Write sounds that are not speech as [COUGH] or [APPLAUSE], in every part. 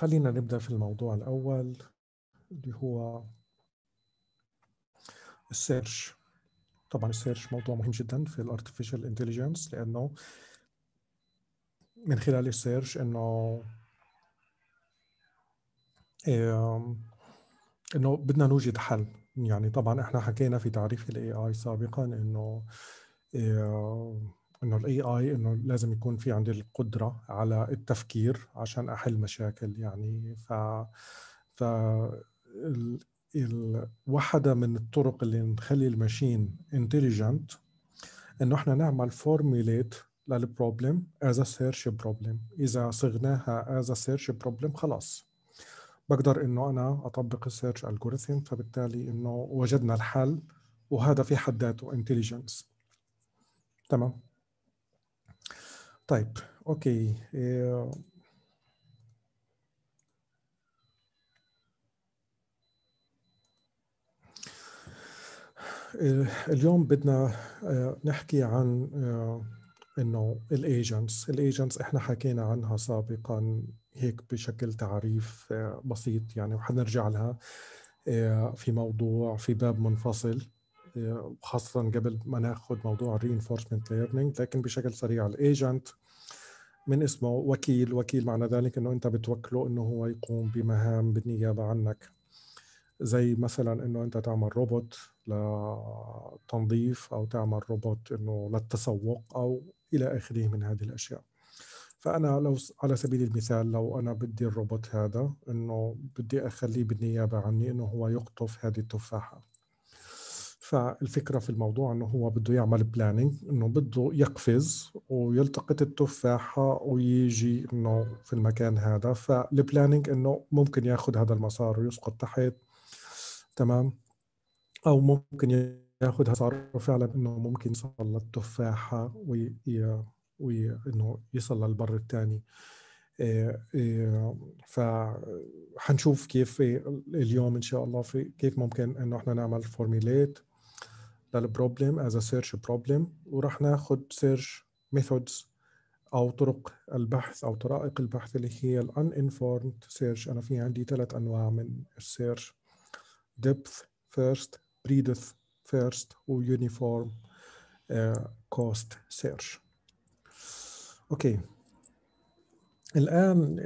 خلينا نبدأ في الموضوع الأول اللي هو السيرش طبعا السيرش موضوع مهم جدا في الارتفيشال انتليجنس لأنه من خلال السيرش إنه إنه بدنا نوجد حل يعني طبعا احنا حكينا في تعريف الاي اي سابقا انه انه الاي اي انه لازم يكون في عندي القدره على التفكير عشان احل مشاكل يعني ف ف ال... ال... واحده من الطرق اللي نخلي الماشين انتليجنت انه احنا نعمل فورميليت للبروبلم از سيرش بروبلم اذا صغناها از سيرش بروبلم خلاص بقدر انه انا اطبق السيرش الجوريثم فبالتالي انه وجدنا الحل وهذا في حد ذاته انتليجنس تمام طيب اوكي آه، اليوم بدنا آه، نحكي عن آه، انه الايجنتس الايجنتس احنا حكينا عنها سابقا هيك بشكل تعريف بسيط يعني وحنرجع لها في موضوع في باب منفصل خاصة قبل ما ناخذ موضوع الرينفورسمنت ليرنينج لكن بشكل سريع الايجنت من اسمه وكيل وكيل معنى ذلك انه انت بتوكله انه هو يقوم بمهام بالنيابه عنك زي مثلا انه انت تعمل روبوت لتنظيف او تعمل روبوت انه للتسوق او الى اخره من هذه الاشياء فانا لو على سبيل المثال لو انا بدي الروبوت هذا انه بدي اخليه بالنيابه عني انه هو يقطف هذه التفاحه فالفكره في الموضوع انه هو بده يعمل بلاننج انه بده يقفز ويلتقط التفاحه ويجي انه في المكان هذا فالبلاننج انه ممكن ياخذ هذا المسار ويسقط تحت تمام او ممكن ياخذ هذا المسار فعلا انه ممكن يوصل للتفاحه وي... وانه انه يصل للبر الثاني آه، آه، فحنشوف كيف اليوم ان شاء الله في كيف ممكن انه احنا نعمل فورميليت للبروبلم از ا سيرش problem وراح ناخد سيرش ميثودز أو طرق البحث أو طرائق البحث اللي هي ال uninformed search أنا في عندي ثلاث أنواع من السيرش depth first breadth first و uniform uh, آه، cost search أوكي الآن uh,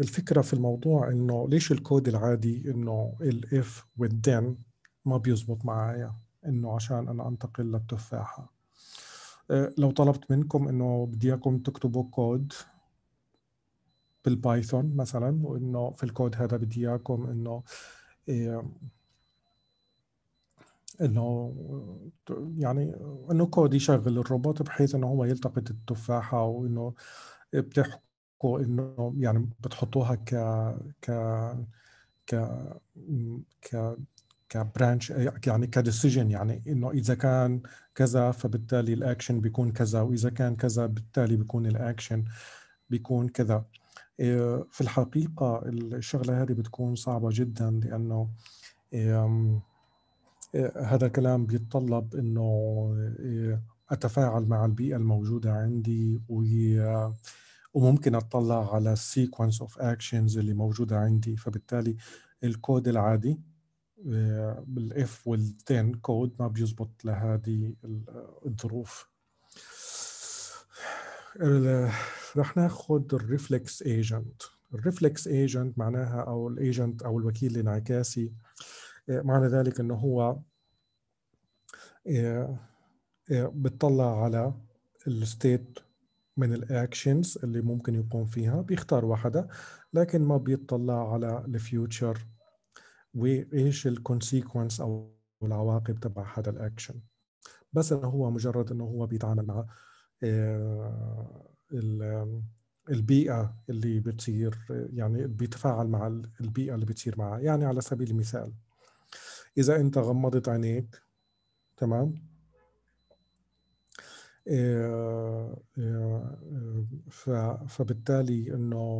الفكرة في الموضوع إنه ليش الكود العادي إنه ال if then ما بيزبط معايا انه عشان انا انتقل للتفاحه آه، لو طلبت منكم انه بدي اياكم تكتبوا كود بالبايثون مثلا وانه في الكود هذا بدي اياكم انه آه، انه يعني انه كود يشغل الروبوت بحيث انه هو يلتقط التفاحه وانه بتحكوا انه يعني بتحطوها ك ك ك ك كبرانش يعني كديسيجن يعني انه اذا كان كذا فبالتالي الاكشن بيكون كذا واذا كان كذا بالتالي بيكون الاكشن بيكون كذا آه، في الحقيقه الشغله هذه بتكون صعبه جدا لانه آه، هذا الكلام بيتطلب انه آه، اتفاعل مع البيئه الموجوده عندي و وممكن اطلع على السيكونس اوف اكشنز اللي موجوده عندي فبالتالي الكود العادي بالاف وال10 كود ما بيزبط لهذه الظروف رح ناخذ الريفلكس ايجنت الريفلكس ايجنت معناها او الايجنت او الوكيل الانعكاسي آه، معنى ذلك انه هو آه، آه، بتطلع على الستيت من الاكشنز اللي ممكن يقوم فيها بيختار واحدة لكن ما بيطلع على الفيوتشر وايش الكونسيكونس او العواقب تبع هذا الاكشن بس انه هو مجرد انه هو بيتعامل مع آه، البيئه اللي بتصير يعني بيتفاعل مع البيئه اللي بتصير معها يعني على سبيل المثال اذا انت غمضت عينيك تمام آه، آه، فبالتالي انه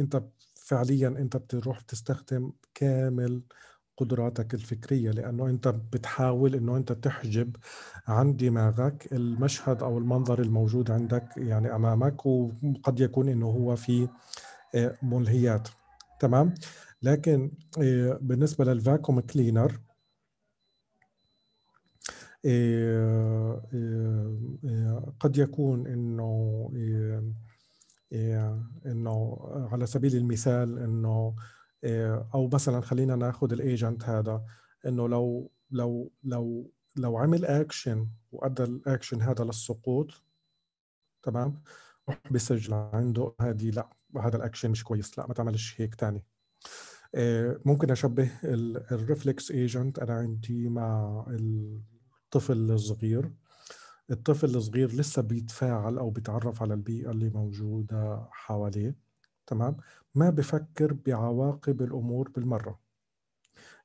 انت فعليا انت بتروح تستخدم كامل قدراتك الفكرية لأنه أنت بتحاول أنه أنت تحجب عن دماغك المشهد أو المنظر الموجود عندك يعني أمامك وقد يكون أنه هو في آه، ملهيات تمام لكن آه، بالنسبة للفاكوم كلينر آه، قد يكون أنه إيه، انه على سبيل المثال انه إيه، او مثلا خلينا ناخذ الايجنت هذا انه لو لو لو لو عمل اكشن وادى الاكشن هذا للسقوط تمام رح بسجل عنده هذه لا هذا الاكشن مش كويس لا ما تعملش هيك تاني إيه، ممكن اشبه الريفلكس ايجنت انا عندي مع الطفل الصغير الطفل الصغير لسه بيتفاعل او بيتعرف على البيئه اللي موجوده حواليه تمام ما بفكر بعواقب الامور بالمره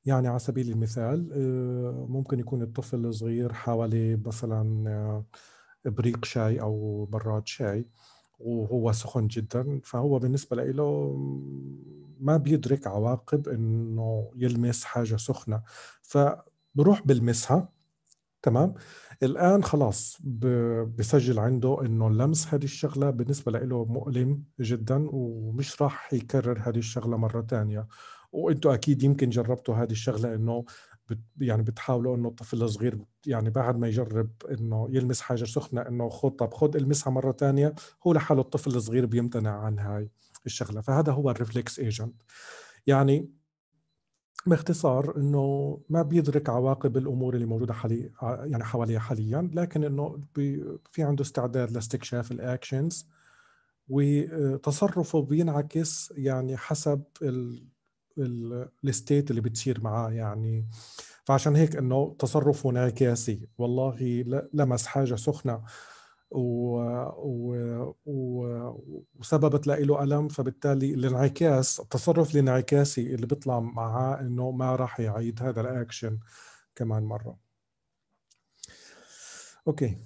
يعني على سبيل المثال آه، ممكن يكون الطفل الصغير حواليه مثلا ابريق آه، شاي او براد شاي وهو سخن جدا فهو بالنسبة له ما بيدرك عواقب انه يلمس حاجة سخنة فبروح بلمسها تمام الان خلاص بسجل عنده انه لمس هذه الشغله بالنسبه له مؤلم جدا ومش راح يكرر هذه الشغله مره ثانيه وانتم اكيد يمكن جربتوا هذه الشغله انه بت يعني بتحاولوا انه الطفل الصغير يعني بعد ما يجرب انه يلمس حاجه سخنه انه خذ طب خذ المسها مره ثانيه هو لحاله الطفل الصغير بيمتنع عن هاي الشغله فهذا هو الريفلكس ايجنت يعني باختصار انه ما بيدرك عواقب الامور اللي موجوده حالي يعني حواليه حاليا لكن انه في عنده استعداد لاستكشاف الاكشنز وتصرفه بينعكس يعني حسب الستيت اللي بتصير معاه يعني فعشان هيك انه تصرفه انعكاسي والله لمس حاجه سخنه و... و... و... وسببت له ألم فبالتالي الانعكاس التصرف الانعكاسي اللي بيطلع معاه انه ما راح يعيد هذا الاكشن كمان مره اوكي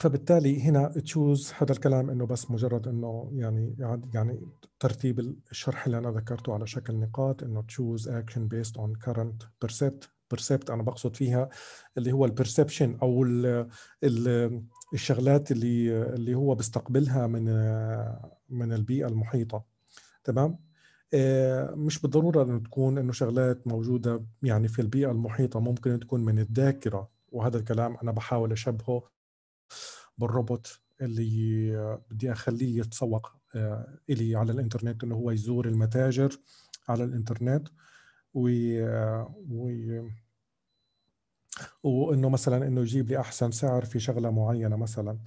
فبالتالي هنا تشوز هذا الكلام انه بس مجرد انه يعني يعني ترتيب الشرح اللي انا ذكرته على شكل نقاط انه تشوز اكشن بيست اون كرنت بيرسبت بيرسبت انا بقصد فيها اللي هو البرسبشن او ال ال الشغلات اللي اللي هو بيستقبلها من من البيئه المحيطه تمام آه، مش بالضروره انه تكون انه شغلات موجوده يعني في البيئه المحيطه ممكن تكون من الذاكره وهذا الكلام انا بحاول اشبهه بالروبوت اللي بدي اخليه يتسوق آه، الي على الانترنت انه هو يزور المتاجر على الانترنت وي, آه، وي وانه مثلا انه يجيب لي احسن سعر في شغله معينه مثلا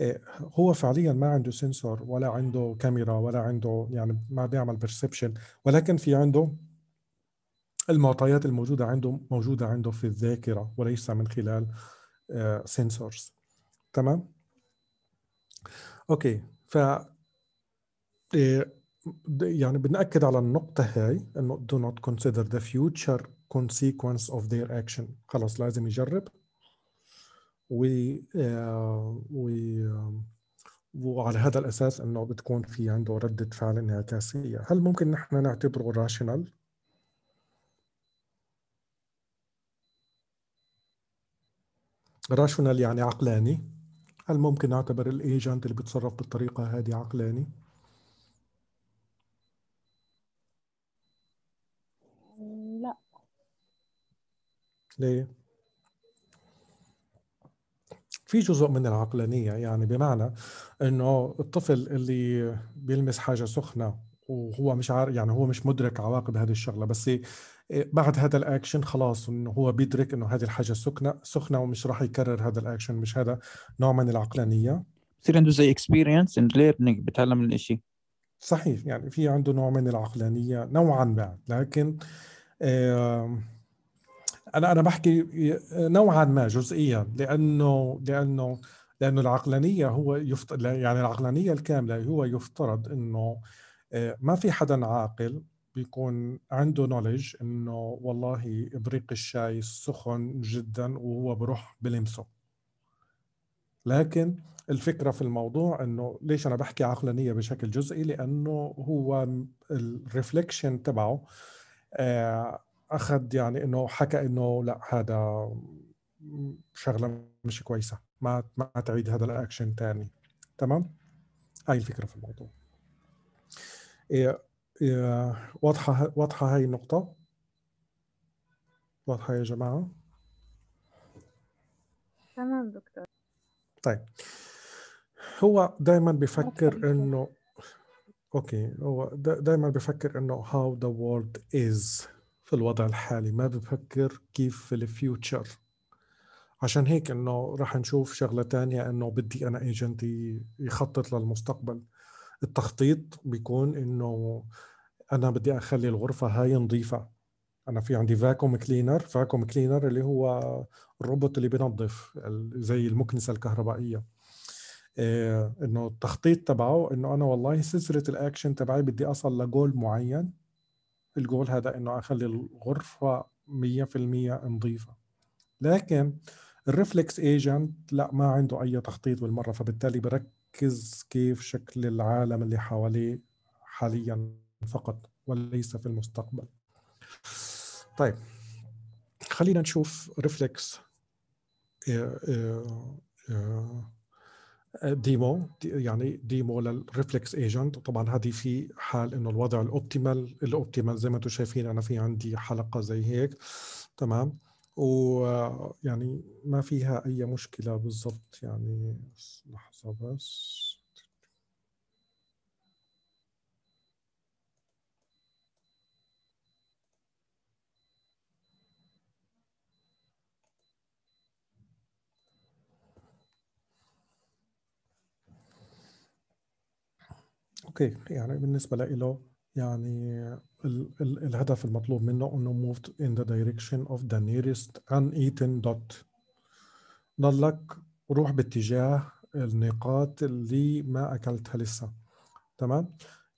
آه، هو فعليا ما عنده سنسور ولا عنده كاميرا ولا عنده يعني ما بيعمل بيرسبشن ولكن في عنده المعطيات الموجوده عنده موجوده عنده في الذاكره وليس من خلال سنسورز آه، تمام اوكي ف آه، يعني بنأكد على النقطة هاي انه do not consider the future consequence of their action خلاص لازم يجرب و آه، و آه، وعلى هذا الاساس انه بتكون في عنده رده فعل انعكاسيه، هل ممكن نحن نعتبره rational rational يعني عقلاني، هل ممكن نعتبر الايجنت اللي بتصرف بالطريقه هذه عقلاني؟ ليه؟ في جزء من العقلانية يعني بمعنى انه الطفل اللي بيلمس حاجة سخنة وهو مش عارف يعني هو مش مدرك عواقب هذه الشغلة بس بعد هذا الاكشن خلاص انه هو بيدرك انه هذه الحاجة سخنة سخنة ومش راح يكرر هذا الاكشن مش هذا نوع من العقلانية بصير عنده زي اكسبيرينس اند ليرنينج بتعلم من الشيء صحيح يعني في عنده نوع من العقلانية نوعا ما لكن آه انا انا بحكي نوعا ما جزئيا لانه لانه لانه العقلانيه هو يفترض يعني العقلانيه الكامله هو يفترض انه آه، ما في حدا عاقل بيكون عنده نولج انه والله ابريق الشاي سخن جدا وهو بروح بلمسه لكن الفكره في الموضوع انه ليش انا بحكي عقلانيه بشكل جزئي لانه هو الريفليكشن تبعه آه، اخذ يعني انه حكى انه لا هذا شغله مش كويسه ما ما تعيد هذا الاكشن تاني تمام هاي الفكره في الموضوع إيه, إيه، واضحه واضحه هاي النقطه واضحه يا جماعه تمام دكتور طيب هو دائما بفكر انه اوكي هو دائما بفكر انه how the world is في الوضع الحالي ما بفكر كيف في الفيوتشر عشان هيك انه رح نشوف شغله تانية انه بدي انا ايجنتي يخطط للمستقبل التخطيط بيكون انه انا بدي اخلي الغرفه هاي نظيفه انا في عندي فاكوم كلينر فاكوم كلينر اللي هو الروبوت اللي بينظف زي المكنسه الكهربائيه إيه انه التخطيط تبعه انه انا والله سلسله الاكشن تبعي بدي اصل لجول معين الجول هذا انه اخلي الغرفه 100% نظيفه لكن الريفلكس ايجنت لا ما عنده اي تخطيط بالمره فبالتالي بركز كيف شكل العالم اللي حواليه حاليا فقط وليس في المستقبل طيب خلينا نشوف ريفلكس آه، آه، آه، ديمو يعني ديمو للريفلكس ايجنت وطبعا هذه في حال انه الوضع الاوبتيمال الاوبتيمال زي ما انتم شايفين انا في عندي حلقه زي هيك تمام ويعني ما فيها اي مشكله بالضبط يعني لحظه بس اوكي يعني بالنسبه له يعني ال ال الهدف المطلوب منه انه moved in the direction of the nearest uneaten dot ضلك روح باتجاه النقاط اللي ما اكلتها لسه تمام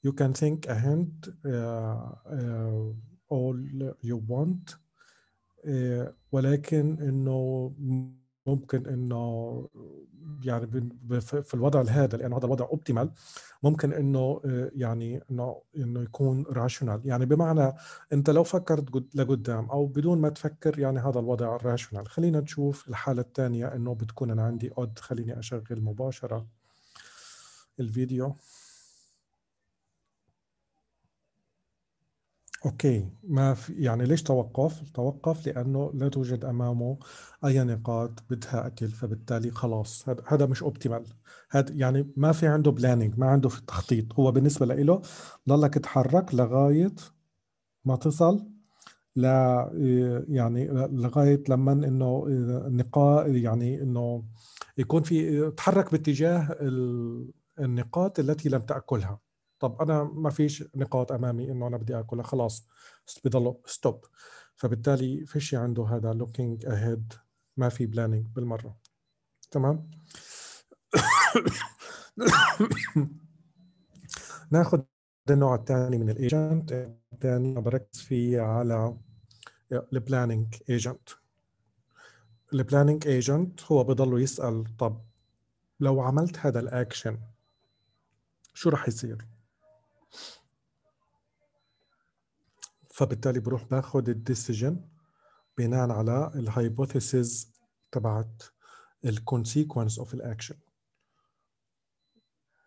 you can think ahead uh, uh, all you want uh, ولكن انه ممكن انه يعني في الوضع هذا لانه هذا الوضع اوبتيمال ممكن انه آه، يعني انه انه يكون راشونال يعني بمعنى انت لو فكرت لقدام او بدون ما تفكر يعني هذا الوضع راشونال خلينا نشوف الحاله الثانيه انه بتكون انا عندي اود خليني اشغل مباشره الفيديو اوكي ما في يعني ليش توقف؟ توقف لانه لا توجد امامه اي نقاط بدها اكل فبالتالي خلاص هذا مش اوبتيمال هذا يعني ما في عنده بلاننج ما عنده تخطيط هو بالنسبه له ضلك تحرك لغايه ما تصل ل يعني لغايه لما انه نقا يعني انه يكون في تحرك باتجاه النقاط التي لم تاكلها طب انا ما فيش نقاط امامي انه انا بدي اكلها خلاص بضل ستوب فبالتالي فيش عنده هذا لوكينج اهيد ما في بلاننج بالمره تمام [COUGHS] ناخذ النوع الثاني من الايجنت الثاني بركز فيه على البلاننج ايجنت البلاننج ايجنت هو بضله يسال طب لو عملت هذا الاكشن شو راح يصير فبالتالي بروح باخذ الديسيجن بناء على الهايبوثيسز تبعت الكونسيكونس اوف الاكشن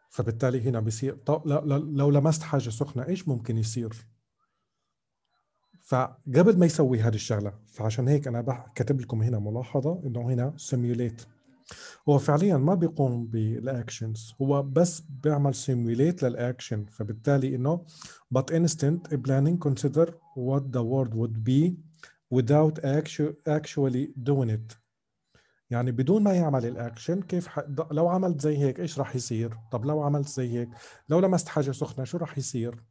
فبالتالي هنا بيصير لو لمست حاجه سخنه ايش ممكن يصير؟ فقبل ما يسوي هذه الشغله فعشان هيك انا كاتب لكم هنا ملاحظه انه هنا سيميوليت هو فعليا ما بيقوم بالاكشنز هو بس بيعمل سيموليت للاكشن فبالتالي انه but instant planning consider what the world would be without actually doing it يعني بدون ما يعمل الاكشن كيف ح... لو عملت زي هيك ايش راح يصير طب لو عملت زي هيك لو لمست حاجه سخنه شو راح يصير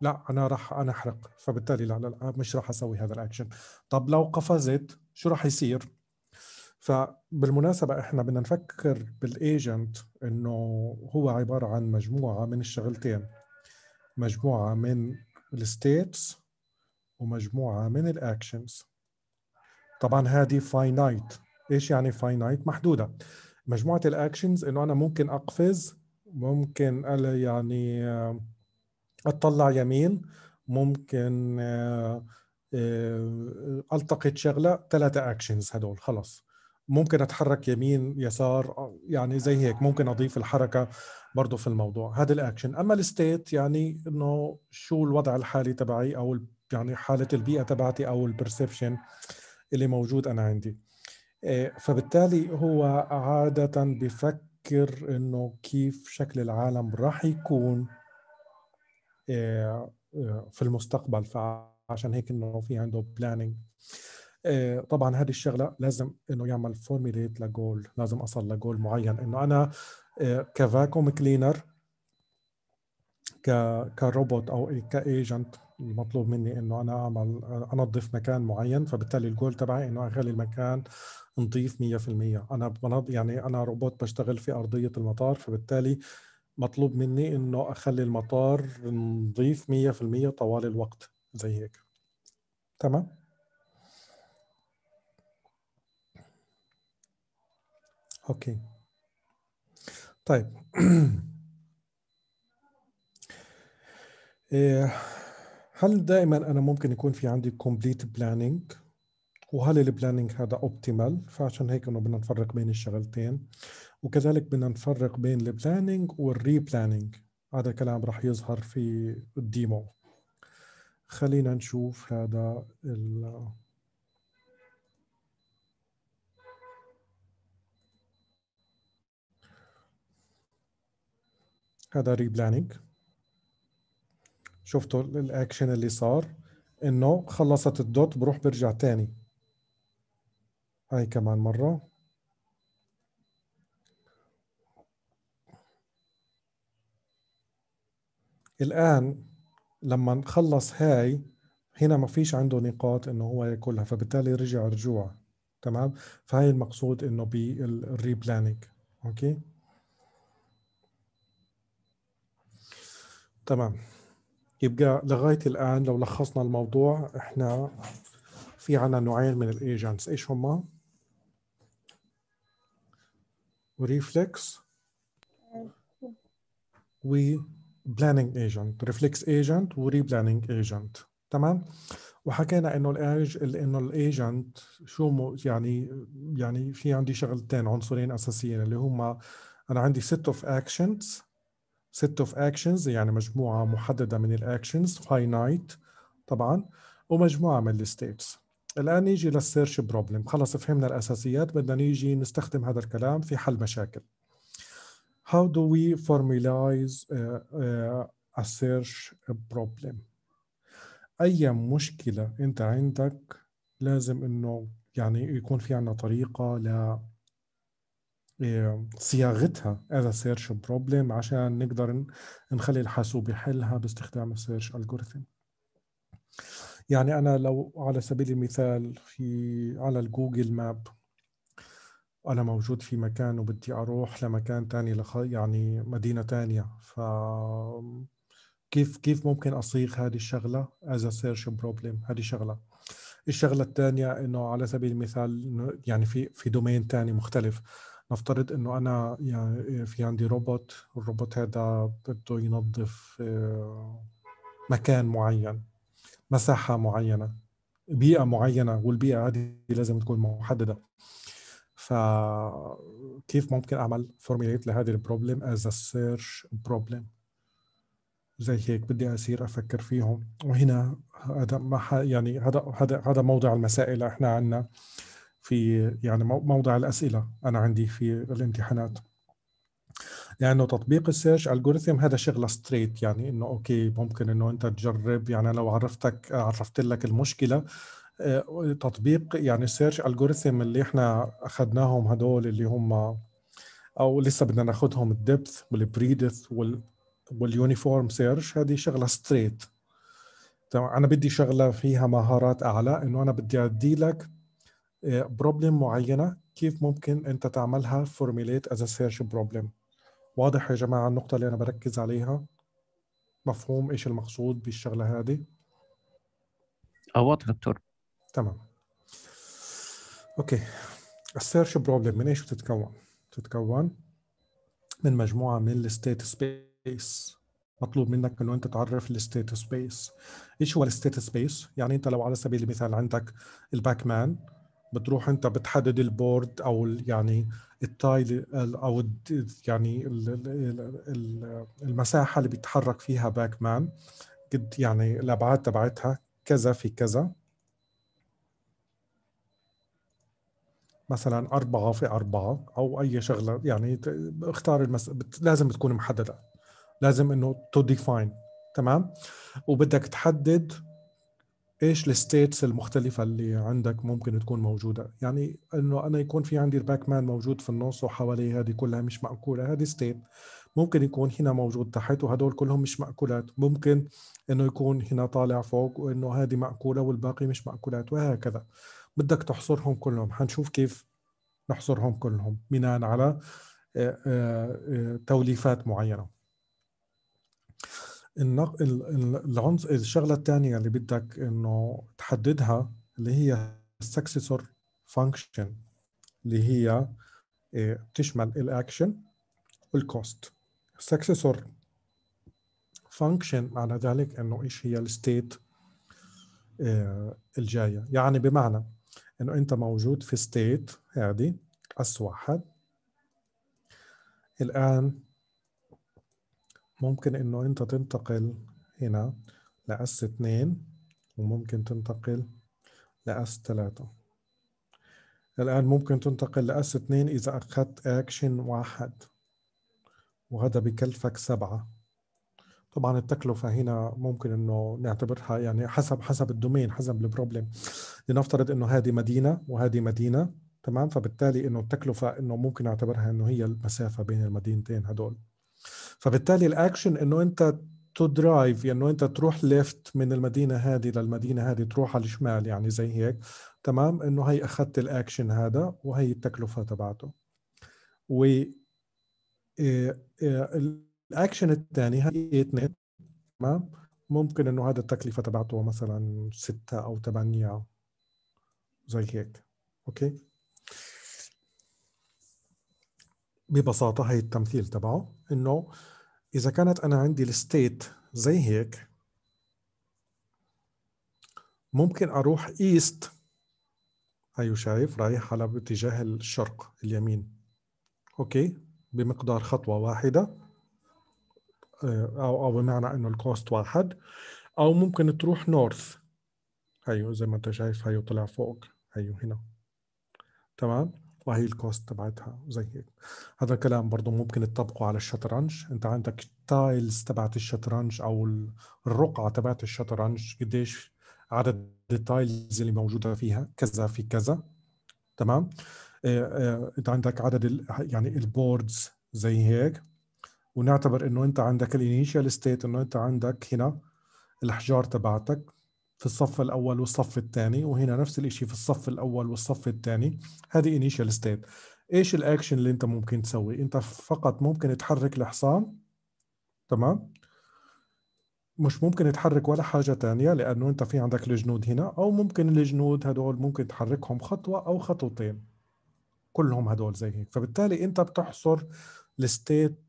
لا انا راح انا احرق فبالتالي لا, لا, لا مش راح اسوي هذا الاكشن طب لو قفزت شو راح يصير فبالمناسبة احنا بدنا نفكر بالايجنت انه هو عبارة عن مجموعة من الشغلتين مجموعة من الستيتس ومجموعة من الاكشنز طبعا هذه فاينايت ايش يعني فاينايت محدودة مجموعة الاكشنز انه انا ممكن اقفز ممكن يعني آه، اطلع يمين ممكن آه، آه، التقط شغله ثلاثه اكشنز هدول خلص ممكن اتحرك يمين يسار يعني زي هيك ممكن اضيف الحركه برضه في الموضوع هذا الاكشن اما الستيت يعني انه شو الوضع الحالي تبعي او يعني حاله البيئه تبعتي او البرسبشن اللي موجود انا عندي آه، فبالتالي هو عاده بفكر انه كيف شكل العالم راح يكون آه، آه، في المستقبل فعشان هيك انه في عنده بلاننج آه، طبعا هذه الشغله لازم انه يعمل فورميليت لجول لازم اصل لجول معين انه انا كفاكوم كلينر كروبوت او كايجنت المطلوب مني انه انا اعمل انظف مكان معين فبالتالي الجول تبعي انه اخلي المكان نظيف 100% انا يعني انا روبوت بشتغل في ارضيه المطار فبالتالي مطلوب مني انه اخلي المطار نظيف 100% طوال الوقت زي هيك تمام اوكي طيب [CLEARS THROAT] إيه، هل دائما انا ممكن يكون في عندي كومبليت بلاننج وهل البلاننج هذا اوبتيمال فعشان هيك انه بدنا نفرق بين الشغلتين وكذلك بدنا نفرق بين البلاننج والري بلاننج هذا الكلام راح يظهر في الديمو خلينا نشوف هذا ال هذا ريبلاننج شفتوا الاكشن اللي صار انه خلصت الدوت بروح برجع تاني هاي كمان مرة الآن لما نخلص هاي هنا ما فيش عنده نقاط انه هو ياكلها فبالتالي رجع رجوع تمام فهي المقصود انه بالريبلاننج اوكي تمام يبقى لغايه الان لو لخصنا الموضوع احنا في عنا نوعين من الايجنتس ايش هما؟ ريفلكس و بلانينج ايجنت ريفلكس ايجنت بلانينج ايجنت تمام وحكينا انه الايج انه الايجنت شو يعني يعني في عندي شغلتين عنصرين اساسيين اللي هما انا عندي سيت اوف اكشنز set of actions يعني مجموعة محددة من الاكشنز finite طبعا ومجموعة من الستيتس الآن نيجي للسيرش بروبلم خلص فهمنا الأساسيات بدنا نيجي نستخدم هذا الكلام في حل مشاكل How do we formalize uh, uh, a search problem أي مشكلة أنت عندك لازم أنه يعني يكون في عنا طريقة إيه، صياغتها as a search problem عشان نقدر نخلي الحاسوب يحلها باستخدام السيرش algorithm يعني أنا لو على سبيل المثال في على الجوجل ماب أنا موجود في مكان وبدي أروح لمكان تاني لخ... يعني مدينة تانية ف كيف كيف ممكن أصيغ هذه الشغلة as a search problem هذه شغلة الشغلة الثانية إنه على سبيل المثال يعني في في دومين تاني مختلف نفترض انه انا يعني في عندي روبوت الروبوت هذا بده ينظف آه، مكان معين مساحه معينه بيئه معينه والبيئه هذه لازم تكون محدده فكيف ممكن اعمل فورميليت لهذه البروبلم از ا سيرش بروبلم زي هيك بدي اصير افكر فيهم وهنا هذا ما يعني هذا هذا هذا موضع المسائل احنا عندنا في يعني موضع الاسئله انا عندي في الامتحانات لانه يعني تطبيق السيرش الجوريثم هذا شغله ستريت يعني انه اوكي ممكن انه انت تجرب يعني لو عرفتك عرفت لك المشكله آه، تطبيق يعني السيرش الجوريثم اللي احنا اخذناهم هدول اللي هم او لسه بدنا ناخذهم الدبث والبريدث وال واليونيفورم سيرش هذه شغله ستريت انا بدي شغله فيها مهارات اعلى انه انا بدي ادي لك بروبلم آه، معينه كيف ممكن انت تعملها فورميليت از سيرش بروبلم واضح يا جماعه النقطه اللي انا بركز عليها مفهوم ايش المقصود بالشغله هذه اه واضح دكتور تمام اوكي السيرش بروبلم من ايش بتتكون بتتكون من مجموعه من الستيت سبيس مطلوب منك انه انت تعرف الستيت سبيس ايش هو الستيت سبيس يعني انت لو على سبيل المثال عندك الباك مان بتروح انت بتحدد البورد او يعني التايل او يعني المساحه اللي بيتحرك فيها باك مان قد يعني الابعاد تبعتها كذا في كذا مثلا أربعة في أربعة أو أي شغلة يعني اختار المس... بت... لازم تكون محددة لازم إنه تو ديفاين تمام وبدك تحدد ايش الستيتس المختلفه اللي عندك ممكن تكون موجوده يعني انه انا يكون في عندي الباك مان موجود في النص وحواليه هذه كلها مش مأكوله هذه ستيت ممكن يكون هنا موجود تحت وهدول كلهم مش مأكولات ممكن انه يكون هنا طالع فوق وانه هذه مأكوله والباقي مش مأكولات وهكذا بدك تحصرهم كلهم حنشوف كيف نحصرهم كلهم بناء على آه، آه، آه، توليفات معينه النق... العنصر الشغله الثانيه اللي بدك انه تحددها اللي هي السكسسور فانكشن اللي هي آه، بتشمل الاكشن والكوست السكسسور فانكشن معنى ذلك انه ايش هي الستيت آه، الجايه يعني بمعنى انه انت موجود في ستيت هذه اس واحد الان ممكن انه انت تنتقل هنا لأس اثنين وممكن تنتقل لأس ثلاثة الآن ممكن تنتقل لأس اثنين إذا أخذت أكشن واحد وهذا بكلفك سبعة طبعا التكلفة هنا ممكن انه نعتبرها يعني حسب حسب الدومين حسب البروبلم لنفترض انه هذه مدينة وهذه مدينة تمام فبالتالي انه التكلفة انه ممكن نعتبرها انه هي المسافة بين المدينتين هدول فبالتالي الاكشن انه انت تو درايف يعني انت تروح ليفت من المدينه هذه للمدينه هذه تروح على الشمال يعني زي هيك تمام انه هي اخذت الاكشن هذا وهي التكلفه تبعته و آه، آه، الاكشن الثاني هي اثنين تمام ممكن انه هذا التكلفه تبعته مثلا ستة او ثمانية زي هيك اوكي ببساطه هي التمثيل تبعه انه اذا كانت انا عندي الستيت زي هيك ممكن اروح ايست هيو أيوة شايف رايح على باتجاه الشرق اليمين اوكي بمقدار خطوه واحده آه، او او بمعنى انه الكوست واحد او ممكن تروح نورث هيو أيوة، زي ما انت شايف هيو طلع فوق هيو أيوة، هنا تمام وهي الكوست تبعتها وزي هيك هذا الكلام برضه ممكن تطبقه على الشطرنج انت عندك تايلز تبعت الشطرنج او الرقعه تبعت الشطرنج قديش عدد التايلز اللي موجوده فيها كذا في كذا تمام آه، آه، انت عندك عدد ال يعني البوردز زي هيك ونعتبر انه انت عندك الانيشال ستيت انه انت عندك هنا الاحجار تبعتك في الصف الاول والصف الثاني وهنا نفس الشيء في الصف الاول والصف الثاني هذه انيشال ستيت ايش الاكشن اللي انت ممكن تسوي انت فقط ممكن تحرك الحصان تمام مش ممكن تحرك ولا حاجة ثانيه لأنه أنت في عندك الجنود هنا أو ممكن الجنود هدول ممكن تحركهم خطوة أو خطوتين كلهم هدول زي هيك فبالتالي أنت بتحصر الستيت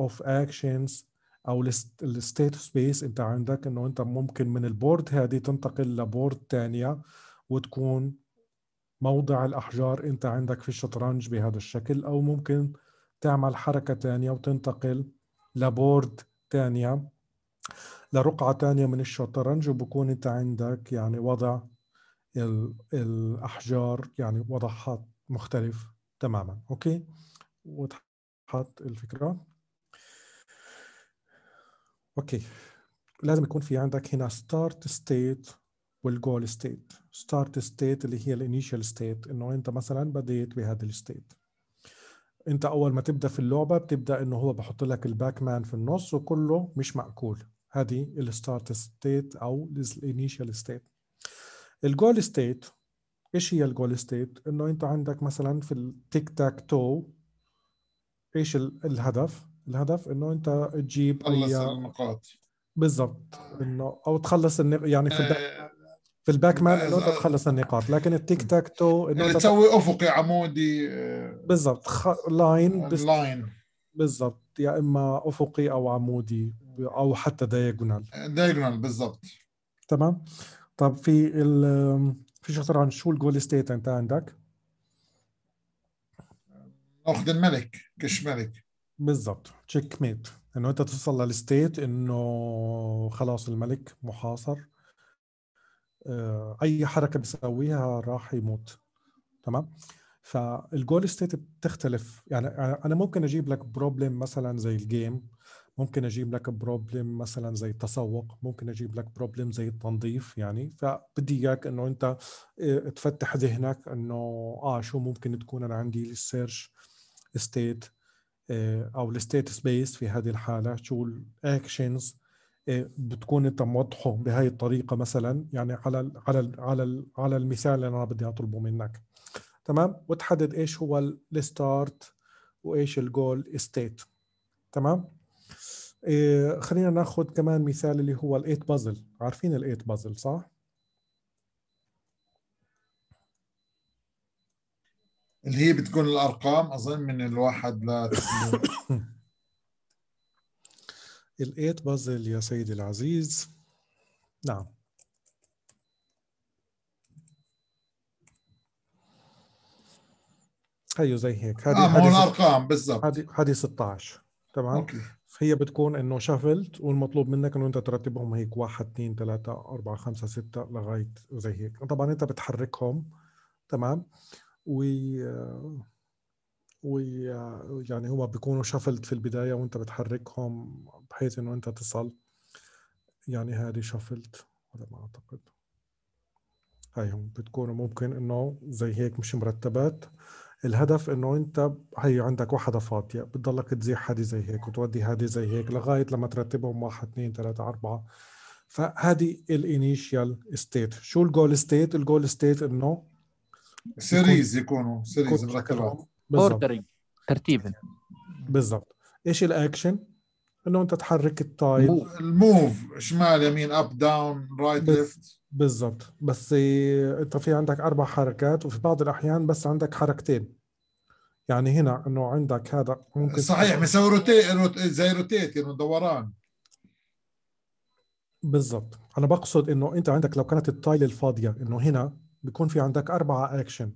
اوف اكشنز او الستيت سبيس انت عندك انه انت ممكن من البورد هذه تنتقل لبورد ثانيه وتكون موضع الاحجار انت عندك في الشطرنج بهذا الشكل او ممكن تعمل حركه ثانيه وتنتقل لبورد ثانيه لرقعه ثانيه من الشطرنج وبكون انت عندك يعني وضع الاحجار يعني وضعها مختلف تماما اوكي وضحت الفكره اوكي لازم يكون في عندك هنا ستارت ستيت والجول ستيت ستارت ستيت اللي هي الانيشال ستيت انه انت مثلا بديت بهذا الستيت انت اول ما تبدا في اللعبه بتبدا انه هو بحط لك الباك مان في النص وكله مش ماكول هذه الستارت ستيت او الانيشال ستيت الجول ستيت ايش هي الجول ستيت انه انت عندك مثلا في التيك تاك تو ايش الهدف الهدف انه انت تجيب تخلص النقاط بالضبط انه او تخلص النق... يعني في الباك آه، في الباك مان انه انت آه، تخلص النقاط لكن التيك تاك تو انه يعني تسوي افقي عمودي آه، بالضبط خ... لاين بس... لاين بالضبط يا اما افقي او عمودي او حتى دايجونال دايجونال بالضبط تمام طب في ال في شو عن شو الجول ستيت انت عندك؟ ناخذ الملك كش ملك بالضبط تشيك ميت انه انت توصل للستيت انه خلاص الملك محاصر آه، اي حركه بيسويها راح يموت تمام فالجول ستيت بتختلف يعني انا ممكن اجيب لك بروبلم مثلا زي الجيم ممكن اجيب لك بروبلم مثلا زي التسوق ممكن اجيب لك بروبلم زي التنظيف يعني فبدي اياك انه انت آه، تفتح ذهنك انه اه شو ممكن تكون انا عندي السيرش ستيت آه، او الستيت سبيس في هذه الحاله شو الاكشنز آه، بتكون انت موضحه بهي الطريقه مثلا يعني على الـ على الـ على الـ على المثال اللي انا بدي اطلبه منك تمام وتحدد ايش هو الستارت وايش الجول ستيت تمام إيه خلينا ناخذ كمان مثال اللي هو الايت بازل عارفين الايت بازل صح اللي هي بتكون الارقام اظن من الواحد ل [COUGHS] الايت بازل يا سيدي العزيز نعم هيو زي هيك هذه آه هذه الارقام بالضبط هذه هذه 16 تمام أوكي. هي بتكون انه شفلت والمطلوب منك انه انت ترتبهم هيك 1 2 3 4 5 6 لغايه زي هيك طبعا انت بتحركهم تمام و ويعني هم بيكونوا شفلت في البدايه وانت بتحركهم بحيث انه انت تصل يعني هذه شفلت على ما اعتقد هاي هم بتكونوا ممكن انه زي هيك مش مرتبات الهدف انه انت هي عندك واحدة فاضية بتضلك تزيح هذه زي هيك وتودي هذه زي هيك لغاية لما ترتبهم واحد اثنين ثلاثة أربعة فهذه الانيشيال ستيت شو الجول ستيت؟ الجول ستيت انه سيريز يكونوا سيريز نركبهم اوردرنج ترتيبا بالضبط ايش الاكشن؟ انه انت تحرك التايل الموف شمال يمين اب داون رايت ليفت بالضبط بس انت في عندك اربع حركات وفي بعض الاحيان بس عندك حركتين يعني هنا انه عندك هذا ممكن صحيح مسوي روتيت زي روتيت انه دوران بالضبط انا بقصد انه انت عندك لو كانت التايل الفاضيه انه هنا بيكون في عندك أربعة أكشن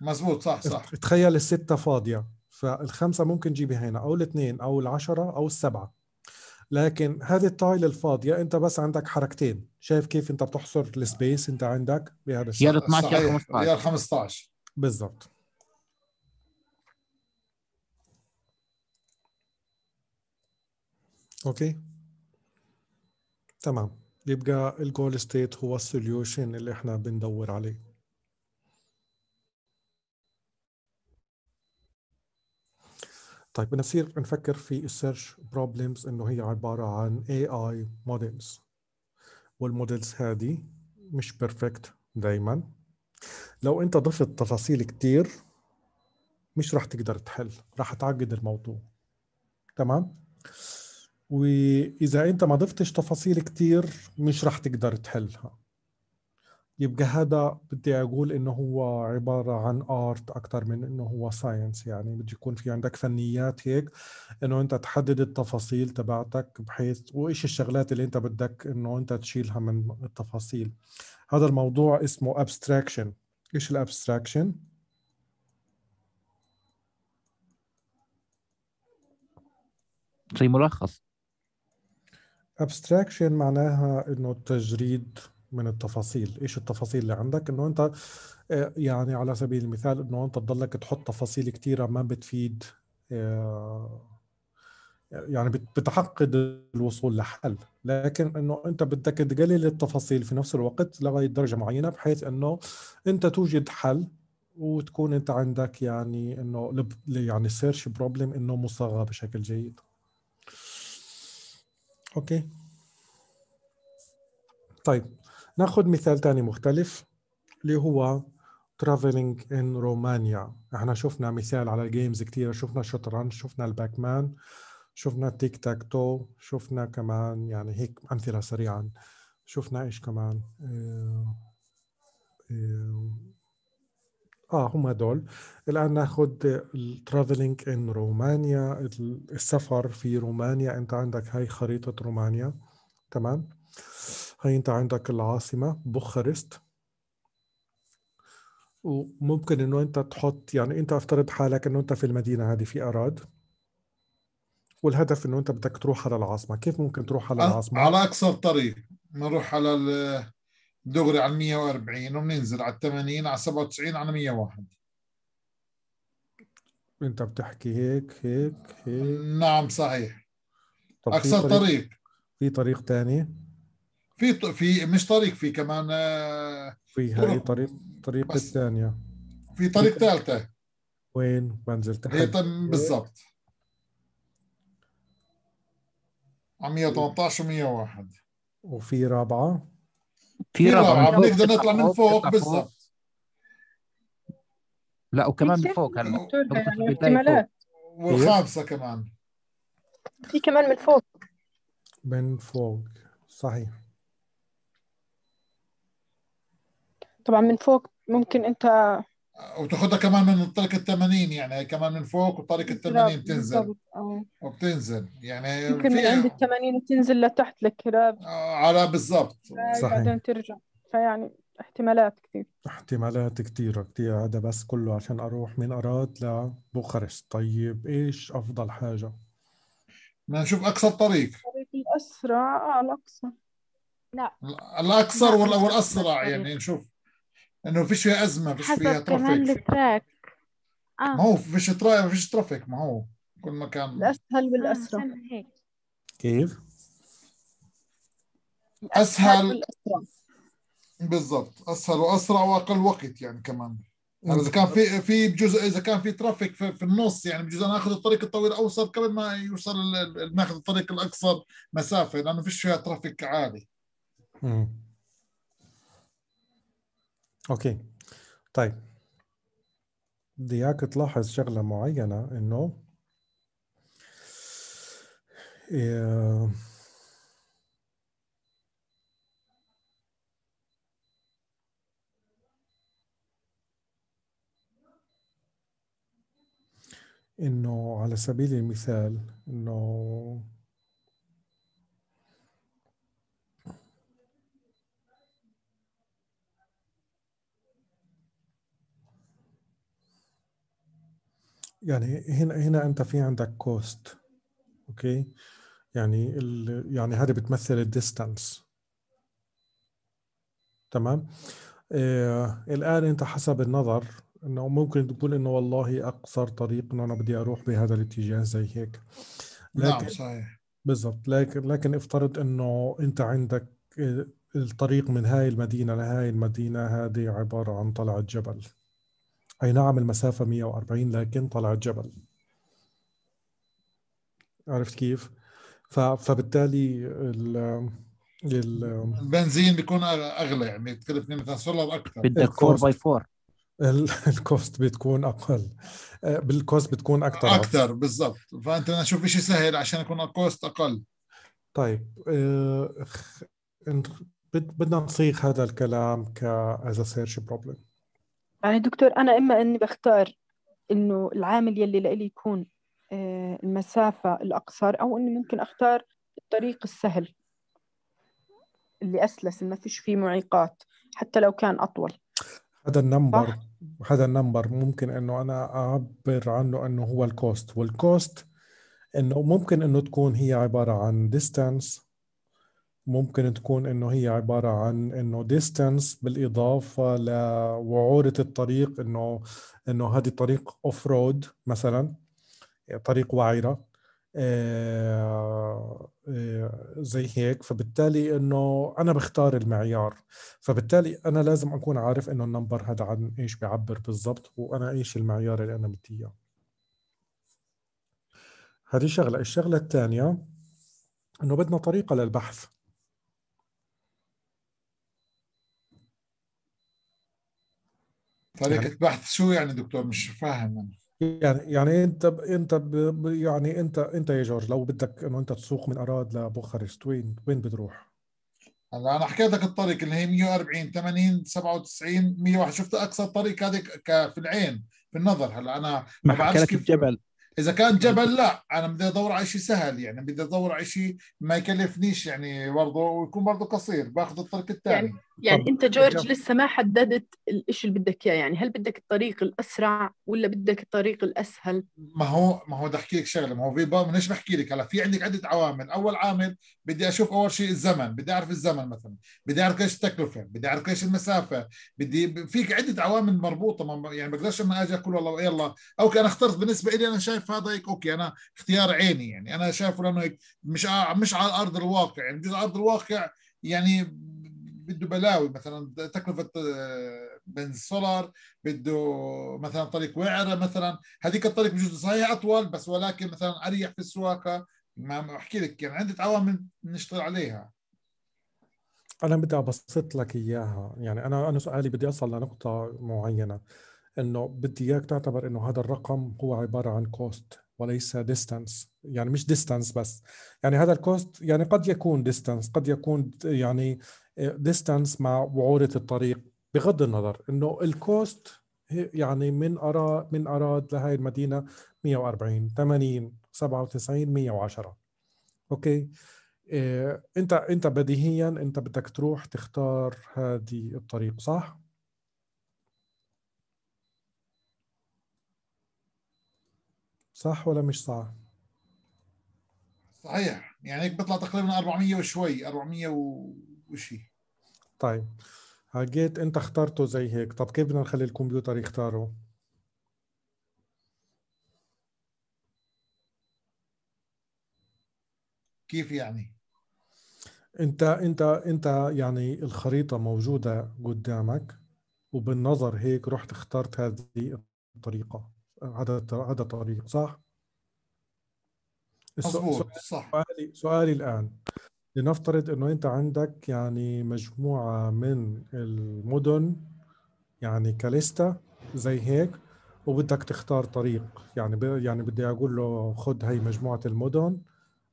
مزبوط صح صح تخيل الستة فاضية فالخمسة ممكن تجيبها هنا أو الاثنين أو العشرة أو السبعة لكن هذه التايل الفاضية أنت بس عندك حركتين شايف كيف أنت بتحصر السبيس أنت عندك بهذا الشيء يا 12 يا 15 15 بالضبط اوكي تمام يبقى الجول ستيت هو السوليوشن اللي احنا بندور عليه طيب بنصير نفكر في السيرش بروبلمز انه هي عباره عن اي اي موديلز والموديلز هذه مش بيرفكت دائما لو انت ضفت تفاصيل كتير مش راح تقدر تحل راح تعقد الموضوع تمام واذا انت ما ضفتش تفاصيل كتير مش راح تقدر تحلها يبقى هذا بدي اقول انه هو عباره عن ارت اكثر من انه هو ساينس يعني بده يكون في عندك فنيات هيك انه انت تحدد التفاصيل تبعتك بحيث وايش الشغلات اللي انت بدك انه انت تشيلها من التفاصيل هذا الموضوع اسمه ابستراكشن ايش الابستراكشن زي ملخص ابستراكشن معناها انه التجريد من التفاصيل ايش التفاصيل اللي عندك انه انت آه، يعني على سبيل المثال انه انت تضلك تحط تفاصيل كثيره ما بتفيد آه، يعني بتحقد الوصول لحل لكن انه انت بدك تقلل التفاصيل في نفس الوقت لغايه درجه معينه بحيث انه انت توجد حل وتكون انت عندك يعني انه يعني سيرش بروبلم انه مصاغه بشكل جيد اوكي طيب ناخذ مثال ثاني مختلف اللي هو ترافلينج ان رومانيا احنا شفنا مثال على الجيمز كثير شفنا شطرنج شفنا الباك مان شفنا تيك تاك تو شفنا كمان يعني هيك امثله سريعا شفنا ايش كمان اه, آه،, آه، هم دول الان ناخذ الترافلينج ان رومانيا السفر في رومانيا انت عندك هاي خريطه رومانيا تمام هاي انت عندك العاصمة بوخارست وممكن انه انت تحط يعني انت افترض حالك انه انت في المدينة هذه في اراد والهدف انه انت بدك تروح على العاصمة كيف ممكن تروح على أه، العاصمة؟ على اقصر طريق نروح على دغري على 140 وبننزل على 80 على 97 على 101 انت بتحكي هيك هيك هيك نعم صحيح طب طريق في طريق ثاني في في مش طريق في كمان آه، في هاي طريق طريق الثانية في طريق ثالثة وين بنزل تحت هي بالضبط 118 و 101 وفي رابعة في رابعة بنقدر نطلع من فوق بالضبط لا وكمان من فوق هلا يعني احتمالات والخامسة كمان في كمان من فوق من فوق صحيح طبعا من فوق ممكن انت وتاخذها كمان من الطريق ال 80 يعني كمان من فوق وطريق ال 80 بتنزل وبتنزل يعني ممكن من عند ال 80 تنزل لتحت للكراب آه، على بالضبط صحيح بعدين ترجع فيعني احتمالات كثير احتمالات كثيرة كثير هذا بس كله عشان أروح من أراد لبوخارست طيب إيش أفضل حاجة؟ بدنا نشوف أقصر طريق الطريق الأسرع آه الأقصر لا الأقصر والأسرع يعني نشوف انه فيش فيها ازمه فيش فيها ترافيك كمان التراك اه ما هو فيش ترافيك ما فيش ترافيك ما هو كل مكان الاسهل والاسرع آه، كيف؟ اسهل بالضبط اسهل واسرع واقل وقت يعني كمان يعني اذا كان في في بجزء اذا كان في ترافيك في, في النص يعني بجوز انا اخذ الطريق الطويل اوصل قبل ما يوصل ناخذ الطريق الاقصر مسافه لانه فيش فيها ترافيك عالي. مم. اوكي طيب بدي اياك تلاحظ شغله معينه انه إيه، انه على سبيل المثال انه يعني هنا هنا انت في عندك كوست اوكي يعني ال يعني هذه بتمثل الديستانس تمام آه الان انت حسب النظر انه ممكن تقول انه والله اقصر طريق انه انا بدي اروح بهذا الاتجاه زي هيك نعم، لكن نعم صحيح بالضبط لكن لكن افترض انه انت عندك الطريق من هاي المدينه لهاي المدينه هذه عباره عن طلعه جبل أي نعم المسافة 140 لكن طلعت جبل عرفت كيف؟ فبالتالي ال ال البنزين بيكون اغلى يعني بتكلف مثلا دولار اكثر بدك 4 باي 4 الكوست بتكون اقل آه، بالكوست بتكون اكثر اكثر بالضبط فانت انا نشوف شيء سهل عشان يكون الكوست اقل طيب آه، بدنا نصيغ هذا الكلام ك از سيرش بروبلم يعني دكتور أنا إما إني بختار إنه العامل يلي لإلي يكون آه، المسافة الأقصر أو إني ممكن أختار الطريق السهل اللي أسلس ما فيش فيه معيقات حتى لو كان أطول هذا النمبر هذا النمبر ممكن انه انا اعبر عنه انه هو الكوست والكوست انه ممكن انه تكون هي عباره عن ديستانس ممكن تكون انه هي عباره عن انه ديستنس بالاضافه لوعوره الطريق انه انه هذه طريق اوف رود مثلا طريق وعره آه، آه، زي هيك فبالتالي انه انا بختار المعيار فبالتالي انا لازم اكون عارف انه النمبر هذا عن ايش بيعبر بالضبط وانا ايش المعيار اللي انا بدي اياه هذه شغله الشغله الثانيه انه بدنا طريقه للبحث طريقه يعني بحث شو يعني دكتور مش فاهم انا يعني يعني انت ب انت ب يعني انت انت يا جورج لو بدك انه انت تسوق من اراد لبوخارست وين وين بتروح؟ هلا انا حكيت لك الطريق اللي هي 140 80 97 101 شفت اقصى طريق ك... في العين في النظر هلا انا ما بعرفش كيف الجبل اذا كان جبل لا انا بدي ادور على شيء سهل يعني بدي ادور على شيء ما يكلفنيش يعني برضه ويكون برضه قصير باخذ الطريق الثاني يعني يعني انت جورج لسه ما حددت الشيء اللي بدك اياه يعني هل بدك الطريق الاسرع ولا بدك الطريق الاسهل ما هو ما هو بدي احكي لك شغله ما هو في بقى ليش بحكي لك هلا في عندك عده عوامل اول عامل بدي اشوف اول شيء الزمن بدي اعرف الزمن مثلا بدي اعرف ايش التكلفه بدي اعرف ايش المسافه بدي فيك عده عوامل مربوطه ما يعني بقدرش انا اجي اقول والله يلا اوكي انا اخترت بالنسبه لي انا شايف هذا هيك اوكي انا اختيار عيني يعني انا شايفه لانه هيك مش مش على ارض الواقع يعني بجوز على ارض الواقع يعني بده بلاوي مثلا تكلفه آه، بن سولار بده مثلا طريق وعره مثلا هذيك الطريق بجوز صحيح اطول بس ولكن مثلا اريح في السواقه ما احكي لك يعني عندك عوامل نشتغل عليها انا بدي ابسط لك اياها يعني انا انا سؤالي بدي اوصل لنقطه معينه انه بدي اياك تعتبر انه هذا الرقم هو عباره عن كوست وليس ديستانس يعني مش ديستانس بس يعني هذا الكوست يعني قد يكون ديستانس قد يكون يعني ديستانس مع وعوره الطريق بغض النظر انه الكوست يعني من أرا من اراد لهي المدينه 140 80 97 110 اوكي إيه انت انت بديهيا انت بدك تروح تختار هذه الطريق صح؟ صح ولا مش صح؟ صحيح يعني هيك بيطلع تقريبا 400 وشوي 400 و وشيء طيب جيت انت اخترته زي هيك طب كيف بدنا نخلي الكمبيوتر يختاره كيف يعني انت انت انت يعني الخريطه موجوده قدامك وبالنظر هيك رحت اخترت هذه الطريقه هذا هذا طريق صح مظبوط صح سؤالي سؤالي الان لنفترض انه انت عندك يعني مجموعه من المدن يعني كاليستا زي هيك وبدك تختار طريق يعني يعني بدي اقول له خد هي مجموعه المدن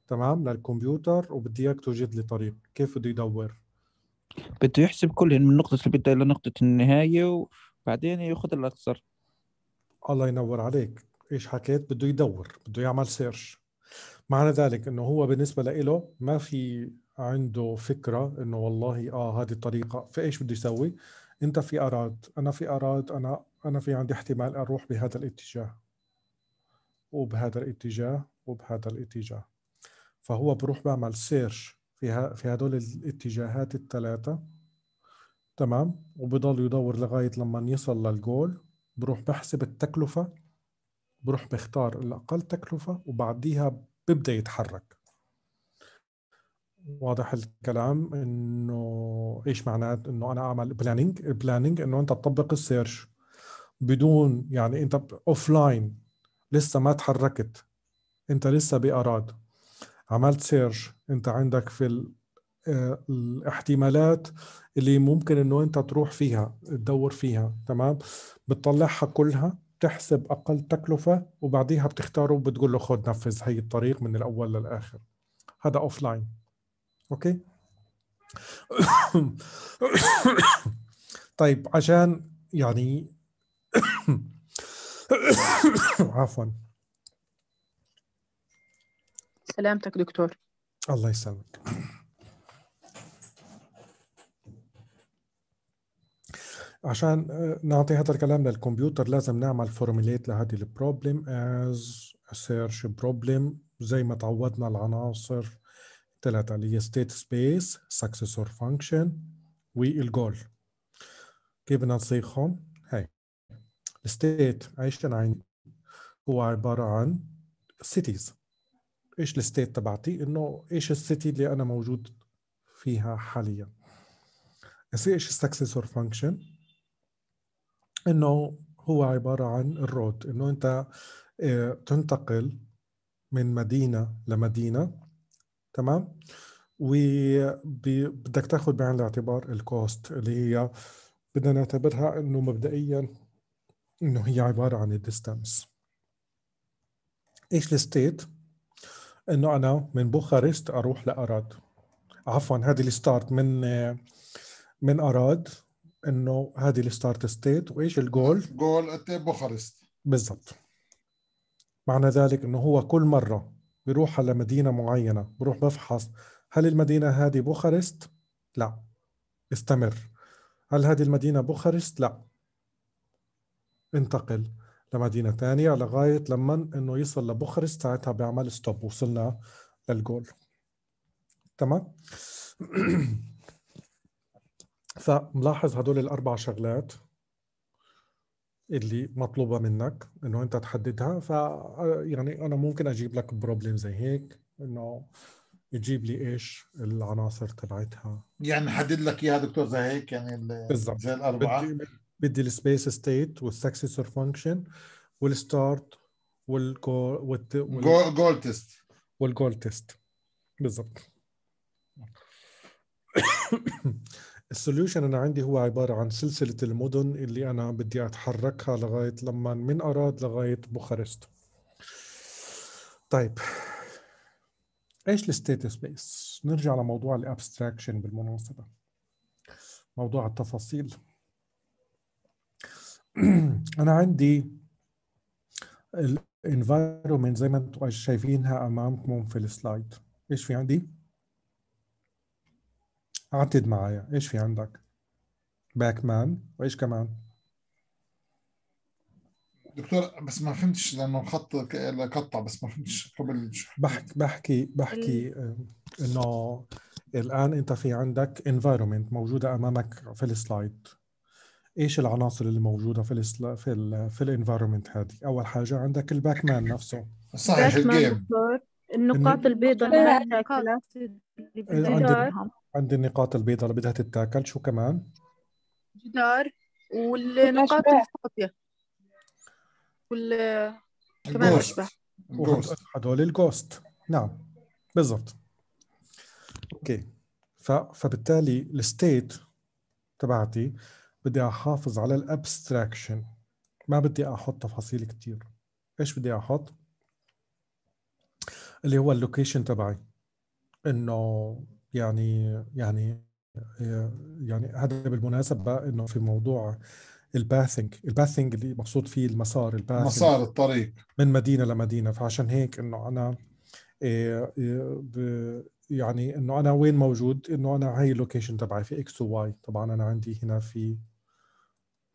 تمام للكمبيوتر وبدي اياك توجد لي طريق كيف بده يدور بده يحسب كل من نقطه البدايه لنقطه النهايه وبعدين ياخذ الاقصر الله ينور عليك ايش حكيت بده يدور بده يعمل سيرش معنى ذلك انه هو بالنسبه له ما في عنده فكره انه والله اه هذه الطريقه فايش بده يسوي انت في اراد انا في اراد انا انا في عندي احتمال اروح بهذا الاتجاه وبهذا الاتجاه وبهذا الاتجاه فهو بروح بعمل سيرش في في هدول الاتجاهات الثلاثه تمام وبضل يدور لغايه لما يصل للجول بروح بحسب التكلفه بروح بختار الاقل تكلفه وبعديها بيبدا يتحرك واضح الكلام انه ايش معناه انه انا اعمل بلاننج البلاننج انه انت تطبق السيرش بدون يعني انت اوف لاين لسه ما تحركت انت لسه باراد عملت سيرش انت عندك في ال... آه، الاحتمالات اللي ممكن انه انت تروح فيها تدور فيها تمام بتطلعها كلها بتحسب اقل تكلفه وبعديها بتختاره وبتقول له خذ نفذ هي الطريق من الاول للاخر هذا اوف لاين اوكي [COUGHS] طيب عشان يعني [COUGHS] عفوا سلامتك دكتور الله يسلمك عشان آه، نعطي هذا الكلام للكمبيوتر لازم نعمل فورميليت لهذه البروبلم از سيرش search زي ما تعودنا العناصر ثلاثة اللي هي state space successor function والجول كيف بدنا نصيغهم؟ هي الستيت ايش عندي هو عبارة عن cities ايش الستيت تبعتي؟ انه ايش السيتي اللي انا موجود فيها حاليا ايش السكسسور فانكشن؟ انه هو عباره عن الرود انه انت آه، تنتقل من مدينه لمدينه تمام وبدك تاخذ بعين الاعتبار الكوست اللي هي بدنا نعتبرها انه مبدئيا انه هي عباره عن الديستانس ايش الستيت انه انا من بوخارست اروح لاراد عفوا هذه الستارت من آه، من اراد انه هذه الستارت ستيت وايش الجول؟ جول قد بوخارست بالضبط معنى ذلك انه هو كل مره بيروح على مدينه معينه بروح بفحص هل المدينه هذه بوخارست؟ لا استمر هل هذه المدينه بوخارست؟ لا انتقل لمدينه ثانيه لغايه لما انه يصل لبوخارست ساعتها بيعمل ستوب وصلنا للجول تمام [CLEARS THROAT] فملاحظ هدول الاربع شغلات اللي مطلوبه منك انه انت تحددها ف يعني انا ممكن اجيب لك بروبلم زي هيك انه يجيب لي ايش العناصر تبعتها يعني حدد لك اياها دكتور زي هيك يعني بالضبط زي الاربعه بدي, بدي السبيس ستيت والسكسسور فانكشن والستارت والجول وال... جول تيست والجول تيست بالضبط [COUGHS] [COUGHS] السوليوشن انا عندي هو عباره عن سلسله المدن اللي انا بدي اتحركها لغايه لما من اراد لغايه بوخارست طيب ايش الستيت سبيس نرجع لموضوع الابستراكشن بالمناسبه موضوع التفاصيل [CLEARS THROAT] انا عندي الانفايرومنت زي ما انتم شايفينها امامكم في السلايد ايش في عندي عدد معايا ايش في عندك باكمان وايش كمان دكتور بس ما فهمتش لانه الخط قطع بس ما فهمتش قبل بحكي بحكي بحكي آه، انه الان انت في عندك environment موجوده امامك في السلايد ايش العناصر اللي موجوده في ال في الـ في الانفايرمنت هذه اول حاجه عندك الباك مان نفسه صحيح الجيم النقاط البيضاء عندي النقاط البيضاء اللي بدها تتاكل شو كمان؟ جدار والنقاط الفاضية وال كمان أشبه هدول الجوست نعم بالضبط اوكي ف... فبالتالي الستيت تبعتي بدي احافظ على الابستراكشن ما بدي احط تفاصيل كثير ايش بدي احط اللي هو اللوكيشن تبعي انه يعني يعني آه، يعني هذا بالمناسبه انه في موضوع الباثنج الباثنج اللي مقصود فيه المسار الباثنج مسار الطريق من مدينه لمدينه فعشان هيك انه انا آه، آه، يعني انه انا وين موجود انه انا هاي اللوكيشن تبعي في اكس وواي طبعا انا عندي هنا في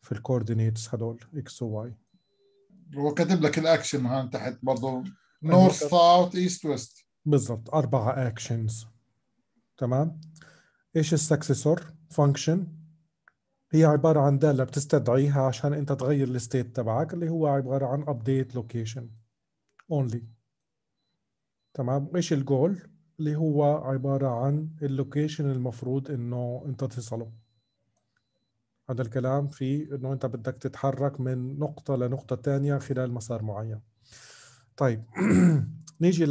في الكوردينيتس هدول اكس وواي هو أيوة، كاتب لك الاكشن هون تحت برضه نورث ساوث ايست ويست بالضبط اربع اكشنز تمام ايش السكسسور فانكشن هي عباره عن داله بتستدعيها عشان انت تغير الستيت تبعك اللي هو عباره عن update location only تمام ايش الجول اللي هو عباره عن اللوكيشن المفروض انه انت تصله هذا الكلام في انه انت بدك تتحرك من نقطه لنقطه ثانيه خلال مسار معين طيب [CLEARS THROAT] نيجي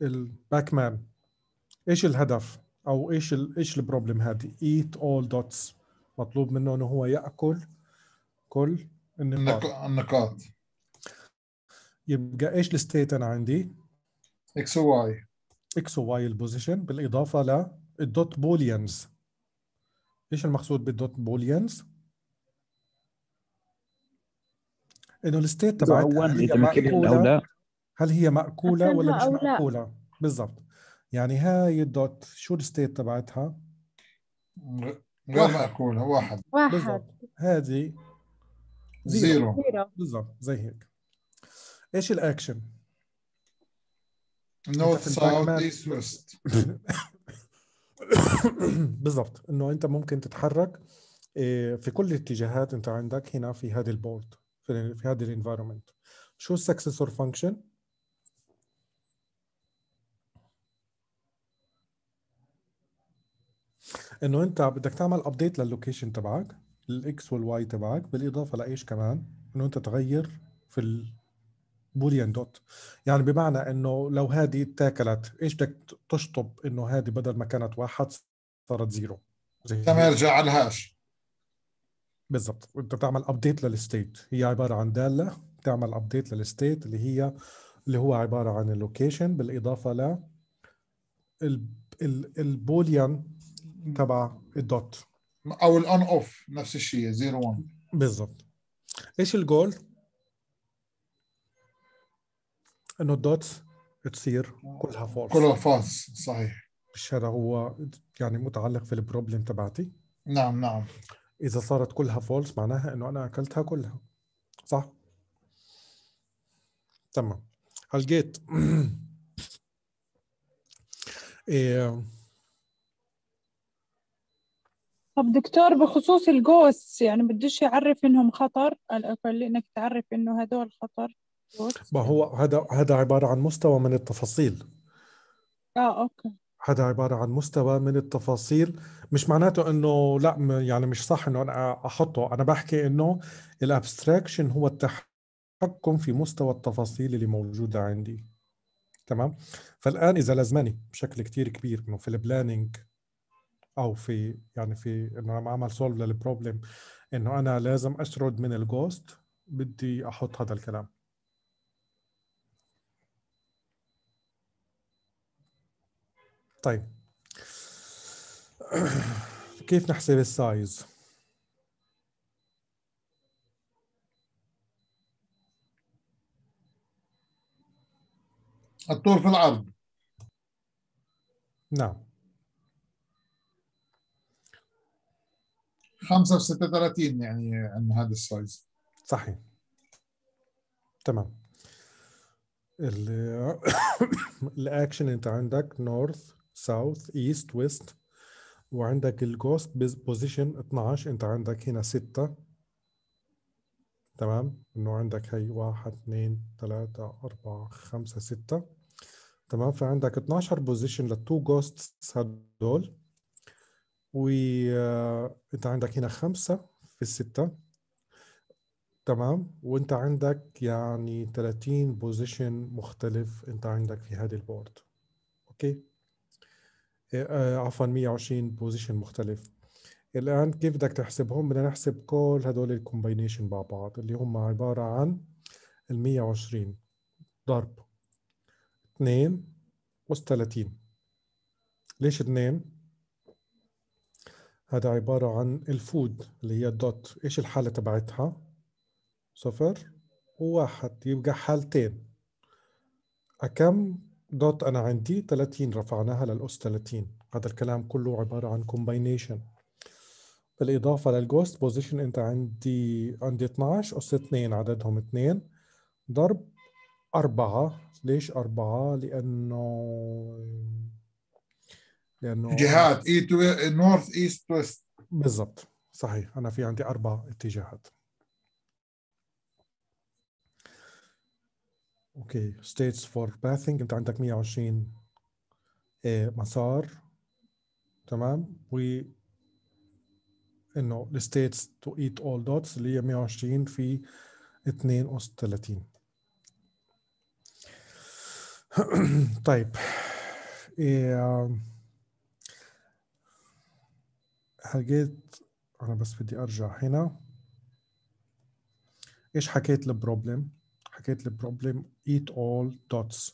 للباك مان ايش الهدف او ايش الـ ايش البروبلم هذه ايت اول دوتس مطلوب منه انه هو ياكل كل النقاط النقاط يبقى ايش الستيت انا عندي اكس وواي اكس وواي البوزيشن بالاضافه للدوت بوليانز ايش المقصود بالدوت بوليانز انه الستيت تبعتها هل هي مأكولة هل هي مأكولة ولا مش مأكولة بالضبط يعني هاي الدوت شو الستيت تبعتها؟ غير معقولة واحد واحد هذه زيرو زيرو بالضبط زي هيك ايش الاكشن؟ نورث ساوث ايست ويست بالضبط انه انت ممكن تتحرك إيه، في كل الاتجاهات انت عندك هنا في هذه البولت في هذه الانفايرمنت شو السكسسور فانكشن؟ انه انت بدك تعمل ابديت للوكيشن تبعك الاكس والواي تبعك بالاضافه لايش كمان انه انت تغير في البوليان دوت يعني بمعنى انه لو هذه اتاكلت ايش بدك تشطب انه هذه بدل ما كانت واحد صارت زيرو زي ما يرجع على الهاش بالضبط انت بتعمل ابديت للستيت هي عباره عن داله بتعمل ابديت للستيت اللي هي اللي هو عباره عن اللوكيشن بالاضافه ل البوليان تبع الدوت او الان اوف نفس الشيء 0 1 بالضبط ايش الجول؟ انه الدوت تصير كلها فولس كلها فولس صحيح مش هذا هو يعني متعلق في البروبلم تبعتي نعم نعم اذا صارت كلها فولس معناها انه انا اكلتها كلها صح تمام هالجيت [CLEARS THROAT] إيه طب دكتور بخصوص الجوس يعني بديش يعرف انهم خطر على الاقل انك تعرف انه هذول خطر ما هو هذا هذا عباره عن مستوى من التفاصيل اه اوكي هذا عباره عن مستوى من التفاصيل مش معناته انه لا يعني مش صح انه انا احطه انا بحكي انه الابستراكشن هو التحكم في مستوى التفاصيل اللي موجوده عندي تمام فالان اذا لازمني بشكل كتير كبير انه في البلاننج او في يعني في انه لما اعمل سولف للبروبلم انه انا لازم اشرد من الجوست بدي احط هذا الكلام طيب [CLEARS THROAT] كيف نحسب السايز الطول في العرض نعم 5 و 36 يعني عن هذا السايز صحيح تمام [COUGHS] الاكشن انت عندك نورث ساوث ايست ويست وعندك الجوست بوزيشن 12 انت عندك هنا 6 تمام انه عندك هي 1 2 3 4 5 6 تمام فعندك 12 بوزيشن للتو جوستس هدول وانت عندك هنا خمسة في الستة تمام وانت عندك يعني 30 بوزيشن مختلف انت عندك في هذه البورد اوكي آه، آه، عفوا 120 بوزيشن مختلف الان كيف بدك تحسبهم بدنا نحسب كل هدول الكومباينيشن مع بعض اللي هم عباره عن ال 120 ضرب 2 اس 30 ليش 2 هذا عبارة عن الفود اللي هي الدوت إيش الحالة تبعتها صفر وواحد يبقى حالتين أكم دوت أنا عندي 30 رفعناها للأس 30 هذا الكلام كله عبارة عن combination بالإضافة للجوست بوزيشن أنت عندي عندي 12 أس 2 عددهم 2 ضرب أربعة ليش أربعة لأنه لانه جهات اي تو إيه، نورث ايست ويست بالضبط صحيح انا في عندي اربع اتجاهات اوكي ستيتس فور باثينج انت عندك 120 إيه، مسار تمام و انه الستيتس تو ايت اول دوتس اللي هي 120 في 2 اس 30 طيب إيه حكيت انا بس بدي ارجع هنا ايش حكيت البروبلم حكيت البروبلم eat all dots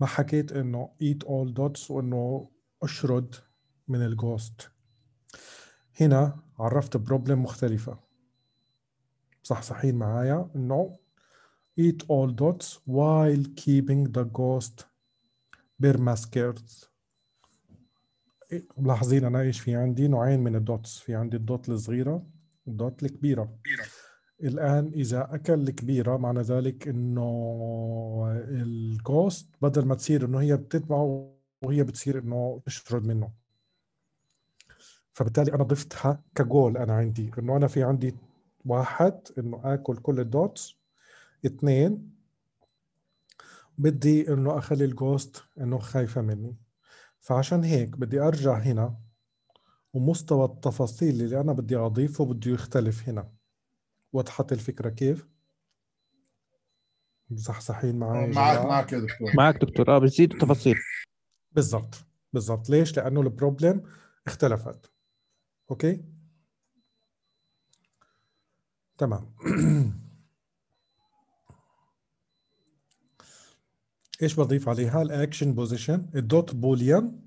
ما حكيت انه eat all dots وانه اشرد من الجوست هنا عرفت بروبلم مختلفة صحصحين معايا انه eat all dots while keeping the ghost permascared ملاحظين انا ايش في عندي نوعين من الدوتس في عندي الدوت الصغيره والدوت الكبيره الان اذا اكل الكبيره معنى ذلك انه الكوست بدل ما تصير انه هي بتتبعه وهي بتصير انه تشرد منه فبالتالي انا ضفتها كجول انا عندي انه انا في عندي واحد انه اكل كل الدوتس اثنين بدي انه اخلي الجوست انه خايفه مني فعشان هيك بدي ارجع هنا ومستوى التفاصيل اللي انا بدي اضيفه بده يختلف هنا وضحت الفكره كيف؟ مصحصحين معي معك معك يا دكتور معك دكتور اه بتزيد التفاصيل بالضبط بالضبط ليش؟ لانه البروبلم اختلفت اوكي؟ تمام [CLEARS THROAT] ايش بضيف عليها الاكشن بوزيشن الدوت بوليان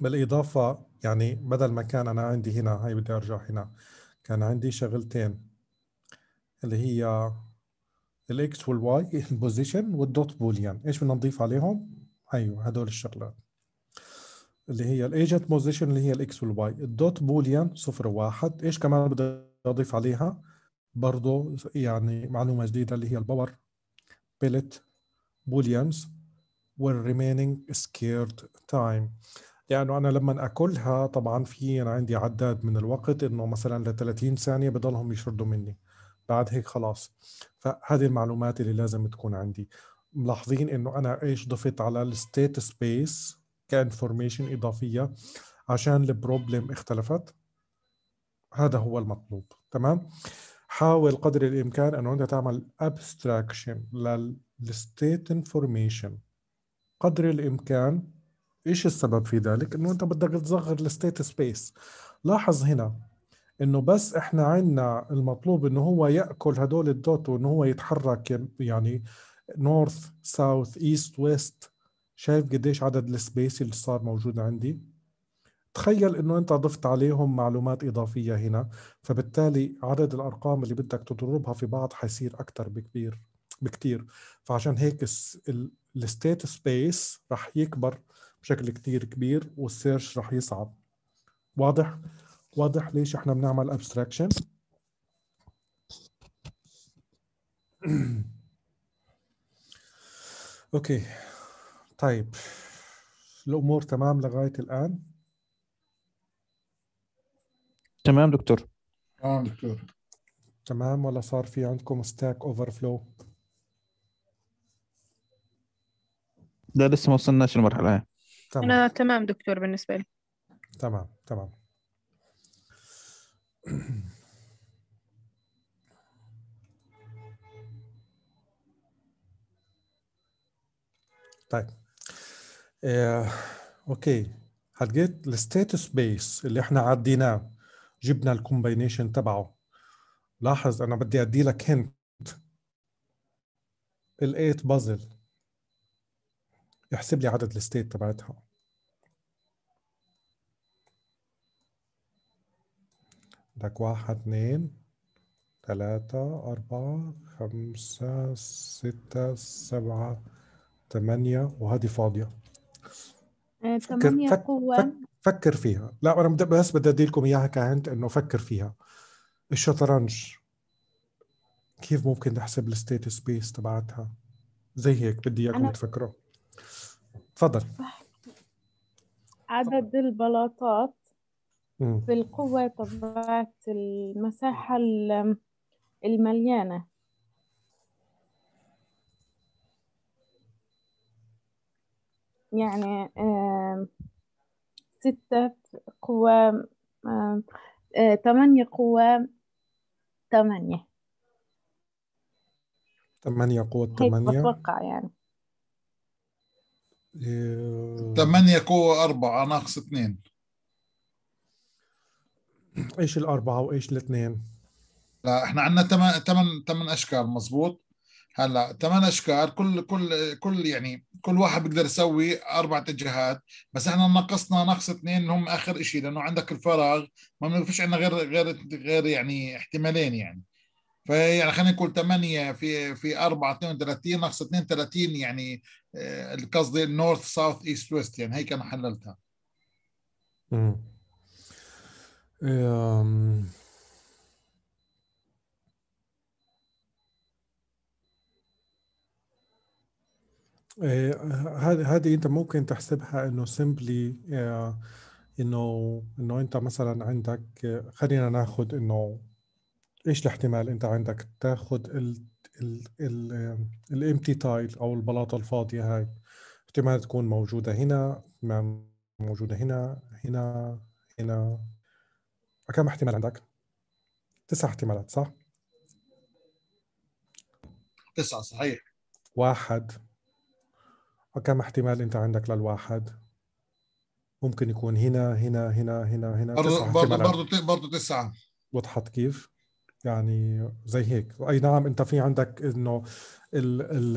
بالاضافه يعني بدل ما كان انا عندي هنا هاي بدي ارجع هنا كان عندي شغلتين اللي هي الاكس والواي البوزيشن والدوت بوليان ايش بدنا نضيف عليهم ايوه هدول الشغلات اللي هي الايجنت بوزيشن اللي هي الاكس والواي الدوت بوليان صفر واحد ايش كمان بدي اضيف عليها برضه يعني معلومه جديده اللي هي الباور بيلت بوليانز والريمينينج سكيرد تايم لانه انا لما اكلها طبعا في انا عندي عداد من الوقت انه مثلا ل 30 ثانيه بضلهم يشردوا مني بعد هيك خلاص فهذه المعلومات اللي لازم تكون عندي ملاحظين انه انا ايش ضفت على الستيت سبيس كانفورميشن اضافيه عشان البروبلم اختلفت هذا هو المطلوب تمام حاول قدر الامكان انه انت تعمل ابستراكشن لل الستيت انفورميشن قدر الامكان ايش السبب في ذلك؟ انه انت بدك تصغر الستيت سبيس لاحظ هنا انه بس احنا عندنا المطلوب انه هو ياكل هدول الدوت وانه هو يتحرك يعني نورث ساوث ايست ويست شايف قديش عدد السبيس اللي صار موجود عندي تخيل انه انت ضفت عليهم معلومات اضافيه هنا فبالتالي عدد الارقام اللي بدك تضربها في بعض حيصير اكثر بكبير بكتير فعشان هيك الستيت سبيس رح يكبر بشكل كتير كبير والسيرش رح يصعب واضح واضح ليش احنا بنعمل ابستراكشن [CLEARS THROAT] اوكي طيب الامور تمام لغايه الان تمام دكتور تمام دكتور تمام ولا صار في عندكم ستاك اوفر فلو ده لسه ما وصلناش للمرحله هاي تمام. انا تمام دكتور بالنسبه لي تمام تمام طيب إيه. اوكي هتجيت الستاتس بيس اللي احنا عديناه جبنا الكومباينيشن تبعه لاحظ انا بدي ادي لك هنت الايت بازل يحسب لي عدد الستيت تبعتها عندك واحد اثنين ثلاثة أربعة خمسة ستة سبعة ثمانية وهذه فاضية آه، ثمانية فكر, قوة فكر, فكر فيها لا أنا بس بدي أدي لكم إياها كهنت إنه فكر فيها الشطرنج كيف ممكن نحسب الستيت سبيس تبعتها زي هيك بدي اياكم تفكروا تفضل عدد البلاطات في القوة تبعت المساحة المليانة يعني ستة قوة ثمانية آه، قوة ثمانية ثمانية قوة ثمانية أتوقع يعني 8 قوة 4 ناقص 2 ايش الأربعة وايش الاثنين؟ لا احنا عندنا 8 8 8 أشكال مزبوط هلا ثمان اشكال كل كل كل يعني كل واحد بيقدر يسوي اربع اتجاهات بس احنا نقصنا ناقص اثنين اللي هم اخر شيء لانه عندك الفراغ ما فيش عندنا غير غير غير يعني احتمالين يعني فيعني خلينا نقول 8 في في 4 32 ناقص 32 يعني قصدي نورث ساوث ايست ويست يعني هيك انا حللتها امم هذه هذه انت ممكن تحسبها انه سيمبلي آه، انه انه انت مثلا عندك آه، خلينا ناخذ انه ايش الاحتمال انت عندك تاخذ الامتي تايل او البلاطه الفاضيه هاي احتمال تكون موجوده هنا موجوده هنا هنا هنا كم احتمال عندك؟ تسع احتمالات صح؟ تسعة صحيح واحد وكم احتمال انت عندك للواحد؟ ممكن يكون هنا هنا هنا هنا هنا برضه برضه برضه تسعة وضحت كيف؟ يعني زي هيك اي نعم انت في عندك انه ال ال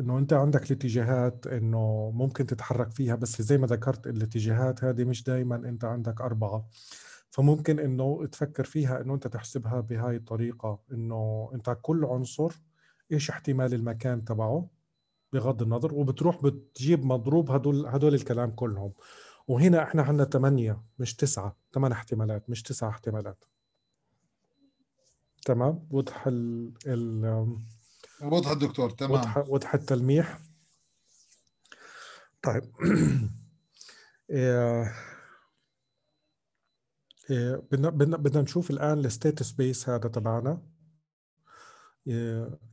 انه انت عندك الاتجاهات انه ممكن تتحرك فيها بس زي ما ذكرت الاتجاهات هذه مش دائما انت عندك اربعه فممكن انه تفكر فيها انه انت تحسبها بهاي الطريقه انه انت كل عنصر ايش احتمال المكان تبعه بغض النظر وبتروح بتجيب مضروب هدول هدول الكلام كلهم وهنا احنا عندنا ثمانية مش تسعة ثمان احتمالات مش تسعة احتمالات تمام وضح ال, ال آه، وضح الدكتور تمام وضح, وضح التلميح طيب [CLEARS THROAT] آه، آه، بدنا بدنا بدنا نشوف الان الستيت سبيس هذا تبعنا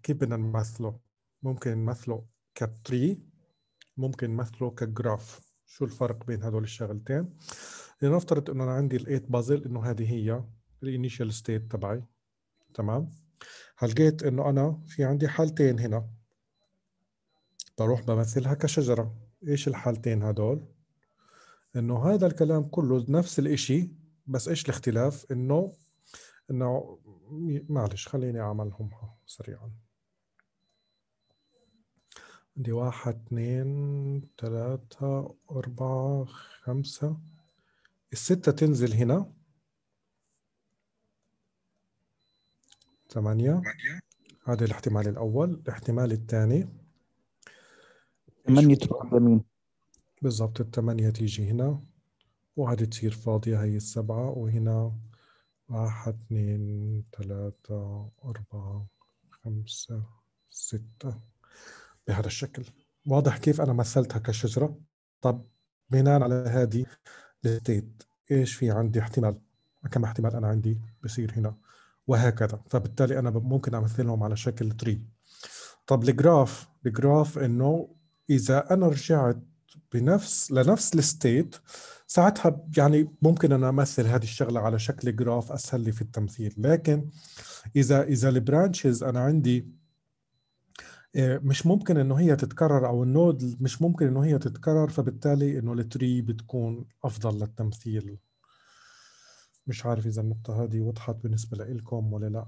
كيف بدنا نمثله ممكن نمثله كتري ممكن نمثله كجراف شو الفرق بين هدول الشغلتين لنفترض انه انا عندي الايت بازل انه هذه هي الانيشال ستيت تبعي تمام هلقيت انه انا في عندي حالتين هنا بروح بمثلها كشجره ايش الحالتين هدول انه هذا الكلام كله نفس الاشي بس ايش الاختلاف انه انه معلش خليني اعملهم سريعا عندي واحد اثنين ثلاثة أربعة خمسة الستة تنزل هنا ثمانية هذا الاحتمال الأول الاحتمال الثاني ثمانية تروح يمين بالضبط الثمانية تيجي هنا وهذه تصير فاضية هي السبعة وهنا واحد اثنين ثلاثة أربعة خمسة ستة بهذا الشكل واضح كيف أنا مثلتها كشجرة طب بناء على هذه الستيت إيش في عندي احتمال كم احتمال أنا عندي بصير هنا وهكذا فبالتالي انا ممكن امثلهم على شكل تري طب الجراف الجراف انه اذا انا رجعت بنفس لنفس الستيت ساعتها يعني ممكن انا امثل هذه الشغله على شكل جراف اسهل لي في التمثيل لكن اذا اذا البرانشز انا عندي آه، مش ممكن انه هي تتكرر او النود مش ممكن انه هي تتكرر فبالتالي انه التري بتكون افضل للتمثيل مش عارف إذا النقطة هذه وضحت بالنسبة لكم ولا لا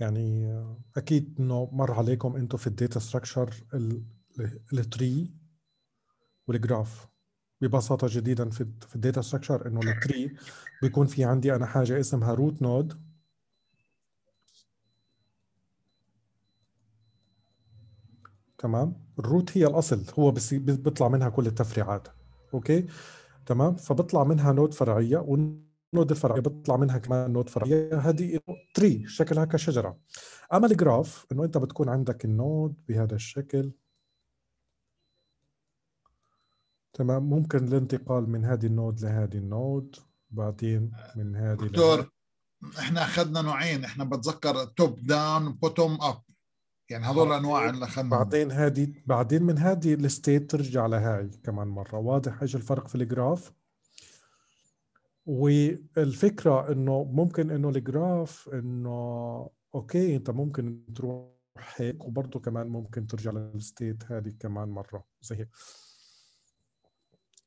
يعني أكيد إنه مر عليكم أنتم في الداتا ستراكشر التري والجراف ببساطه جديدا في في الداتا ستراكشر انه التري بيكون في عندي انا حاجه اسمها روت نود تمام الروت هي الاصل هو بيطلع منها كل التفريعات اوكي تمام فبطلع منها نود فرعيه والنود الفرعيه بطلع منها كمان نود فرعيه هذه تري شكلها كشجره اما الجراف انه انت بتكون عندك النود بهذا الشكل تمام ممكن الانتقال من هذه النود لهذه النود بعدين من هذه دكتور احنا اخذنا نوعين احنا بتذكر توب داون بوتوم اب يعني هذول انواع اللي اخذنا بعدين هذه بعدين من هذه الستيت ترجع لهاي كمان مره واضح ايش الفرق في الجراف والفكره انه ممكن انه الجراف انه اوكي انت ممكن تروح هيك وبرضه كمان ممكن ترجع للستيت هذه كمان مره زي هيك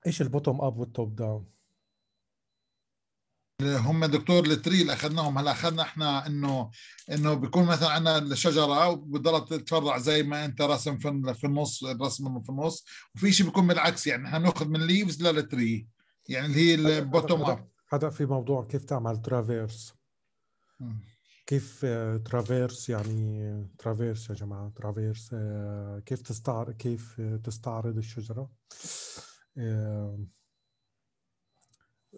ايش البوتوم اب والتوب داون هم دكتور التري اللي اخذناهم هلا اخذنا احنا انه انه بيكون مثلا عندنا الشجره وبتضلها تتفرع زي ما انت راسم في في النص الرسم في النص وفي شيء بيكون بالعكس يعني احنا بناخذ من ليفز للتري يعني اللي هي البوتوم اب هذا في موضوع كيف تعمل ترافيرس كيف ترافيرس آه، يعني ترافيرس آه، يا جماعه ترافيرس آه، كيف تستعرض كيف تستعرض الشجره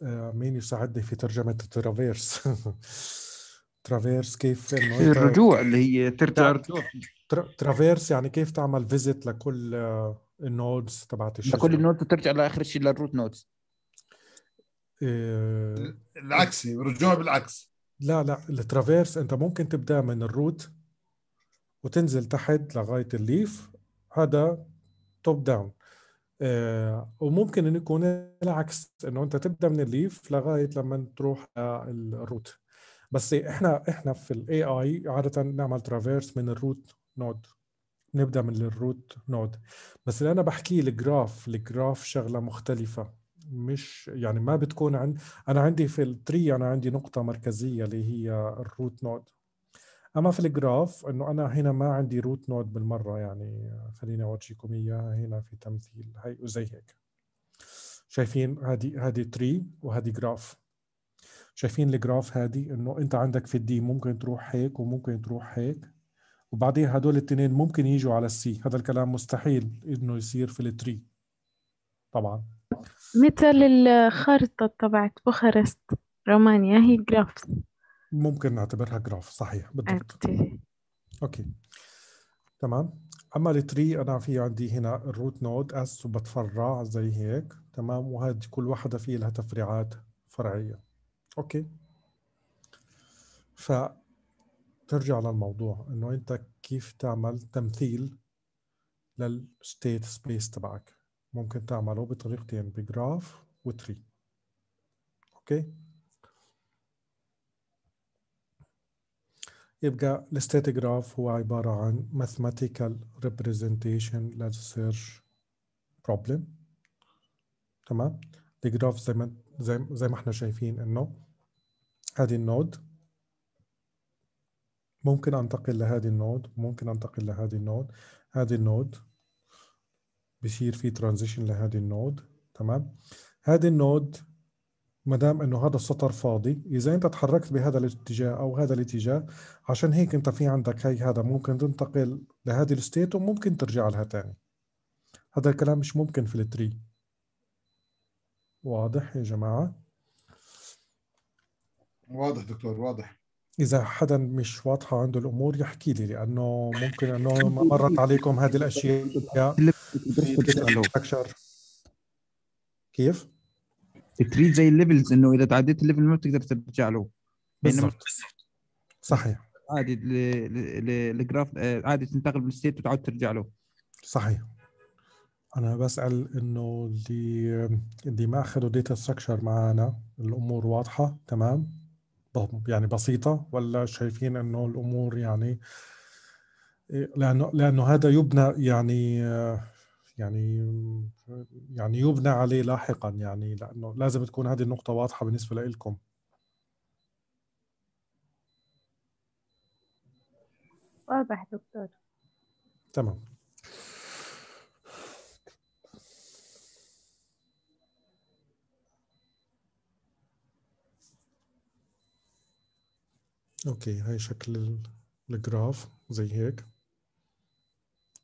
مين يساعدني في ترجمة ترافيرس [LAUGHS] ترافيرس كيف الرجوع اللي هي ترجع ترافيرس يعني كيف تعمل فيزيت لكل آه، النودز تبعت الشجره لكل النودز وترجع لاخر شيء للروت نودز آه، العكس العكسي رجوع بالعكس لا لا الترافيرس انت ممكن تبدا من الروت وتنزل تحت لغايه الليف هذا توب داون آه، وممكن انه يكون العكس انه انت تبدا من الليف لغايه لما تروح للروت بس احنا احنا في الاي اي عاده نعمل ترافيرس من الروت نود نبدا من الروت نود بس اللي انا بحكيه الجراف الجراف شغله مختلفه مش يعني ما بتكون عند انا عندي في التري انا عندي نقطه مركزيه اللي هي الروت نود اما في الجراف انه انا هنا ما عندي روت نود بالمره يعني خليني اورجيكم اياها هنا في تمثيل هي وزي هيك شايفين هذه هذه تري وهذه جراف شايفين الجراف هذه انه انت عندك في الدي ممكن تروح هيك وممكن تروح هيك وبعدين هدول الاثنين ممكن يجوا على السي هذا الكلام مستحيل انه يصير في التري طبعا مثل الخارطة تبعت بوخارست رومانيا هي جراف ممكن نعتبرها جراف صحيح بالضبط أوكي. اوكي تمام اما التري انا في عندي هنا الروت نود اس وبتفرع زي هيك تمام وهذه كل واحده في لها تفريعات فرعيه اوكي ف ترجع للموضوع انه انت كيف تعمل تمثيل للستيت سبيس تبعك ممكن تعمله بطريقتين بجراف وتري اوكي يبقى الستيت جراف هو عبارة عن mathematical representation للسيرش problem تمام الجراف زي ما زي, زي ما احنا شايفين انه هذه النود ممكن انتقل لهذه النود ممكن انتقل لهذه النود هذه النود بصير في ترانزيشن لهذه النود تمام هذه النود ما دام انه هذا السطر فاضي اذا انت تحركت بهذا الاتجاه او هذا الاتجاه عشان هيك انت في عندك هي هذا ممكن تنتقل لهذه الستيت وممكن ترجع لها تاني هذا الكلام مش ممكن في التري واضح يا جماعه واضح دكتور واضح اذا حدا مش واضحه عنده الامور يحكي لي لانه ممكن انه مرت عليكم هذه الاشياء [LAUGHS] كيف تريد زي الليفلز انه اذا تعديت الليفل ما بتقدر ترجع له بالضبط صحيح عادي الجراف آه، عادي تنتقل من ستيت وتعود ترجع له صحيح انا بسال انه اللي اللي ما اخذوا داتا ستراكشر معنا الامور واضحه تمام يعني بسيطه ولا شايفين انه الامور يعني إيه، لانه لانه هذا يبنى يعني آه، يعني يعني يبنى عليه لاحقا يعني لانه لازم تكون هذه النقطه واضحه بالنسبه لكم واضح دكتور تمام اوكي هاي شكل الجراف زي هيك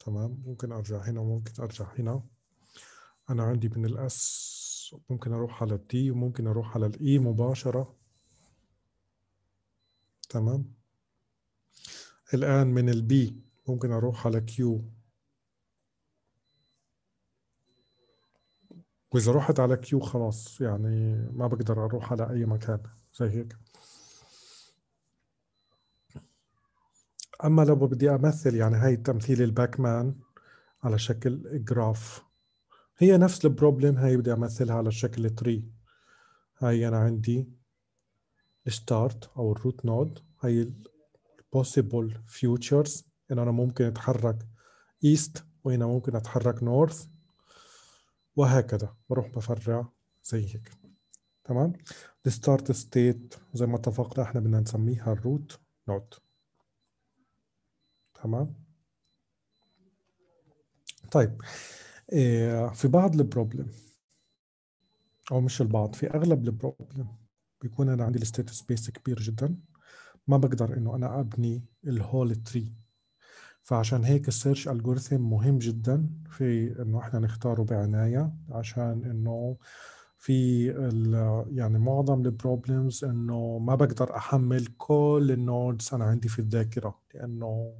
تمام ممكن ارجع هنا وممكن ارجع هنا انا عندي من الاس ممكن اروح على الدي وممكن اروح على الاي مباشره تمام الان من البي ممكن اروح على كيو واذا رحت على كيو خلاص يعني ما بقدر اروح على اي مكان زي هيك اما لو بدي امثل يعني هاي تمثيل الباكمان على شكل جراف هي نفس البروبلم هاي بدي امثلها على شكل تري هاي انا عندي الستارت او الروت نود هاي البوسيبل فيوتشرز ان انا ممكن اتحرك ايست وهنا ممكن اتحرك نورث وهكذا بروح بفرع زي هيك تمام الستارت ستيت زي ما اتفقنا احنا بدنا نسميها الروت نود تمام طيب آه، في بعض البروبلم او مش البعض في اغلب البروبلم بيكون انا عندي الستيت سبيس كبير جدا ما بقدر انه انا ابني الهول تري فعشان هيك السيرش الجوريثم مهم جدا في انه احنا نختاره بعنايه عشان انه في يعني معظم البروبلمز انه ما بقدر احمل كل النودز انا عندي في الذاكره لانه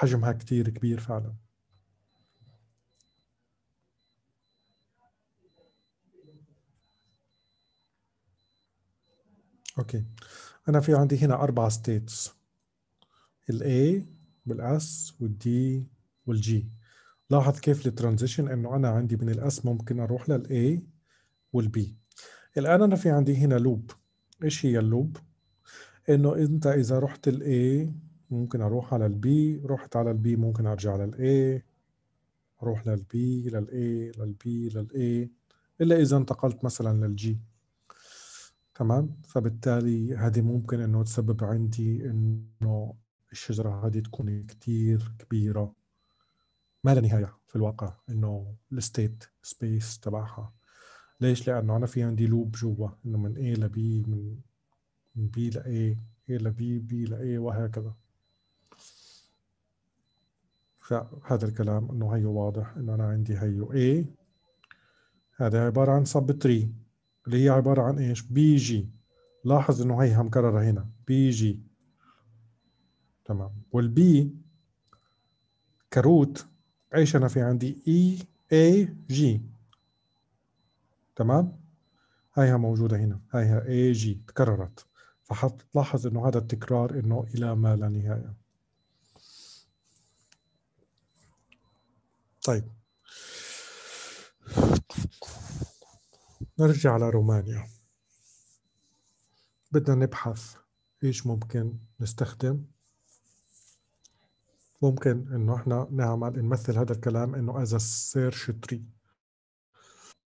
حجمها كتير كبير فعلا اوكي انا في عندي هنا اربع ستيتس الاي والاس والدي والجي لاحظ كيف الترانزيشن انه انا عندي من الاس ممكن اروح للاي والبي الان انا في عندي هنا لوب ايش هي اللوب انه انت اذا رحت الاي ممكن اروح على البي رحت على البي ممكن ارجع على الاي اروح للبي للاي للبي للاي الا اذا انتقلت مثلا للجي تمام فبالتالي هذه ممكن انه تسبب عندي انه الشجره هذه تكون كتير كبيره ما لا نهايه في الواقع انه الستيت سبيس تبعها ليش لانه انا في عندي لوب جوا انه من A ل B من B ل A A ل B B ل A وهكذا فهذا الكلام انه هيو واضح انه انا عندي هيو A هذا عباره عن sub 3 اللي هي عباره عن ايش؟ بي جي لاحظ انه هيها مكرره هنا بي جي تمام والبي كروت ايش انا في عندي اي اي جي تمام هيها موجوده هنا هيها اي جي تكررت فحتلاحظ انه هذا التكرار انه الى ما لا نهايه طيب نرجع لرومانيا بدنا نبحث ايش ممكن نستخدم ممكن انه احنا نعمل نمثل هذا الكلام انه از سيرش تري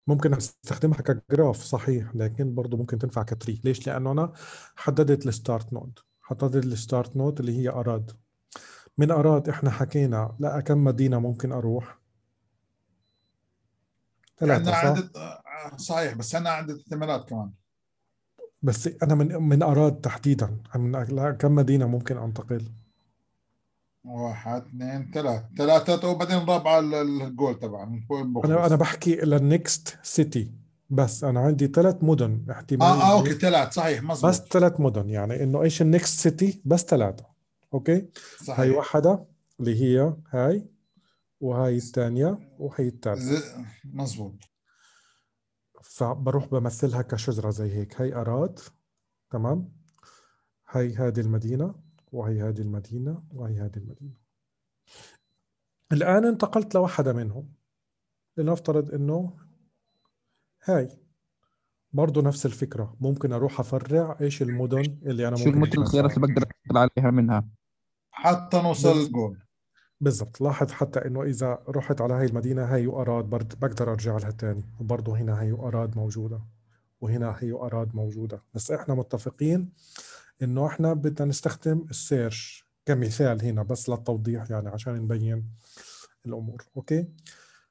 ممكن استخدمها كجراف صحيح لكن برضه ممكن تنفع كتري ليش لانه انا حددت الستارت نود حددت الستارت نود اللي هي اراد من أراد إحنا حكينا لا كم مدينة ممكن أروح ثلاثة يعني صح؟ عدد آه، صحيح بس أنا عدد احتمالات كمان بس أنا من من أراد تحديدا من كم مدينة ممكن أنتقل واحد اثنين ثلاث ثلاثة وبعدين رابعة الجول تبع أنا أنا بحكي للنكست سيتي بس انا عندي ثلاث مدن احتمال اه, آه اوكي ثلاث صحيح مظبوط بس ثلاث مدن يعني انه ايش النكست سيتي بس ثلاثه اوكي صحيح. هاي وحده اللي هي هاي وهاي الثانيه وهي الثالثه مزبوط فبروح بمثلها كشجره زي هيك هاي اراد تمام هاي هذه المدينه وهي هذه المدينه وهي هذه المدينه الان انتقلت لوحده منهم لنفترض انه هاي برضه نفس الفكره ممكن اروح افرع ايش المدن اللي انا ممكن شو المدن الخيارات اللي بقدر احصل عليها منها حتى نوصل الجول بالضبط لاحظ حتى انه اذا رحت على هاي المدينه هي واراد بقدر ارجع لها تاني وبرضه هنا هي واراد موجوده وهنا هي واراد موجوده بس احنا متفقين انه احنا بدنا نستخدم السيرش كمثال هنا بس للتوضيح يعني عشان نبين الامور اوكي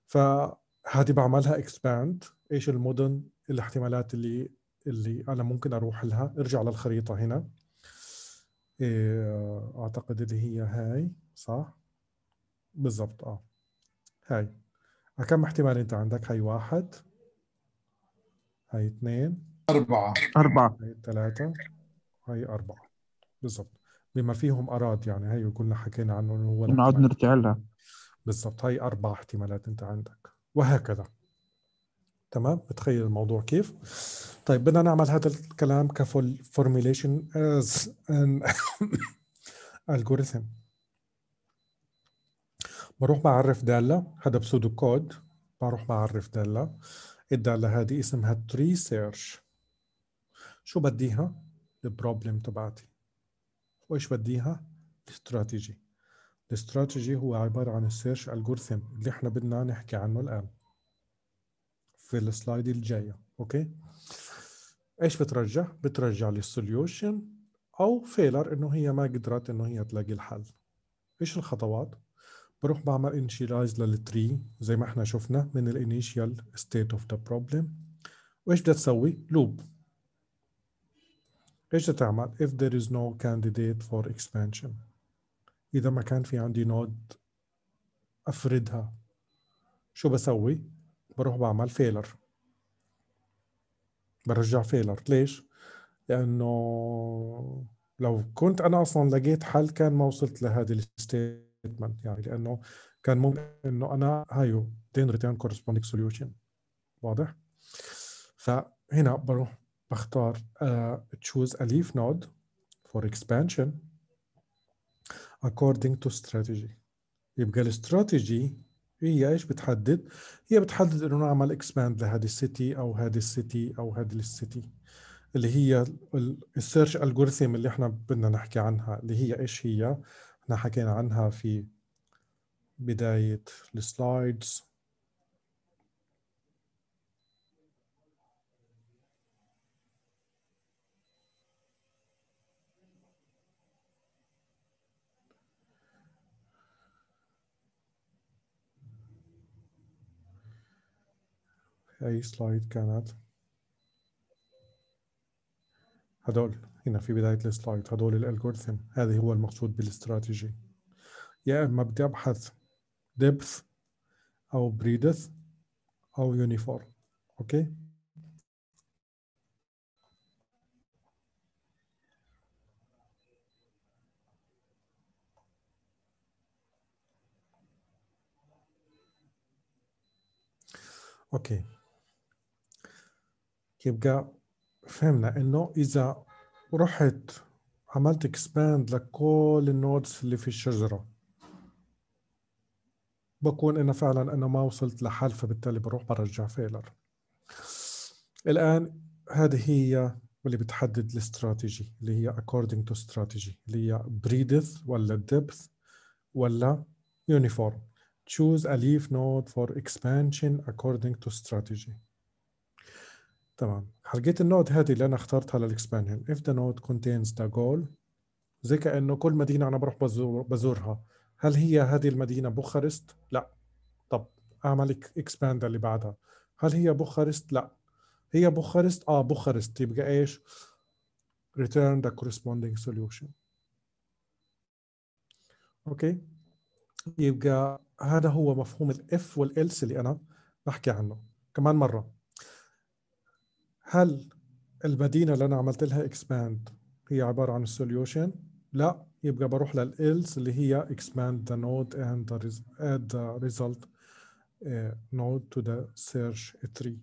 فهذه بعملها اكسباند ايش المدن الاحتمالات اللي اللي انا ممكن اروح لها ارجع للخريطه هنا إيه اعتقد اللي هي هاي صح بالضبط اه هاي كم احتمال انت عندك هاي واحد هاي اثنين أربعة أربعة هاي ثلاثة هاي أربعة بالضبط بما فيهم أراد يعني هي قلنا حكينا عنه إنه هو نقعد نرجع لها بالضبط هاي أربع احتمالات أنت عندك وهكذا تمام بتخيل الموضوع كيف طيب بدنا نعمل هذا الكلام كفول فورميليشن از ان الجوريثم بروح بعرف دالة هذا بسودو كود بروح بعرف دالة الدالة هذه اسمها تري سيرش شو بديها البروبلم تبعتي وايش بديها الاستراتيجي الاستراتيجي هو عبارة عن السيرش الجوريثم اللي احنا بدنا نحكي عنه الآن في السلايد الجايه اوكي ايش بترجع بترجع لي السوليوشن او فيلر انه هي ما قدرت انه هي تلاقي الحل ايش الخطوات بروح بعمل انشيلايز للتري زي ما احنا شفنا من الانيشيال ستيت اوف ذا بروبلم وايش بدها تسوي لوب ايش بدها تعمل if there is no candidate for expansion اذا ما كان في عندي نود افردها شو بسوي بروح بعمل فيلر برجع فيلر ليش؟ لانه لو كنت انا اصلا لقيت حل كان ما وصلت لهذه الستيتمنت يعني لانه كان ممكن انه انا هايو دين ريتيرن كورسبوندينج سوليوشن واضح؟ فهنا بروح بختار تشوز ا ليف نود فور اكسبانشن expansion according to strategy يبقى الاستراتيجي هي ايش بتحدد؟ هي بتحدد انه نعمل اكسباند لهذه السيتي او هذه السيتي او هذه السيتي اللي هي السيرش الجوريثم اللي احنا بدنا نحكي عنها اللي هي ايش هي؟ احنا حكينا عنها في بداية السلايدز اي سلايد كانت هدول هنا في بدايه السلايد هدول الالجوريثم هذا هو المقصود بالاستراتيجي يا اما بدي ابحث depth او بريدث او يونيفورم اوكي اوكي يبقى فهمنا انه اذا رحت عملت اكسباند لكل النودز اللي في الشجره بكون انا فعلا انا ما وصلت لحل فبالتالي بروح برجع فيلر الان هذه هي اللي بتحدد الاستراتيجي اللي هي according to strategy اللي هي breadth ولا depth ولا uniform choose a leaf node for expansion according to strategy تمام حركه النود هذه اللي انا اخترتها للاكسبانشن if the node contains the goal زي كانه كل مدينه انا بروح بزور بزورها هل هي هذه المدينه بوخارست لا طب اعمل اكسباند اللي بعدها هل هي بوخارست لا هي بوخارست اه بوخارست يبقى ايش return the corresponding solution اوكي يبقى هذا هو مفهوم الاف والالس اللي انا بحكي عنه كمان مره هل المدينة اللي أنا عملت لها expand هي عبارة عن solution؟ لا يبقى بروح else اللي هي expand the node and the res add the result uh, node to the search tree.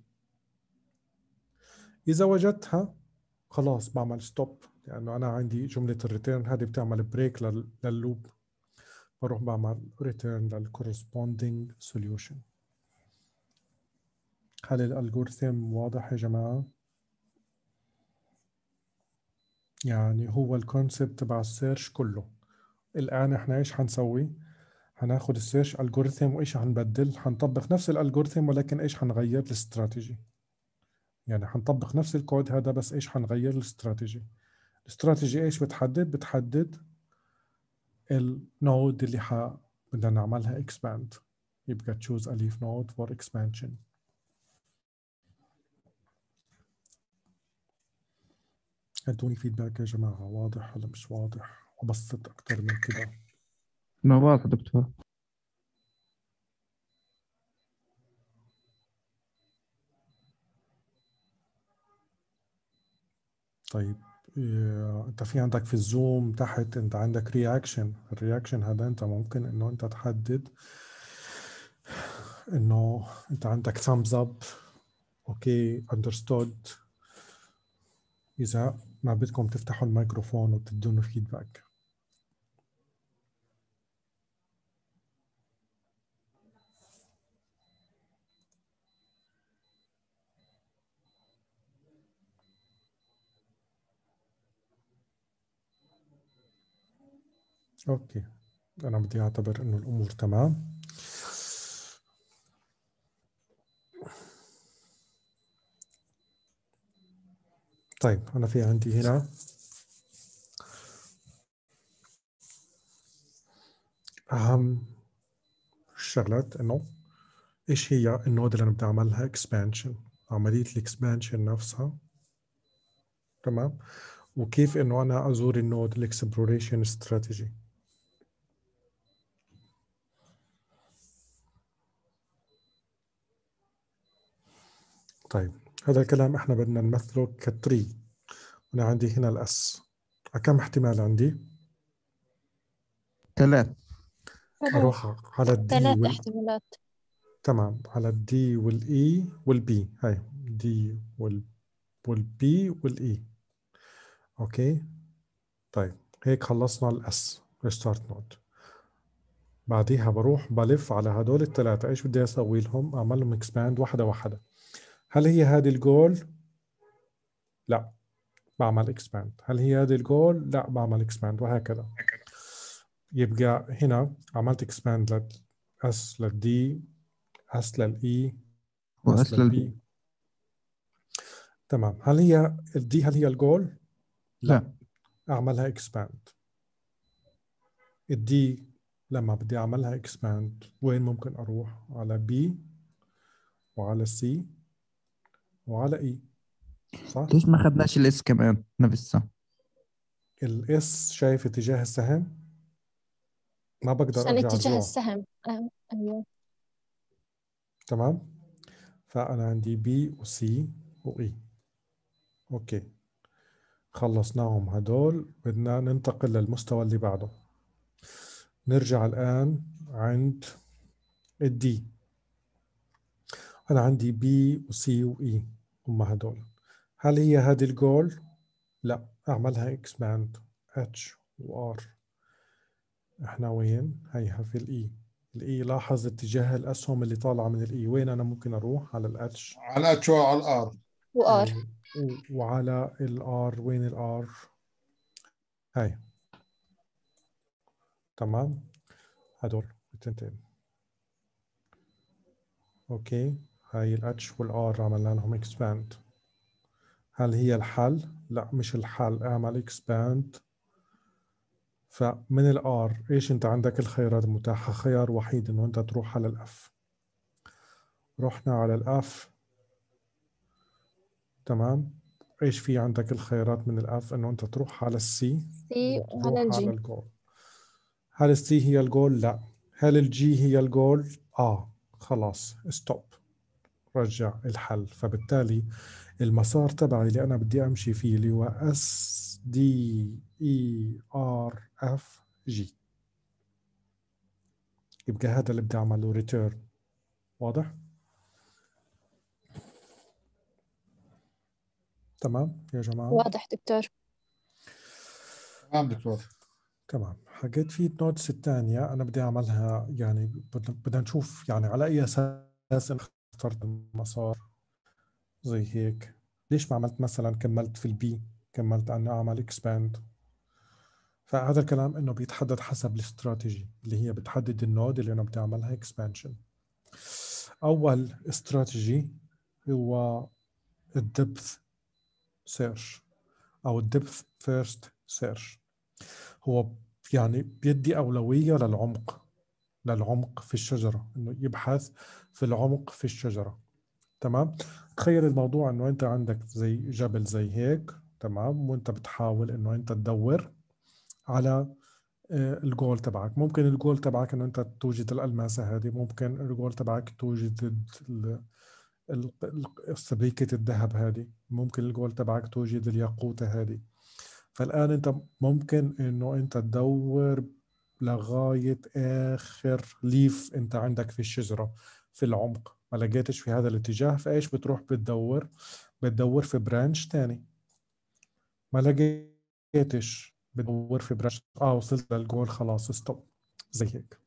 إذا وجدتها خلاص بعمل stop لأنه أنا عندي جملة الريتيرن هذه بتعمل بريك لللوب بروح بعمل return لل solution. هل الالجوريثم واضح يا جماعه يعني هو الكونسبت تبع السيرش كله الان احنا ايش حنسوي هناخد السيرش الجوريثم وايش هنبدل هنطبق نفس الالجوريثم ولكن ايش هنغير الاستراتيجي يعني هنطبق نفس الكود هذا بس ايش هنغير الاستراتيجي الاستراتيجي ايش بتحدد بتحدد النود اللي ح... بدنا نعملها expand يبقى choose a leaf node for expansion ادوني فيدباك يا جماعه واضح ولا مش واضح وبسط اكتر من كده ما واضح دكتور طيب آه، انت في عندك في الزوم تحت انت عندك رياكشن الرياكشن هذا انت ممكن انه انت تحدد انه انت عندك ثامز اب اوكي اندرستود اذا ما بدكم تفتحوا الميكروفون وبتدونا فيدباك اوكي انا بدي اعتبر انه الامور تمام طيب أنا في عندي هنا أهم الشغلات إنه إيش هي النود اللي أنا بدي أعملها اكسبانشن عملية الإكسبانشن نفسها تمام وكيف إنه أنا أزور النود الإكسبلوريشن استراتيجي طيب هذا الكلام احنا بدنا نمثله كتري وانا عندي هنا الاس كم احتمال عندي؟ ثلاث اروح على الدي ثلاث وال... احتمالات تمام على الدي والاي e والبي هاي دي وال والبي والاي e. اوكي طيب هيك خلصنا الاس ريستارت نود بعديها بروح بلف على هدول الثلاثه ايش بدي اسوي لهم اعمل لهم اكسباند واحده واحده هل هي هذه الجول؟ لا بعمل اكسباند هل هي هذه الجول؟ لا بعمل اكسباند وهكذا يبقى هنا عملت اكسباند لل اس للدي اس للاي اس للبي تمام هل هي الدي هل هي الجول؟ لا اعملها اكسباند الدي لما بدي اعملها اكسباند وين ممكن اروح على بي وعلى سي وعلى اي صح ليش ما خدناش الاس كمان نفسها الاس شايف اتجاه السهم ما بقدر عشان اتجاه السهم ايوه تمام فانا عندي بي وسي واي e. اوكي خلصناهم هدول بدنا ننتقل للمستوى اللي بعده نرجع الان عند الدي أنا عندي بي وسي وإي e هم هدول هل هي هذه الجول؟ لا أعملها اكسباند اتش وار إحنا وين؟ هيها في الإي e. الإي e لاحظ اتجاه الأسهم اللي طالعة من الإي وين أنا ممكن أروح على الاتش على الاتش إيه، وعلى الآر وآر وعلى الآر وين الآر؟ هاي تمام هدول التنتين اوكي هاي ال وال والار عملنا لهم expand هل هي الحل؟ لا مش الحل اعمل expand فمن الار ايش انت عندك الخيارات المتاحة خيار وحيد انه انت تروح على ال F رحنا على ال F تمام ايش في عندك الخيارات من ال F انه انت تروح على السي سي وعلى G على الجول هل السي هي الجول لا هل الجي هي الجول اه خلاص ستوب رجع الحل فبالتالي المسار تبعي اللي انا بدي امشي فيه اللي هو اس دي اي ار اف جي يبقى هذا اللي بدي اعمله ريتيرن واضح تمام يا جماعه واضح دكتور تمام دكتور تمام حكيت في نوتس الثانيه انا بدي اعملها يعني بدنا نشوف يعني على اي اساس طرد مسار زي هيك ليش ما عملت مثلا كملت في البي كملت أن أعمل اكسباند فهذا الكلام انه بيتحدد حسب الاستراتيجي اللي هي بتحدد النود اللي انا بتعملها اكسبانشن اول استراتيجي هو الدبث سيرش او الدبث فيرست سيرش هو يعني بيدي اولويه للعمق للعمق في الشجرة إنه يبحث في العمق في الشجرة تمام تخيل الموضوع إنه أنت عندك زي جبل زي هيك تمام وأنت بتحاول إنه أنت تدور على آه، الجول تبعك ممكن الجول تبعك إنه أنت توجد الألماسة هذه ممكن الجول تبعك توجد السبيكة الذهب هذه ممكن الجول تبعك توجد الياقوتة هذه فالآن أنت ممكن إنه أنت تدور لغايه اخر ليف انت عندك في الشجره في العمق ما لقيتش في هذا الاتجاه فايش بتروح بتدور بتدور في برانش تاني ما لقيتش بدور في برانش اه وصلت للجول خلاص ستوب زي هيك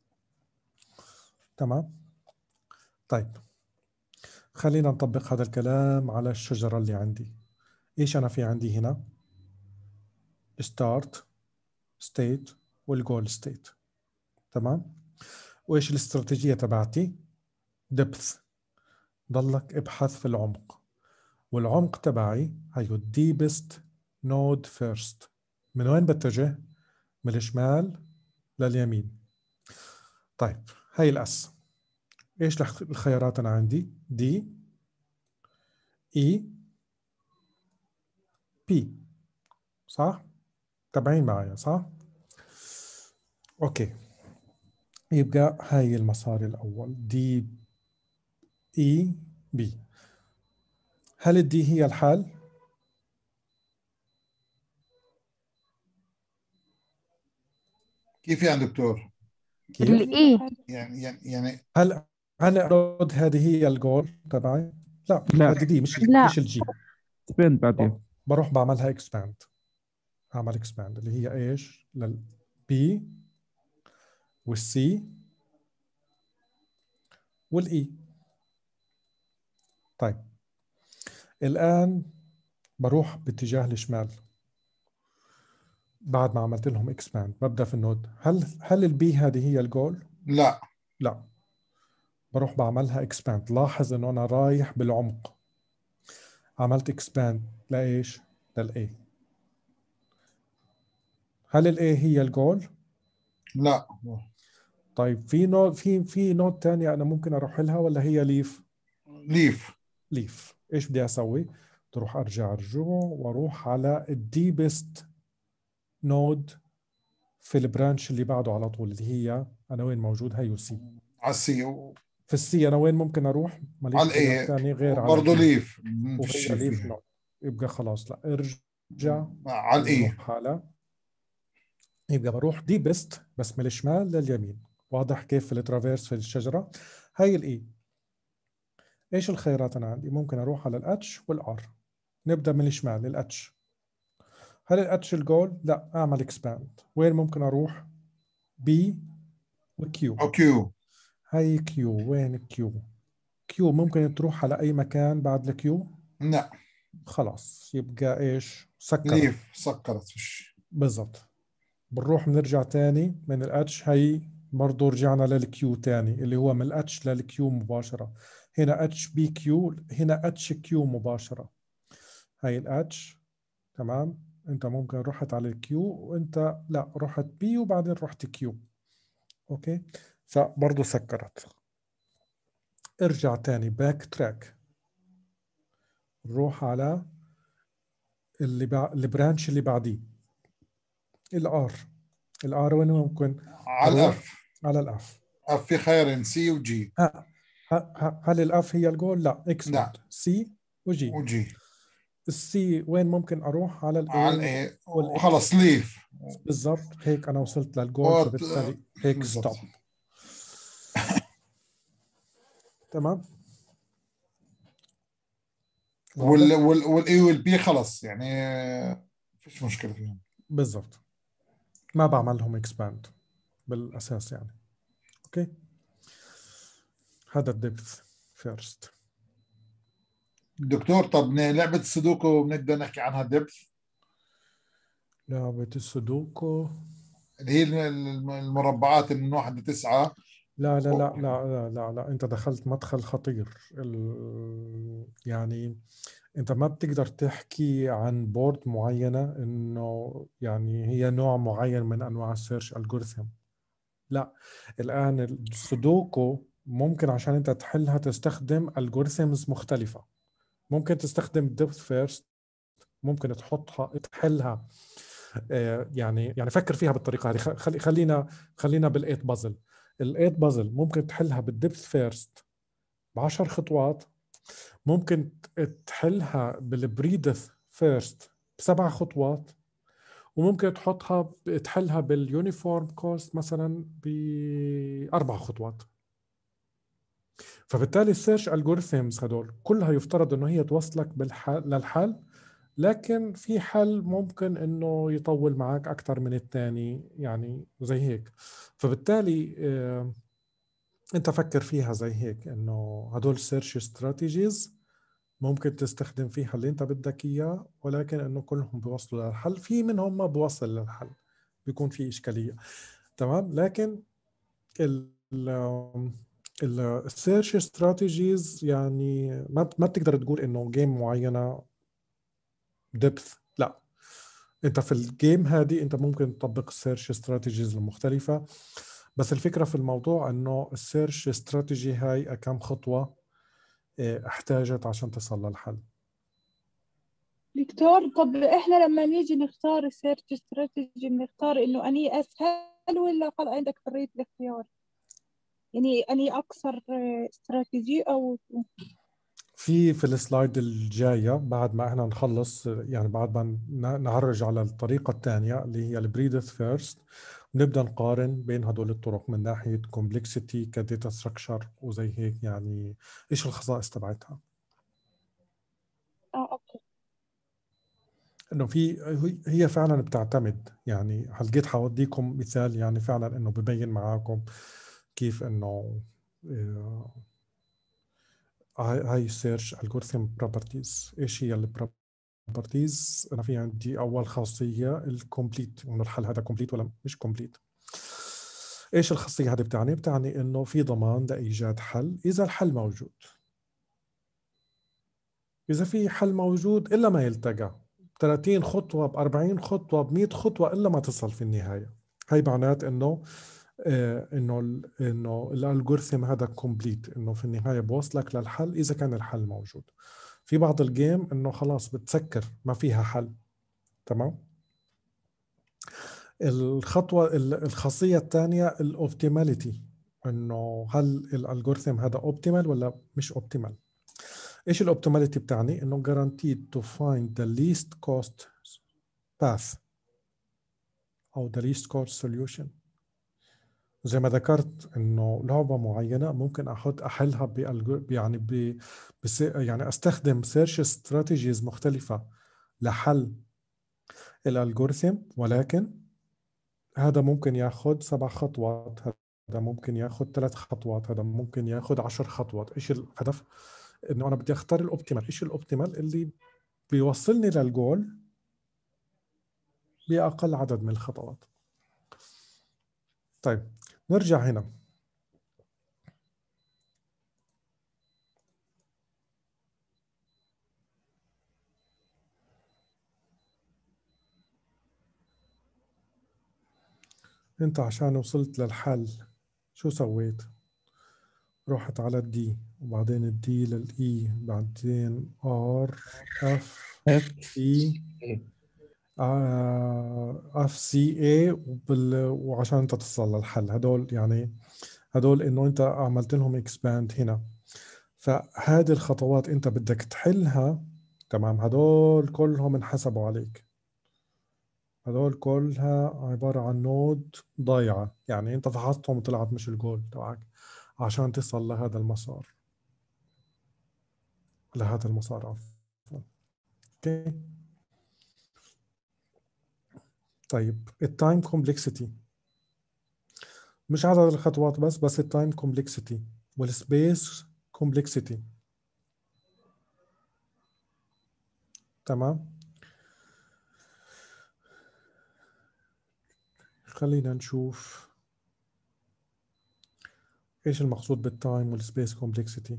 تمام طيب خلينا نطبق هذا الكلام على الشجرة اللي عندي ايش انا في عندي هنا start state والجول ستيت تمام وايش الاستراتيجيه تبعتي دبث ضلك ابحث في العمق والعمق تبعي هي الديبست نود فيرست من وين بتجه من الشمال لليمين طيب هاي الاس ايش الخيارات انا عندي دي اي بي صح تابعين معايا صح اوكي يبقى هاي المصاري الاول دي اي بي هل الدي هي الحال كيف يعني دكتور كيف؟ الاي e. يعني،, يعني يعني هل هل اعرض هذه هي الجول تبعي لا لا دي مش لا. مش الجي اكسباند بعدين بروح بعملها اكسباند اعمل اكسباند اللي هي ايش للبي والسي والاي طيب الان بروح باتجاه الشمال بعد ما عملت لهم اكسباند ببدا في النود هل هل البي هذه هي الجول لا لا بروح بعملها اكسباند لاحظ انه انا رايح بالعمق عملت اكسباند لايش للاي هل الاي هي الجول لا طيب في نوع في في نوت ثانيه انا ممكن اروح لها ولا هي ليف؟ ليف ليف ايش بدي اسوي؟ تروح ارجع رجوع واروح على الديبست نود في البرانش اللي بعده على طول اللي هي انا وين موجود هي سي على السي و... في السي انا وين ممكن اروح؟ على الاي ثاني غير على برضه ليف ليف يبقى خلاص لا ارجع على الاي يبقى بروح ديبست بس من الشمال لليمين واضح كيف الترافيرس في الشجره هاي الاي e. ايش الخيارات انا عندي ممكن اروح على الاتش والار نبدا من الشمال الاتش هل الاتش الجول لا اعمل اكسباند وين ممكن اروح بي وكيو كيو هاي كيو وين كيو كيو ممكن تروح على اي مكان بعد الكيو لا خلاص يبقى ايش سكرت ليف سكرت بالضبط بنروح بنرجع تاني من الاتش هي برضه رجعنا للكيو تاني اللي هو من الاتش للكيو مباشرة هنا اتش بي كيو هنا اتش كيو مباشرة هاي الاتش تمام انت ممكن رحت على الكيو وانت لا رحت بي وبعدين رحت كيو اوكي فبرضه سكرت ارجع تاني باك تراك نروح على اللي البرانش اللي بعديه الار الار وين ممكن على الاف على الاف اف في خيار سي وجي هل الاف هي الجول؟ لا اكس لا سي وجي وجي السي وين ممكن اروح على الاي على الاي وخلص ليف بالضبط هيك انا وصلت للجول فبالتالي هيك ستوب [LAUGHS] تمام وال وال والاي والبي خلص يعني فيش مشكله فيهم بالضبط ما بعملهم اكسباند بالاساس يعني اوكي هذا الدبث فيرست دكتور طب لعبه السودوكو بنقدر نحكي عنها دبث لعبه السودوكو اللي هي المربعات من واحد لتسعه لا لا لا لا لا لا لا انت دخلت مدخل خطير ال... يعني انت ما بتقدر تحكي عن بورد معينه انه يعني هي نوع معين من انواع السيرش الجوريثم لا الآن السودوكو ممكن عشان أنت تحلها تستخدم الجوريثمز مختلفة ممكن تستخدم ديبث فيرست ممكن تحطها تحلها آه، يعني يعني فكر فيها بالطريقه هذه خلي خلينا خلينا بالايت بازل الايت بازل ممكن تحلها بالدبث فيرست ب 10 خطوات ممكن تحلها بالبريدث فيرست بسبع خطوات وممكن تحطها تحلها باليونيفورم كوست مثلا باربع خطوات فبالتالي السيرش الجوريثمز هدول كلها يفترض انه هي توصلك بالحل للحل لكن في حل ممكن انه يطول معك اكثر من الثاني يعني زي هيك فبالتالي آه، انت فكر فيها زي هيك انه هدول سيرش استراتيجيز ممكن تستخدم فيها اللي انت بدك اياه ولكن انه كلهم بيوصلوا للحل في منهم ما بوصل للحل بيكون في اشكاليه تمام لكن ال السيرش استراتيجيز يعني ما ما بتقدر تقول انه جيم معينه دبث لا انت في الجيم هذه انت ممكن تطبق السيرش استراتيجيز المختلفه بس الفكره في الموضوع انه السيرش استراتيجي هاي كم خطوه احتاجت عشان تصل للحل دكتور طب احنا لما نيجي نختار السيرش استراتيجي بنختار انه اني اسهل ولا قال عندك حريه الاختيار يعني اني اقصر استراتيجي او في في السلايد الجايه بعد ما احنا نخلص يعني بعد ما نعرج على الطريقه الثانيه اللي هي البريدث فيرست نبدا نقارن بين هدول الطرق من ناحيه كومبلكسيتي كداتا ستراكشر وزي هيك يعني ايش الخصائص تبعتها اه اوكي انه في هي فعلا بتعتمد يعني هلقيت حوديكم مثال يعني فعلا انه ببين معاكم كيف انه آه، هاي سيرش الجوريثم بروبرتيز ايش هي البروبرتيز بروبرتيز انا في عندي اول خاصيه الكومبليت انه الحل هذا كومبليت ولا مش كومبليت ايش الخاصيه هذه بتعني بتعني انه في ضمان لايجاد حل اذا الحل موجود اذا في حل موجود الا ما يلتقى 30 خطوه ب 40 خطوه ب 100 خطوه الا ما تصل في النهايه هي معنات انه آه، انه انه الالجوريثم هذا كومبليت انه في النهايه بوصلك للحل اذا كان الحل موجود في بعض الجيم انه خلاص بتسكر ما فيها حل تمام الخطوه الخاصيه الثانيه الاوبتيماليتي انه هل الالجوريثم هذا اوبتيمال ولا مش اوبتيمال ايش الاوبتيماليتي بتعني انه guaranteed to find the least cost path او the least cost solution زي ما ذكرت انه لعبه معينه ممكن احط احلها يعني ب يعني استخدم سيرش استراتيجيز مختلفه لحل الالجوريثم ولكن هذا ممكن ياخذ سبع خطوات هذا ممكن ياخذ ثلاث خطوات هذا ممكن ياخذ عشر خطوات ايش الهدف انه انا بدي اختار الاوبتيمال ايش الاوبتيمال اللي بيوصلني للجول باقل عدد من الخطوات طيب نرجع هنا انت عشان وصلت للحل شو سويت رحت على الدي وبعدين الدي للاي e، بعدين ار اف اي اف سي اي وعشان انت تصل للحل هدول يعني هدول انه انت عملت لهم اكسباند هنا فهذه الخطوات انت بدك تحلها تمام هدول كلهم انحسبوا عليك هدول كلها عبارة عن نود ضايعة يعني انت فحصتهم وطلعت مش الجول تبعك عشان تصل لهذا المسار لهذا المسار عفوا اوكي طيب التايم كومبلكسيتي مش عدد الخطوات بس بس التايم كومبلكسيتي والسبيس كومبلكسيتي تمام خلينا نشوف ايش المقصود بالتايم والسبيس كومبلكسيتي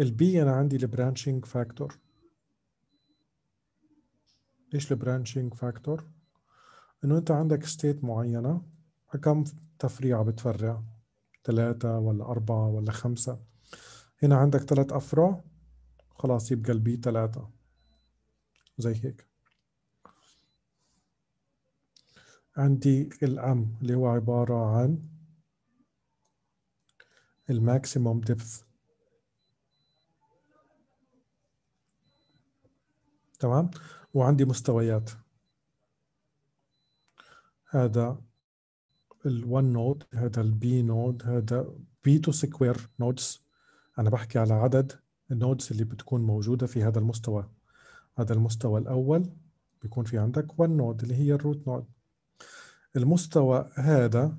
البي انا عندي البرانشينج فاكتور ايش البرانشينج فاكتور انه انت عندك ستيت معينه كم تفريعه بتفرع ثلاثه ولا اربعه ولا خمسه هنا عندك ثلاث افرع خلاص يبقى البي ثلاثه زي هيك عندي الام اللي هو عباره عن الماكسيموم ديبث تمام وعندي مستويات هذا ال1 نود هذا البي نود هذا بي تو سكوير نودز انا بحكي على عدد النودز اللي بتكون موجوده في هذا المستوى هذا المستوى الاول بيكون في عندك 1 نود اللي هي الروت نود المستوى هذا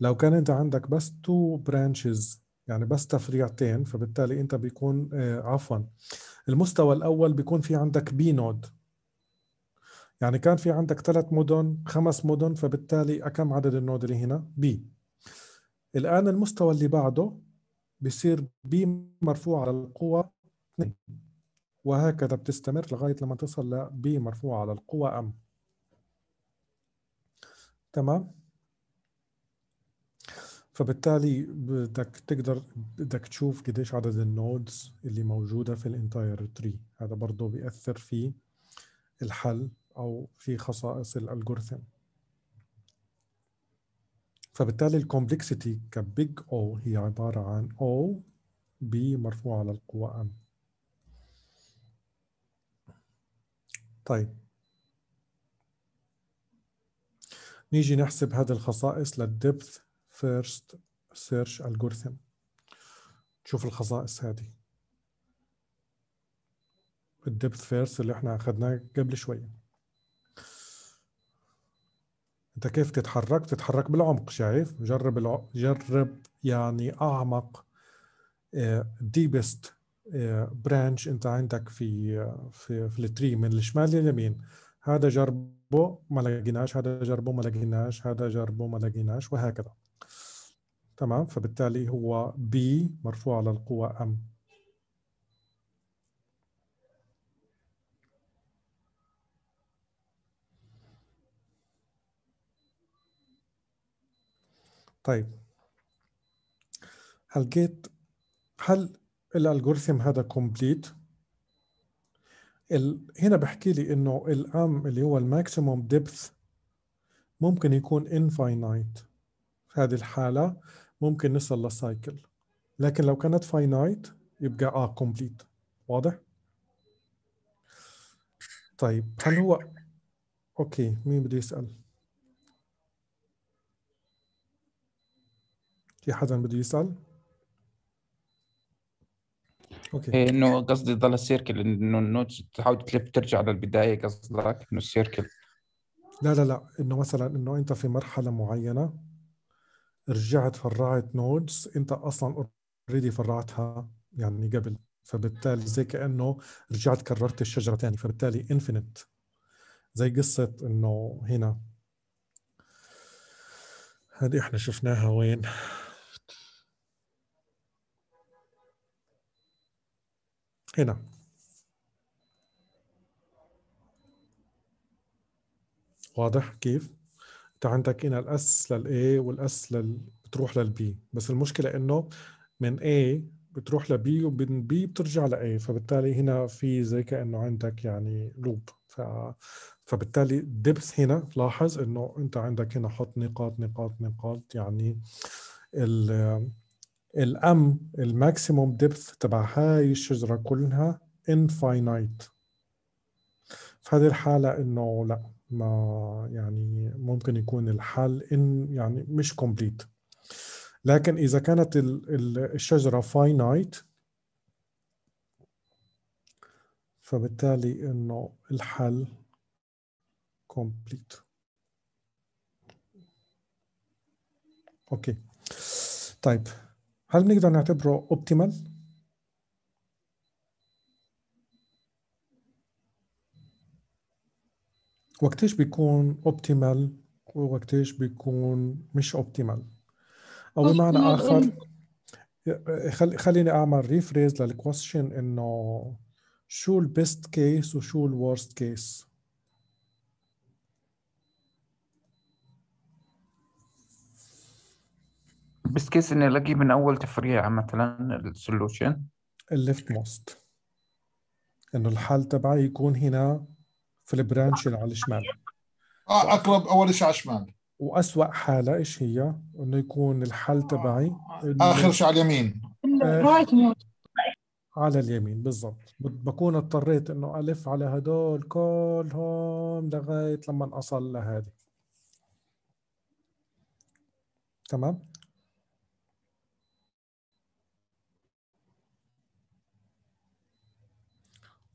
لو كان انت عندك بس تو برانشز يعني بس تفريعتين فبالتالي انت بيكون آه، عفوا المستوى الاول بيكون في عندك بي نود يعني كان في عندك ثلاث مدن خمس مدن فبالتالي كم عدد النود اللي هنا بي الآن المستوى اللي بعده بصير بي مرفوع على القوة 2 وهكذا بتستمر لغاية لما تصل ل بي مرفوع على القوة أم تمام فبالتالي بدك تقدر بدك تشوف قديش عدد النودز اللي موجودة في الانتاير تري هذا برضه بيأثر في الحل او في خصائص الالجوريثم فبالتالي الكومبلكسيتي كبيج او هي عباره عن او بي مرفوعه على القوه ام طيب نيجي نحسب هذه الخصائص للدبث فيرست سيرش الجوريثم شوف الخصائص هذه الدبث فيرست اللي احنا اخذناه قبل شويه انت كيف تتحرك تتحرك بالعمق شايف جرب الع... جرب يعني اعمق ديبست آه، برانش آه، انت عندك في في في التري من الشمال لليمين هذا جربه ما لقيناش هذا جربه ما لقيناش هذا جربه ما لقيناش وهكذا تمام فبالتالي هو بي مرفوع على القوة ام طيب هل جيت هل الالجوريثم هذا كومبليت هنا بحكي لي انه الام اللي هو الماكسيموم ديبث ممكن يكون انفاينايت في هذه الحالة ممكن نصل لسايكل لكن لو كانت فاينايت يبقى اه كومبليت واضح؟ طيب هل هو اوكي مين بده يسأل؟ في حدا بده يسال؟ اوكي إيه انه قصدي ضل السيركل انه النوتس تحاول تلف ترجع للبدايه قصدك انه السيركل لا لا لا انه مثلا انه انت في مرحله معينه رجعت فرعت نودز انت اصلا اوريدي فرعتها يعني قبل فبالتالي زي كانه رجعت كررت الشجره ثاني فبالتالي انفينيت زي قصه انه هنا هذه احنا شفناها وين هنا ايه واضح كيف؟ انت عندك هنا الاس للاي والاس لل... بتروح للبي بس المشكله انه من اي بتروح لبي ومن بي بترجع لاي فبالتالي هنا في زي كانه عندك يعني لوب ف... فبالتالي دبس هنا لاحظ انه انت عندك هنا حط نقاط نقاط نقاط يعني ال الام الماكسيموم ديبث تبع هاي الشجره كلها انفاينايت هذه الحاله انه لا ما يعني ممكن يكون الحل ان يعني مش كومبليت لكن اذا كانت الشجره فاينايت فبالتالي انه الحل كومبليت اوكي طيب هل نقدر نعتبره اوبتيمال؟ وقتيش بيكون اوبتيمال ووقتيش بيكون مش اوبتيمال او بمعنى اخر يعني خليني اعمل ريفريز للكويشن انه شو البيست كيس وشو الورست كيس بس كيس اني الاقي من اول تفريعه مثلا السولوشن الليفت موست انه الحل تبعي يكون هنا في البرانش اللي على الشمال اه اقرب اول شيء على الشمال واسوأ حاله ايش هي؟ انه يكون الحل تبعي اخر شيء على اليمين على اليمين بالضبط بكون اضطريت انه الف على هدول كلهم لغايه لما اصل لهذه تمام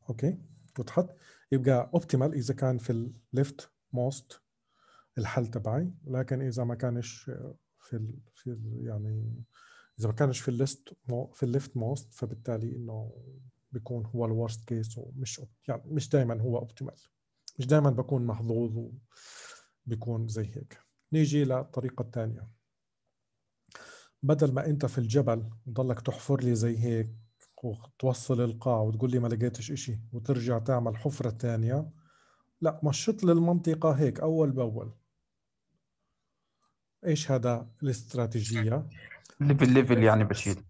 اوكي وتحط يبقى اوبتيمال اذا كان في الليفت موست الحل تبعي لكن اذا ما كانش في الـ في الـ يعني اذا ما كانش في الليست في الليفت موست فبالتالي انه بيكون هو الورست كيس ومش يعني مش دائما هو اوبتيمال مش دائما بكون محظوظ وبكون زي هيك نيجي للطريقه الثانيه بدل ما انت في الجبل وضلك تحفر لي زي هيك وتوصل القاع وتقول لي ما لقيتش إشي وترجع تعمل حفرة تانية لا مشط للمنطقة هيك أول بأول إيش هذا الاستراتيجية ليفل ليفل يعني بشيل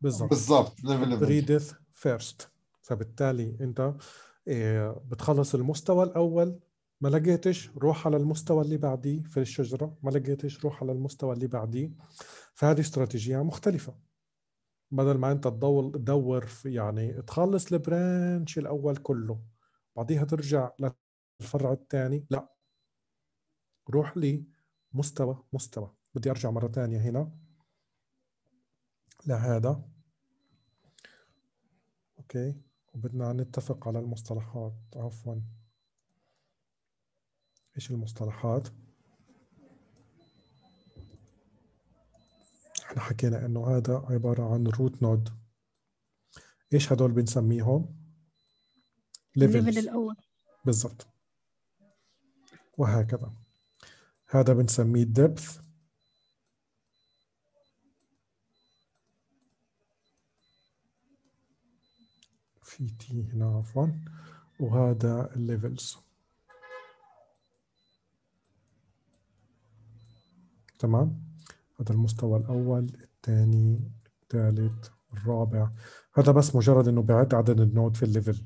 بالضبط بالضبط ليفل ليفل بريدث فيرست فبالتالي أنت إيه، بتخلص المستوى الأول ما لقيتش روح على المستوى اللي بعديه في الشجرة ما لقيتش روح على المستوى اللي بعديه فهذه استراتيجية مختلفة بدل ما انت تدور تدور يعني تخلص البرانش الاول كله بعديها ترجع للفرع الثاني لا روح لي مستوى مستوى بدي ارجع مره ثانيه هنا لهذا اوكي وبدنا نتفق على المصطلحات عفوا ايش المصطلحات احنا حكينا انه هذا عباره عن روت نود ايش هدول بنسميهم ليفل الاول بالضبط وهكذا هذا بنسميه depth في تي هنا عفوا وهذا الليفلز تمام هذا المستوى الأول الثاني الثالث الرابع هذا بس مجرد انه بعد عدد النود في الليفل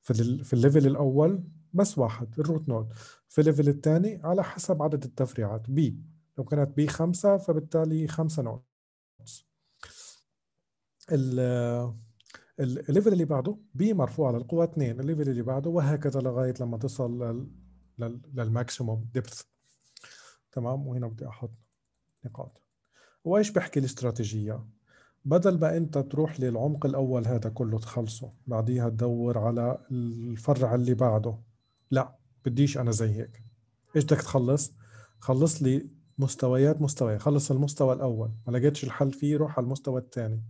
في في الليفل الاول بس واحد الروت نود في الليفل الثاني على حسب عدد التفريعات بي لو كانت بي خمسة فبالتالي خمسة نود الليفل اللي بعده بي مرفوع للقوة 2 الليفل اللي بعده وهكذا لغاية لما تصل للماكسيموم ديبث تمام وهنا بدي احط نقاط وايش بحكي الاستراتيجية؟ بدل ما انت تروح للعمق الاول هذا كله تخلصه بعديها تدور على الفرع اللي بعده لا بديش انا زي هيك ايش بدك تخلص خلص لي مستويات مستوية خلص المستوى الاول ما لقيتش الحل فيه روح على المستوى الثاني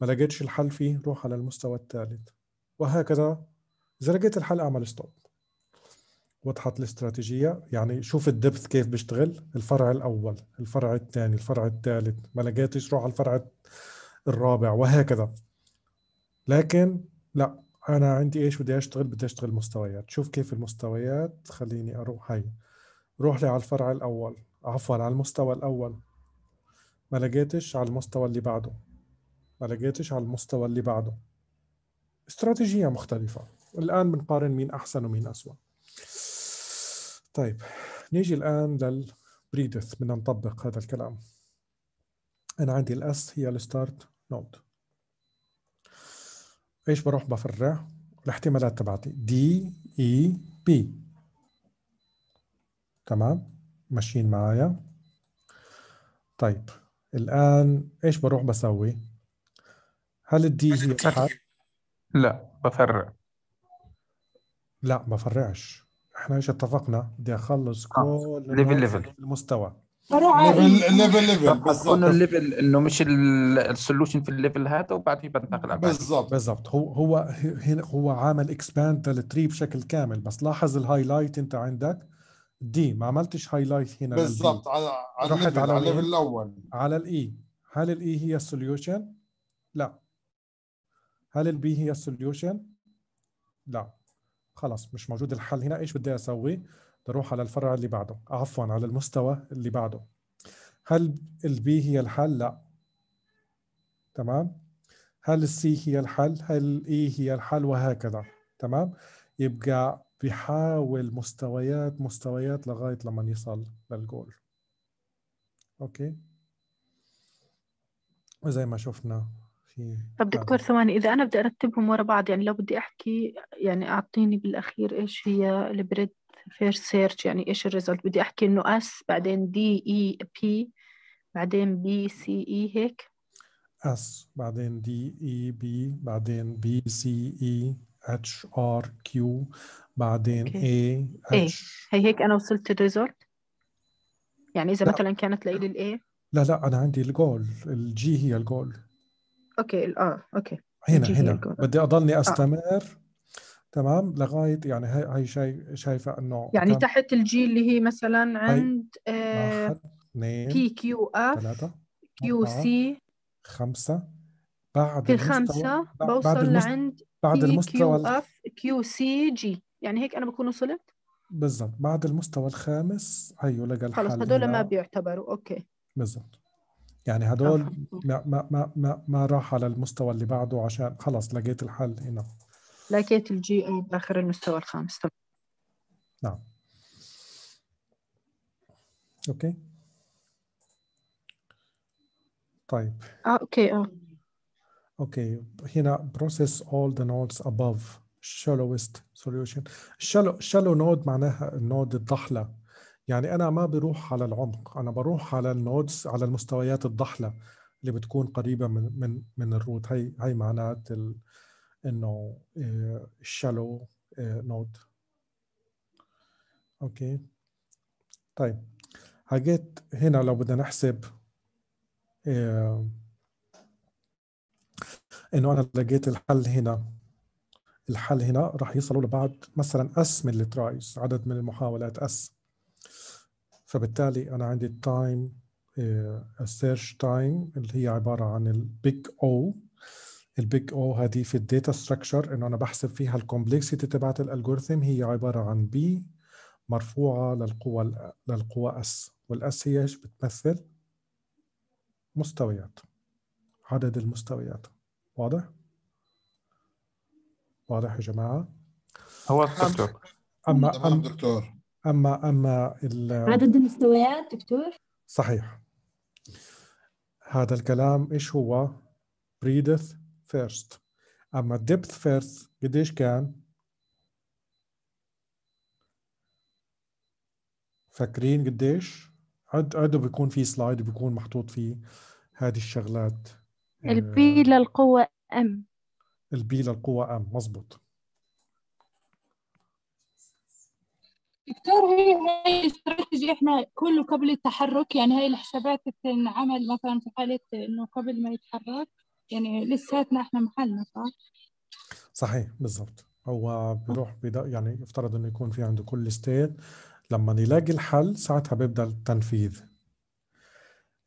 ما لقيتش الحل فيه روح على المستوى الثالث وهكذا اذا لقيت الحل اعمل ستوب وضحت الاستراتيجية يعني شوف الدبث كيف بيشتغل الفرع الأول الفرع الثاني الفرع الثالث ما لقيتش روح على الفرع الرابع وهكذا لكن لا أنا عندي إيش بدي أشتغل بدي أشتغل مستويات شوف كيف المستويات خليني أروح هي روح لي على الفرع الأول عفوا على المستوى الأول ما لقيتش على المستوى اللي بعده ما لقيتش على المستوى اللي بعده استراتيجية مختلفة الآن بنقارن مين أحسن ومين أسوأ طيب نيجي الآن للبريدث بدنا نطبق هذا الكلام أنا عندي الأس هي الستارت نود إيش بروح بفرع الاحتمالات تبعتي دي إي بي تمام ماشيين معايا طيب الآن إيش بروح بسوي هل الدي هي لا بفرع لا بفرعش احنا ايش اتفقنا بدي اخلص آه، كل ليفل ليفل المستوى ليفل ليفل ليفل بالضبط الليفل انه مش السولوشن في الليفل هذا وبعدين بنتقل بالضبط بالضبط هو هو هنا هو عامل اكسباند للتري بشكل كامل بس لاحظ الهايلايت انت عندك دي ما عملتش هايلايت هنا بالضبط على رحت على الليفل الاول على الاي e. هل الاي e هي السوليوشن؟ لا هل البي هي السوليوشن؟ لا خلص مش موجود الحل هنا ايش بدي اسوي بروح على الفرع اللي بعده عفوا على المستوى اللي بعده هل البي هي الحل لا تمام هل السي هي الحل هل الاي e هي الحل وهكذا تمام يبقى بيحاول مستويات مستويات لغايه لما يصل للجول اوكي وزي ما شفنا طب دكتور ثواني إذا أنا بدي أرتبهم ورا بعض يعني لو بدي أحكي يعني أعطيني بالأخير إيش هي البريد فيرست سيرش يعني إيش الريزلت بدي أحكي إنه اس بعدين دي إي بي بعدين بي سي إي هيك اس بعدين دي اي بي بعدين بي سي اي اتش ار كيو بعدين اي اتش هي هيك انا وصلت الريزولت يعني اذا لا. مثلا كانت لإلي الاي لا لا انا عندي الجول الجي هي الجول اوكي الار آه، اوكي هنا هنا بدي اضلني آه. استمر آه. تمام لغايه يعني هاي هاي شاي شايفه انه يعني كان... تحت الجي اللي هي مثلا عند آه بي كيو اف كيو سي خمسة بعد الخمسة بوصل بعد المست... لعند بعد بي المستوى كيو اف كيو سي جي يعني هيك انا بكون وصلت بالضبط بعد المستوى الخامس هيو لقى الحل خلص هدول ما بيعتبروا اوكي بالضبط يعني هدول ما ما ما ما راح على المستوى اللي بعده عشان خلص لقيت الحل هنا لقيت الجي اي باخر المستوى الخامس نعم اوكي طيب آه، اوكي اه اوكي هنا process all the nodes above shallowest solution shallow shallow node معناها النود الضحله يعني انا ما بروح على العمق انا بروح على النودز على المستويات الضحله اللي بتكون قريبه من من من الروت هي هي معنات ال... انه الشالو آه، آه، نود اوكي طيب هجيت هنا لو بدنا نحسب آه، انه انا لقيت الحل هنا الحل هنا راح يصلوا لبعض مثلا اس من الترايز عدد من المحاولات اس فبالتالي انا عندي التايم السيرش تايم اللي هي عباره عن البيج او البيج او هذه في الداتا ستراكشر انه انا بحسب فيها الكومبلكسيتي تبعت الالجوريثم هي عباره عن بي مرفوعه للقوى للقوى اس والاس هي ايش بتمثل مستويات عدد المستويات واضح واضح يا جماعه هو نعم. الدكتور اما دكتور اما اما عدد المستويات دكتور صحيح هذا الكلام ايش هو بريدث فيرست اما ديبث فيرست قديش كان فاكرين قديش عد عدو بيكون في سلايد بيكون محطوط فيه هذه الشغلات البي للقوة ام البي للقوة ام مزبوط دكتور هي هاي الاستراتيجي احنا كله قبل التحرك يعني هاي الحسابات تنعمل مثلا في حاله انه قبل ما يتحرك يعني لساتنا احنا محلنا صح؟ صحيح بالضبط هو بيروح بدا يعني يفترض انه يكون في عنده كل ستيت لما يلاقي الحل ساعتها بيبدا التنفيذ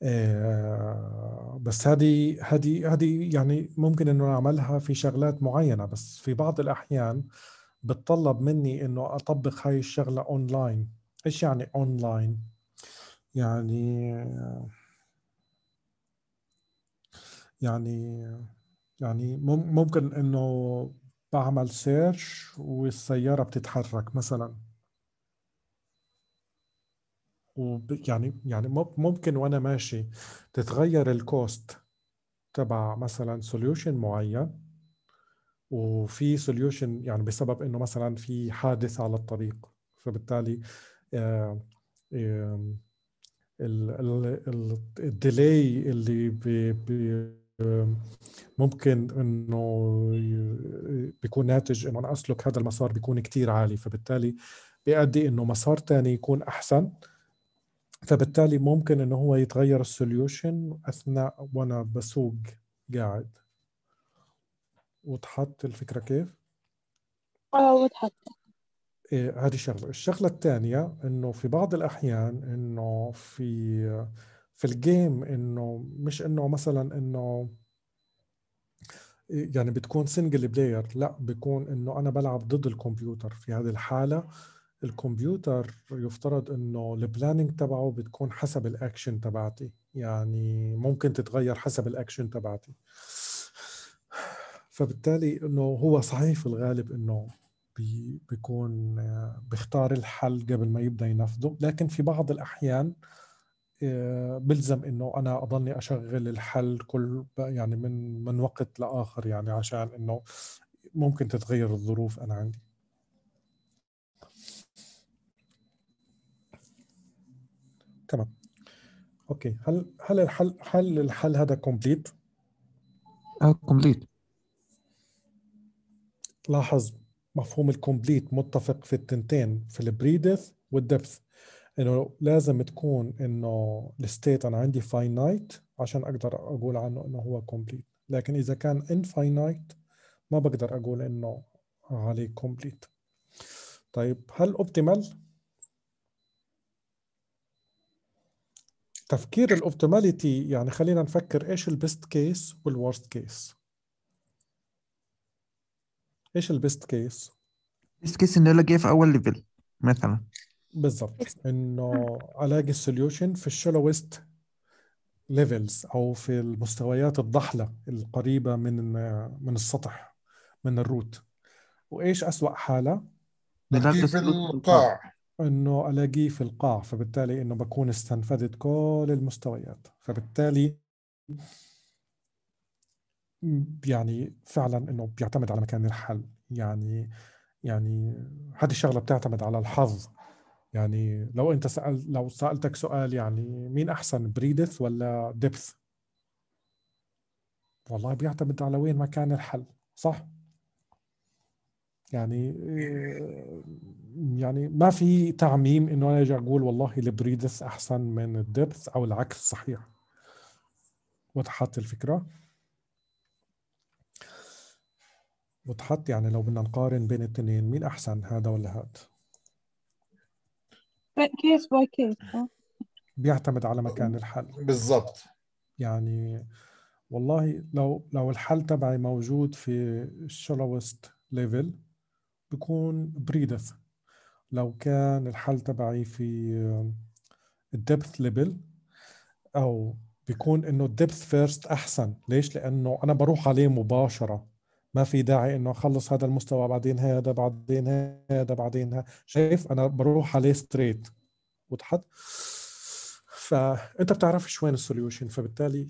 آه بس هذه هذه هذه يعني ممكن انه نعملها في شغلات معينه بس في بعض الاحيان بتطلب مني انه اطبق هاي الشغله اونلاين ايش يعني اونلاين يعني يعني يعني ممكن انه بعمل سيرش والسياره بتتحرك مثلا ويعني يعني, يعني ممكن وانا ماشي تتغير الكوست تبع مثلا سوليوشن معين وفي سوليوشن يعني بسبب انه مثلا في حادث على الطريق فبالتالي آه، الديلي اللي بي بي ممكن انه بيكون ناتج انه انا اسلك هذا المسار بيكون كتير عالي فبالتالي بيؤدي انه مسار تاني يكون احسن فبالتالي ممكن انه هو يتغير السوليوشن اثناء وانا بسوق قاعد وتحط الفكرة كيف؟ اه وتحط إيه هذه شغلة، الشغلة الثانية انه في بعض الأحيان انه في في الجيم انه مش انه مثلا انه يعني بتكون سنجل بلاير لا بيكون انه انا بلعب ضد الكمبيوتر في هذه الحاله الكمبيوتر يفترض انه البلاننج تبعه بتكون حسب الاكشن تبعتي يعني ممكن تتغير حسب الاكشن تبعتي فبالتالي انه هو صحيح في الغالب انه بي بيكون آه، بيختار الحل قبل ما يبدا ينفذه لكن في بعض الاحيان آه، بلزم انه انا اضلني اشغل الحل كل يعني من من وقت لاخر يعني عشان انه ممكن تتغير الظروف انا عندي تمام اوكي هل هل الحل هل الحل هذا كومبليت؟ اه كومبليت لاحظ مفهوم الكومبليت متفق في التنتين في البريدث والدبث انه لازم تكون انه الستيت انا عندي فاينايت عشان اقدر اقول عنه انه هو كومبليت لكن اذا كان انفاينايت ما بقدر اقول انه عليه كومبليت طيب هل اوبتيمال تفكير الاوبتيماليتي يعني خلينا نفكر ايش البيست كيس والورست كيس ايش البيست كيس؟ بيست كيس انه الاقيه في اول ليفل مثلا بالضبط انه الاقي السوليوشن في الشلوست ليفلز او في المستويات الضحله القريبه من من السطح من الروت وايش اسوا حاله؟ الاقيه في القاع انه الاقيه في القاع فبالتالي انه بكون استنفذت كل المستويات فبالتالي يعني فعلا انه بيعتمد على مكان الحل يعني يعني هذه الشغله بتعتمد على الحظ يعني لو انت سأل لو سالتك سؤال يعني مين احسن بريدث ولا ديبث والله بيعتمد على وين مكان الحل صح يعني يعني ما في تعميم انه انا اجي اقول والله البريدث احسن من الدبث او العكس صحيح وضحت الفكره وتحط يعني لو بدنا نقارن بين الاثنين مين احسن هذا ولا هاد كيس باي كيس بيعتمد على مكان الحل بالضبط يعني والله لو لو الحل تبعي موجود في الشلوست ليفل بكون بريدث لو كان الحل تبعي في الدبث ليفل او بيكون انه الدبث فيرست احسن ليش لانه انا بروح عليه مباشره ما في داعي انه اخلص هذا المستوى بعدين هذا بعدين هذا بعدين هذا شايف انا بروح عليه ستريت وضحت فانت بتعرفش وين السوليوشن فبالتالي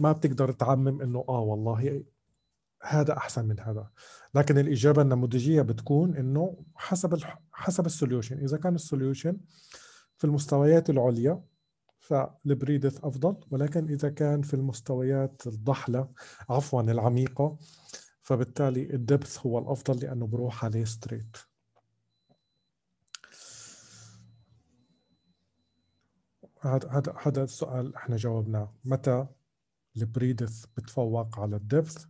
ما بتقدر تعمم انه اه والله هذا احسن من هذا لكن الاجابه النموذجيه بتكون انه حسب حسب السوليوشن اذا كان السوليوشن في المستويات العليا فالبريدث أفضل ولكن إذا كان في المستويات الضحلة عفوا العميقة فبالتالي الدبث هو الأفضل لأنه بروح عليه ستريت هذا هذا هذا السؤال احنا جاوبناه متى البريدث بتفوق على الدبث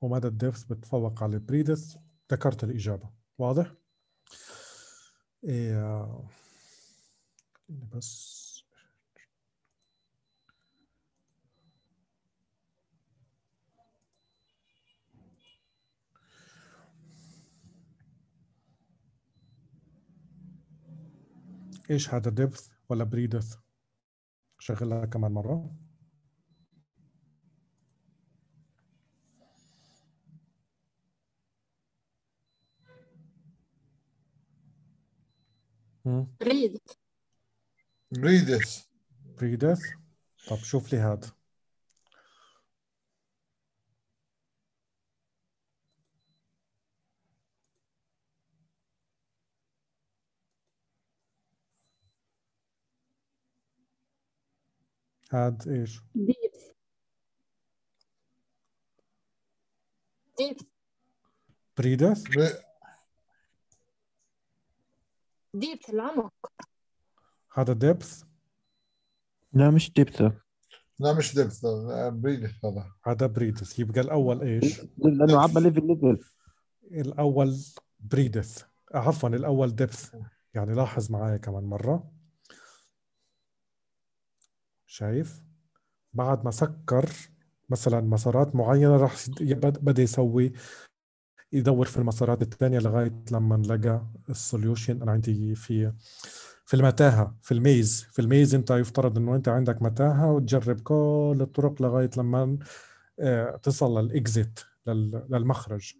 ومتى الدبث بتفوق على البريدث ذكرت الإجابة واضح؟ إيه بس ايش هذا ديبث ولا بريدث شغلها كمان مره بريدث بريدث بريدث طب شوف لي هذا had ايش؟ deep deep بريدث deep العمق هذا depth لا مش depth لا مش depth بريدث هذا هذا بريدث يبقى الأول إيش؟ لأنه عبى ليفل ليفل الأول بريدث عفوا الأول depth يعني لاحظ معايا كمان مرة شايف بعد ما سكر مثلا مسارات معينه راح بدا يسوي يدور في المسارات الثانيه لغايه لما نلقى السوليوشن انا عندي في في المتاهه في الميز في الميز انت يفترض انه انت عندك متاهه وتجرب كل الطرق لغايه لما آه، تصل للاكزيت للمخرج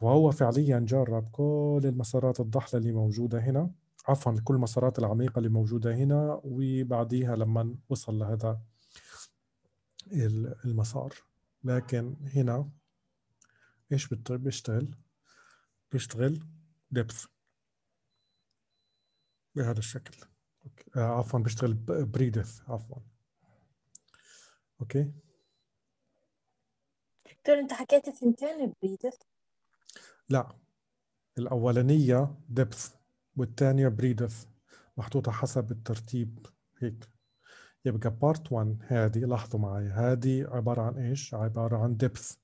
وهو فعليا جرب كل المسارات الضحله اللي موجوده هنا عفوا كل المسارات العميقة اللي موجودة هنا وبعديها لما وصل لهذا المسار لكن هنا ايش بيشتغل بيشتغل depth بهذا الشكل أوكي. آه، عفوا بيشتغل بريدث عفوا اوكي دكتور انت حكيت ثنتين بريدث لا الاولانيه depth والثانية بريدث محطوطة حسب الترتيب هيك يبقى بارت 1 هذه لاحظوا معي هذه عبارة عن ايش؟ عبارة عن depth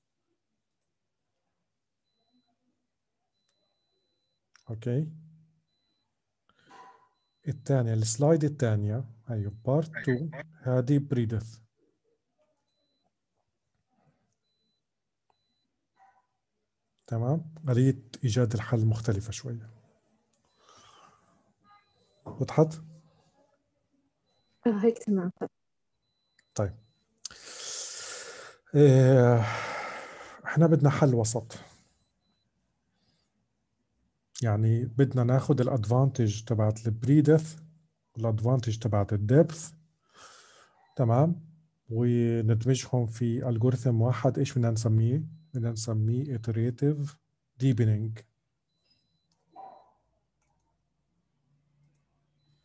اوكي الثانية السلايد الثانية ايوه بارت 2 هذه بريدث تمام آلية إيجاد الحل مختلفة شوية وضحت؟ طيب. اه هيك تمام طيب احنا بدنا حل وسط يعني بدنا ناخذ الادفانتج تبعت البريدث والادفانتج تبعت الدبث تمام وندمجهم في الجوريثم واحد ايش بدنا نسميه؟ بدنا نسميه iterative deepening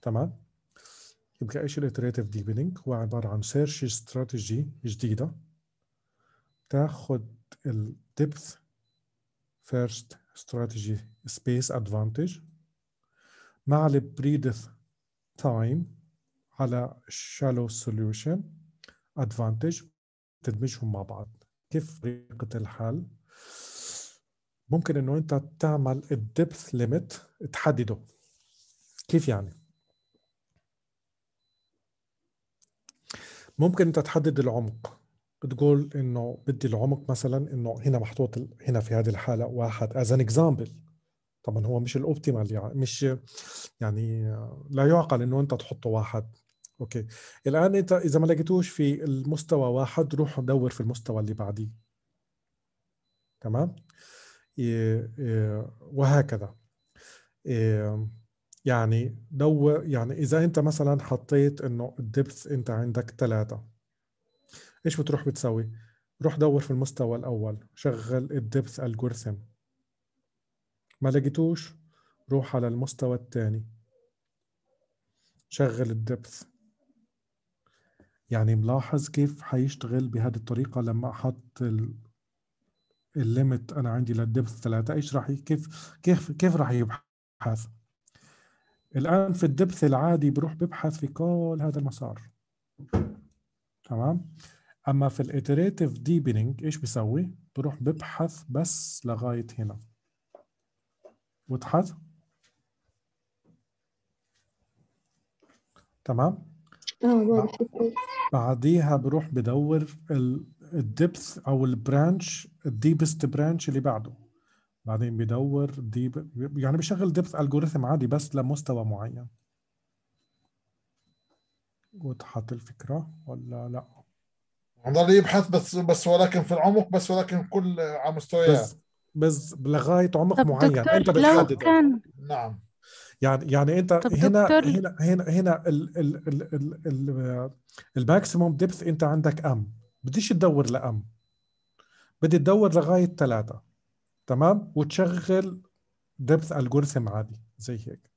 تمام يبقى ايش الاتريتيف ديبنينج هو عباره عن سيرش استراتيجي جديده تاخد الديبث فيرست استراتيجي سبيس ادفانتج مع البريدث تايم على شالو سوليوشن ادفانتج تدمجهم مع بعض كيف طريقة الحل ممكن انه انت تعمل الديبث ليميت تحدده كيف يعني ممكن انت تحدد العمق بتقول انه بدي العمق مثلا انه هنا محطوط هنا في هذه الحاله واحد از ان اكزامبل طبعا هو مش الاوبتيمال يعني مش يعني لا يعقل انه انت تحطه واحد اوكي الان انت اذا ما لقيتوش في المستوى واحد روح دور في المستوى اللي بعديه تمام وهكذا يعني دور يعني اذا انت مثلا حطيت انه الدبث انت عندك ثلاثة ايش بتروح بتسوي؟ روح دور في المستوى الاول شغل الدبث الجورثم ما لقيتوش روح على المستوى الثاني شغل الدبث يعني ملاحظ كيف حيشتغل بهذه الطريقة لما أحط الليمت أنا عندي للدبث ثلاثة إيش راح كيف كيف كيف راح يبحث الان في الدبث العادي بروح ببحث في كل هذا المسار تمام اما في الاتريتيف ديبنينج ايش بسوي بروح ببحث بس لغايه هنا وضحت تمام آه، بعديها بروح بدور الدبث او البرانش الديبست برانش اللي بعده بعدين بيدور ديب يعني بيشغل ديبث الجوريثم عادي بس لمستوى معين وضحت الفكرة ولا لا؟ ضل يبحث بس بس ولكن في العمق بس ولكن كل على مستويات بس, بس لغاية عمق معين انت بتحدد كان... نعم يعني يعني انت هنا, هنا هنا هنا الماكسيموم ديبث انت عندك ام بديش تدور لام بدي تدور لغايه ثلاثه تمام وتشغل دبث الجوريثم عادي زي هيك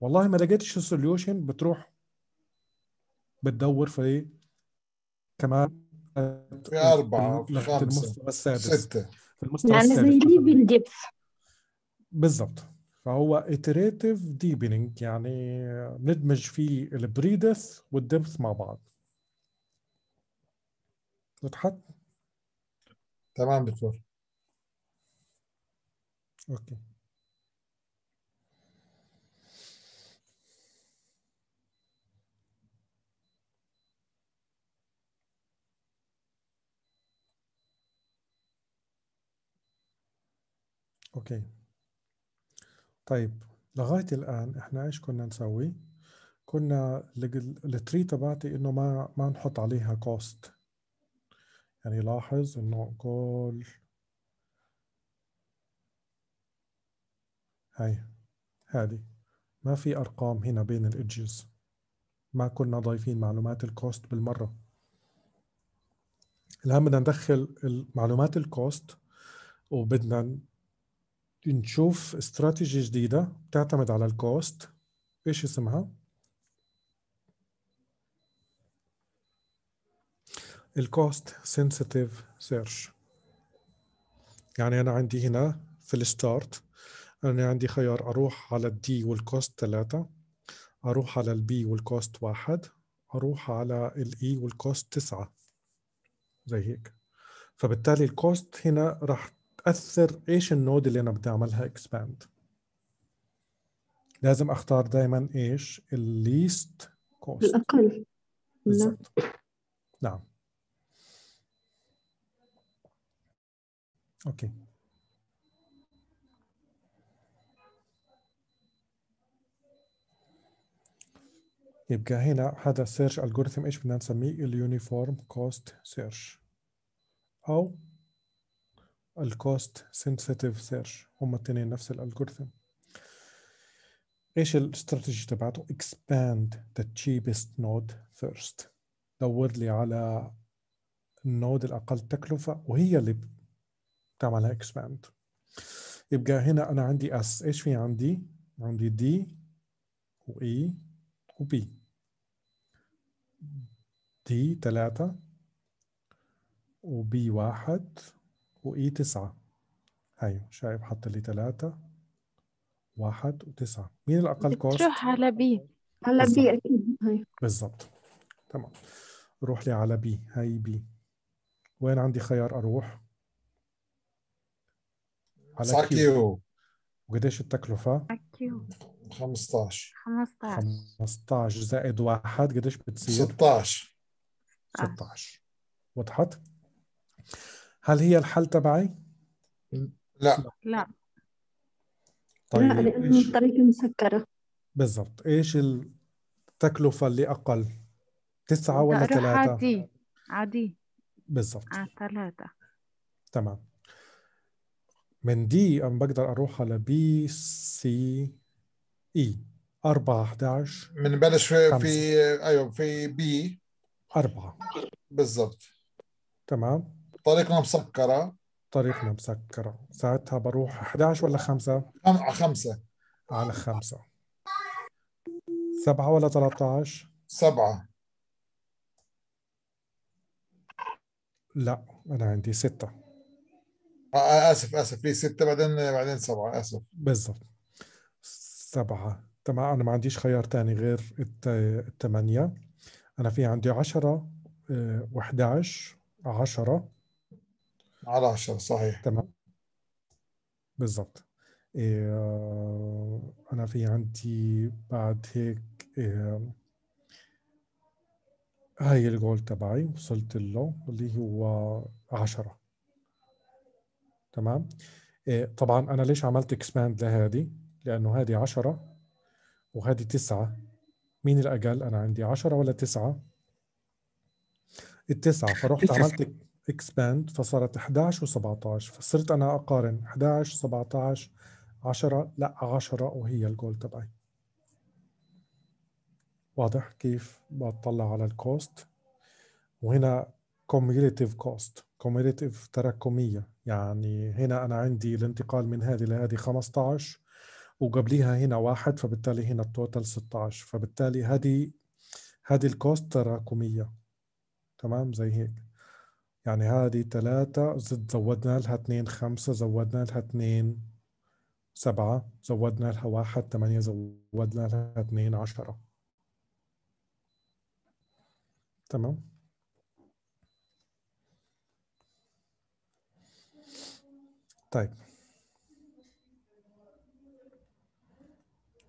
والله ما لقيتش السوليوشن بتروح بتدور في كمان في أربعة في خمسة المستوى السادس ستة في المستوى يعني السادس يعني زي ليبن ديبث بالضبط فهو اتريتيف ديبنينج يعني بندمج فيه البريدث والدبث مع بعض وتحط تمام دكتور اوكي اوكي طيب لغايه الان احنا ايش كنا نسوي كنا التري تبعتي انه ما ما نحط عليها كوست يعني لاحظ انه كل هاي هذه ما في أرقام هنا بين الإدجز ما كنا ضايفين معلومات الكوست بالمرة الآن بدنا ندخل معلومات الكوست وبدنا نشوف استراتيجي جديدة بتعتمد على الكوست ايش اسمها؟ الكوست سنسيتيف سيرش يعني أنا عندي هنا في الستارت أنا عندي خيار أروح على الدي والكوست ثلاثة أروح على البي والكوست واحد أروح على الإي e والكوست تسعة زي هيك فبالتالي الكوست هنا راح تأثر إيش النود اللي أنا بدي أعملها expand لازم أختار دائما إيش الليست كوست الأقل بالزبط. نعم اوكي يبقى هنا هذا السيرش الجوريثم ايش بدنا نسميه اليونيفورم كوست سيرش او الكوست سنسيتيف سيرش هما الاثنين نفس الالجوريثم ايش الاستراتيجي تبعته expand the cheapest node first دور لي على النود الاقل تكلفه وهي اللي بتعملها اكسباند يبقى هنا انا عندي اس ايش في عندي عندي دي و E و بي دي تلاتة و بي واحد و اي تسعة هاي أيوة، شايف حط لي تلاتة واحد وتسعة مين الأقل كوست؟ بتروح على بي على بي أكيد هاي أيوة. تمام روح لي على بي هاي بي وين عندي خيار أروح؟ على كيو وقديش التكلفة؟ على كيو 15 15 15 زائد واحد قديش بتصير؟ 16 16 آه. وضحت؟ هل هي الحل تبعي؟ لا لا طيب لا لأنه الطريقة مسكرة بالضبط ايش التكلفة اللي أقل؟ تسعة ولا ثلاثة؟ عادي عادي بالضبط آه، ثلاثة تمام من دي انا بقدر أروح على بي سي اي 4 11 بنبلش في, في ايوه في بي 4 بالضبط تمام طريقنا مسكرة طريقنا مسكرة ساعتها بروح 11 ولا 5 5 على 5 7 ولا 13 7 لا انا عندي 6 آه، آه، اسف اسف في 6 بعدين بعدين 7 اسف بالضبط سبعة تمام أنا ما عنديش خيار تاني غير الثمانية أنا في عندي عشرة آه، وحداش عشرة على عشرة صحيح تمام بالضبط آه، أنا في عندي بعد هيك آه، هاي الجول تبعي وصلت له اللي هو عشرة تمام طبعا أنا ليش عملت اكسباند لهذه لأنه هذه عشرة وهذه تسعة مين الأقل أنا عندي عشرة ولا تسعة التسعة فرحت عملت اكسباند فصارت 11 و17 فصرت أنا أقارن 11 17 10 لا 10 وهي الجول تبعي واضح كيف بطلع على الكوست وهنا cumulative كوست cumulative تراكمية يعني هنا أنا عندي الانتقال من هذه لهذه 15 وقبليها هنا واحد فبالتالي هنا التوتال 16 فبالتالي هذه هذه الكوست تراكمية تمام زي هيك يعني هذه ثلاثة زودنا لها اثنين خمسة زودنا لها اثنين سبعة زودنا لها واحد ثمانية زودنا لها اثنين عشرة تمام طيب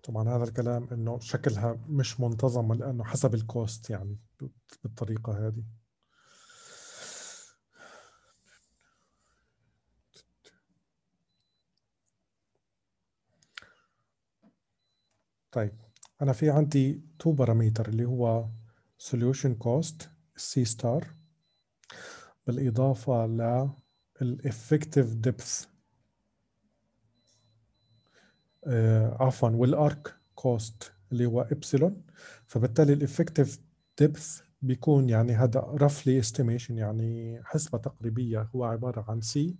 طبعا هذا الكلام انه شكلها مش منتظمه لانه حسب الكوست يعني بالطريقه هذه طيب انا في عندي تو باراميتر اللي هو solution cost سي ستار بالاضافه ل effective depth آه، عفوا والارك كوست اللي هو ابسلون فبالتالي الافكتيف ديبث بيكون يعني هذا رفلي استيميشن يعني حسبة تقريبية هو عبارة عن سي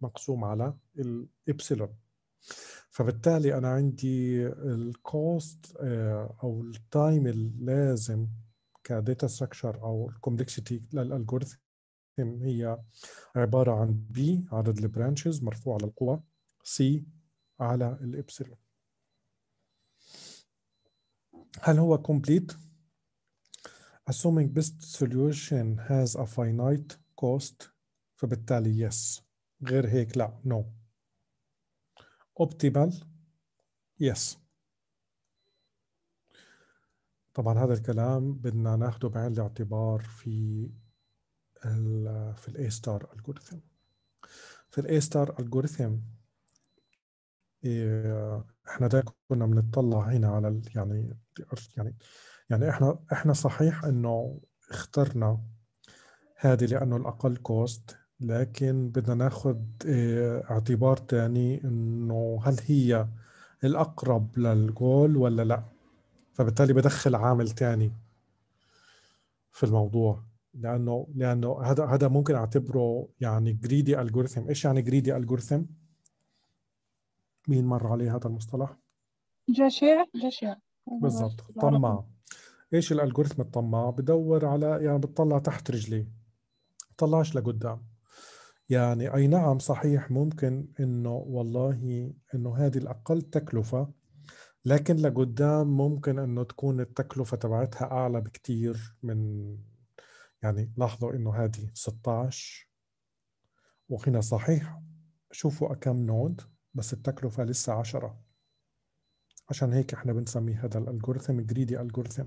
مقسوم على الابسلون فبالتالي انا عندي الكوست آه، او التايم اللازم كداتا ستراكشر او الكومبلكسيتي للالجوريثم هي عباره عن بي عدد البرانشز مرفوع على القوه سي على الإبسلون هل هو complete? Assuming best solution has a finite cost فبالتالي yes غير هيك لا no optimal yes طبعا هذا الكلام بدنا ناخده بعين الاعتبار في ال في الاي ستار الجوريثم في الاي ستار الجوريثم إيه احنا دايما كنا بنطلع هنا على يعني يعني يعني احنا احنا صحيح انه اخترنا هذه لانه الاقل كوست لكن بدنا ناخذ إيه، اعتبار ثاني انه هل هي الاقرب للجول ولا لا فبالتالي بدخل عامل ثاني في الموضوع لانه لانه هذا هذا ممكن اعتبره يعني جريدي الجوريثم ايش يعني جريدي الجوريثم مين مر عليه هذا المصطلح؟ جشع جشع بالضبط طماع ايش الالغوريثم الطماع؟ بدور على يعني بتطلع تحت رجليه بتطلعش لقدام يعني اي نعم صحيح ممكن انه والله انه هذه الاقل تكلفه لكن لقدام ممكن انه تكون التكلفه تبعتها اعلى بكثير من يعني لاحظوا انه هذه 16 وهنا صحيح شوفوا كم نود بس التكلفة لسه عشرة عشان هيك احنا بنسمي هذا الالجوريثم جريدي الجوريثم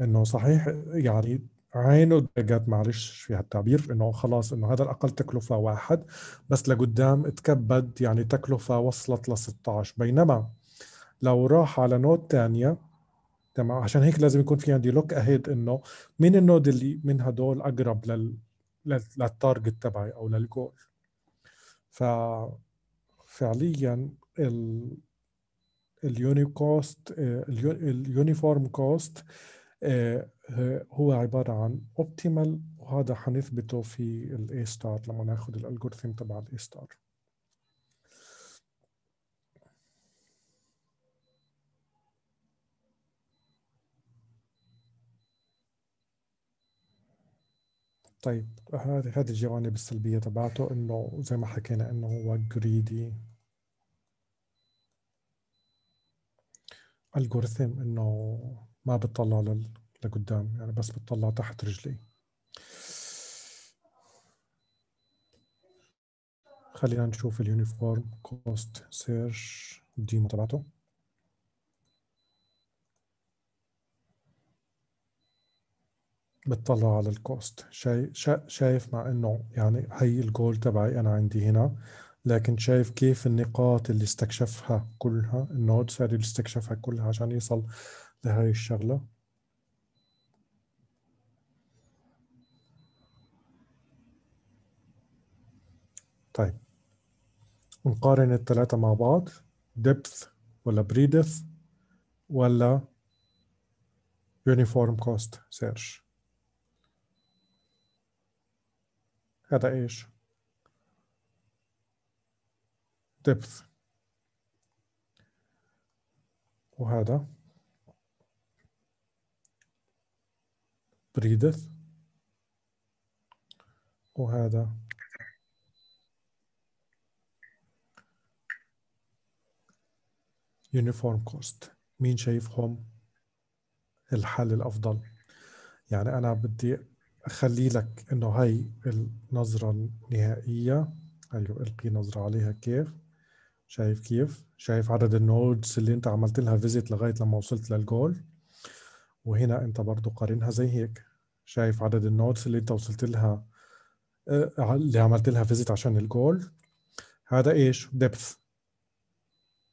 انه صحيح يعني عينه دقت معلش في هالتعبير انه خلاص انه هذا الاقل تكلفه واحد بس لقدام اتكبد يعني تكلفه وصلت ل 16 بينما لو راح على نود ثانيه تمام عشان هيك لازم يكون في عندي لوك اهيد انه مين النود اللي من هدول اقرب لل للتارجت تبعي او للجول ففعليا اليوني كوست اليونيفورم كوست هو عبارة عن اوبتيمال وهذا حنثبته في الاي ستار لما ناخذ الالجوريثم تبع الاي ستار طيب هذه هذه الجوانب السلبيه تبعته انه زي ما حكينا انه هو جريدي الجوريثم انه ما بتطلع لقدام يعني بس بتطلع تحت رجلي خلينا نشوف اليونيفورم كوست سيرش ديمو تبعته بتطلع على الكوست شايف مع انه يعني هي الجول تبعي انا عندي هنا لكن شايف كيف النقاط اللي استكشفها كلها النودز هذه اللي استكشفها كلها عشان يوصل لهي الشغله طيب نقارن الثلاثة مع بعض depth ولا بريدث ولا يونيفورم كوست سيرش هذا ايش depth وهذا بريدث وهذا يونيفورم كوست مين شايفهم الحل الافضل يعني انا بدي اخلي لك انه هاي النظره النهائيه أيوة القي نظره عليها كيف شايف كيف شايف عدد النودز اللي انت عملت لها فيزيت لغايه لما وصلت للجول وهنا انت برضو قارنها زي هيك شايف عدد النودز اللي انت وصلت لها آه، اللي عملت لها فيزيت عشان الجول هذا ايش ديبث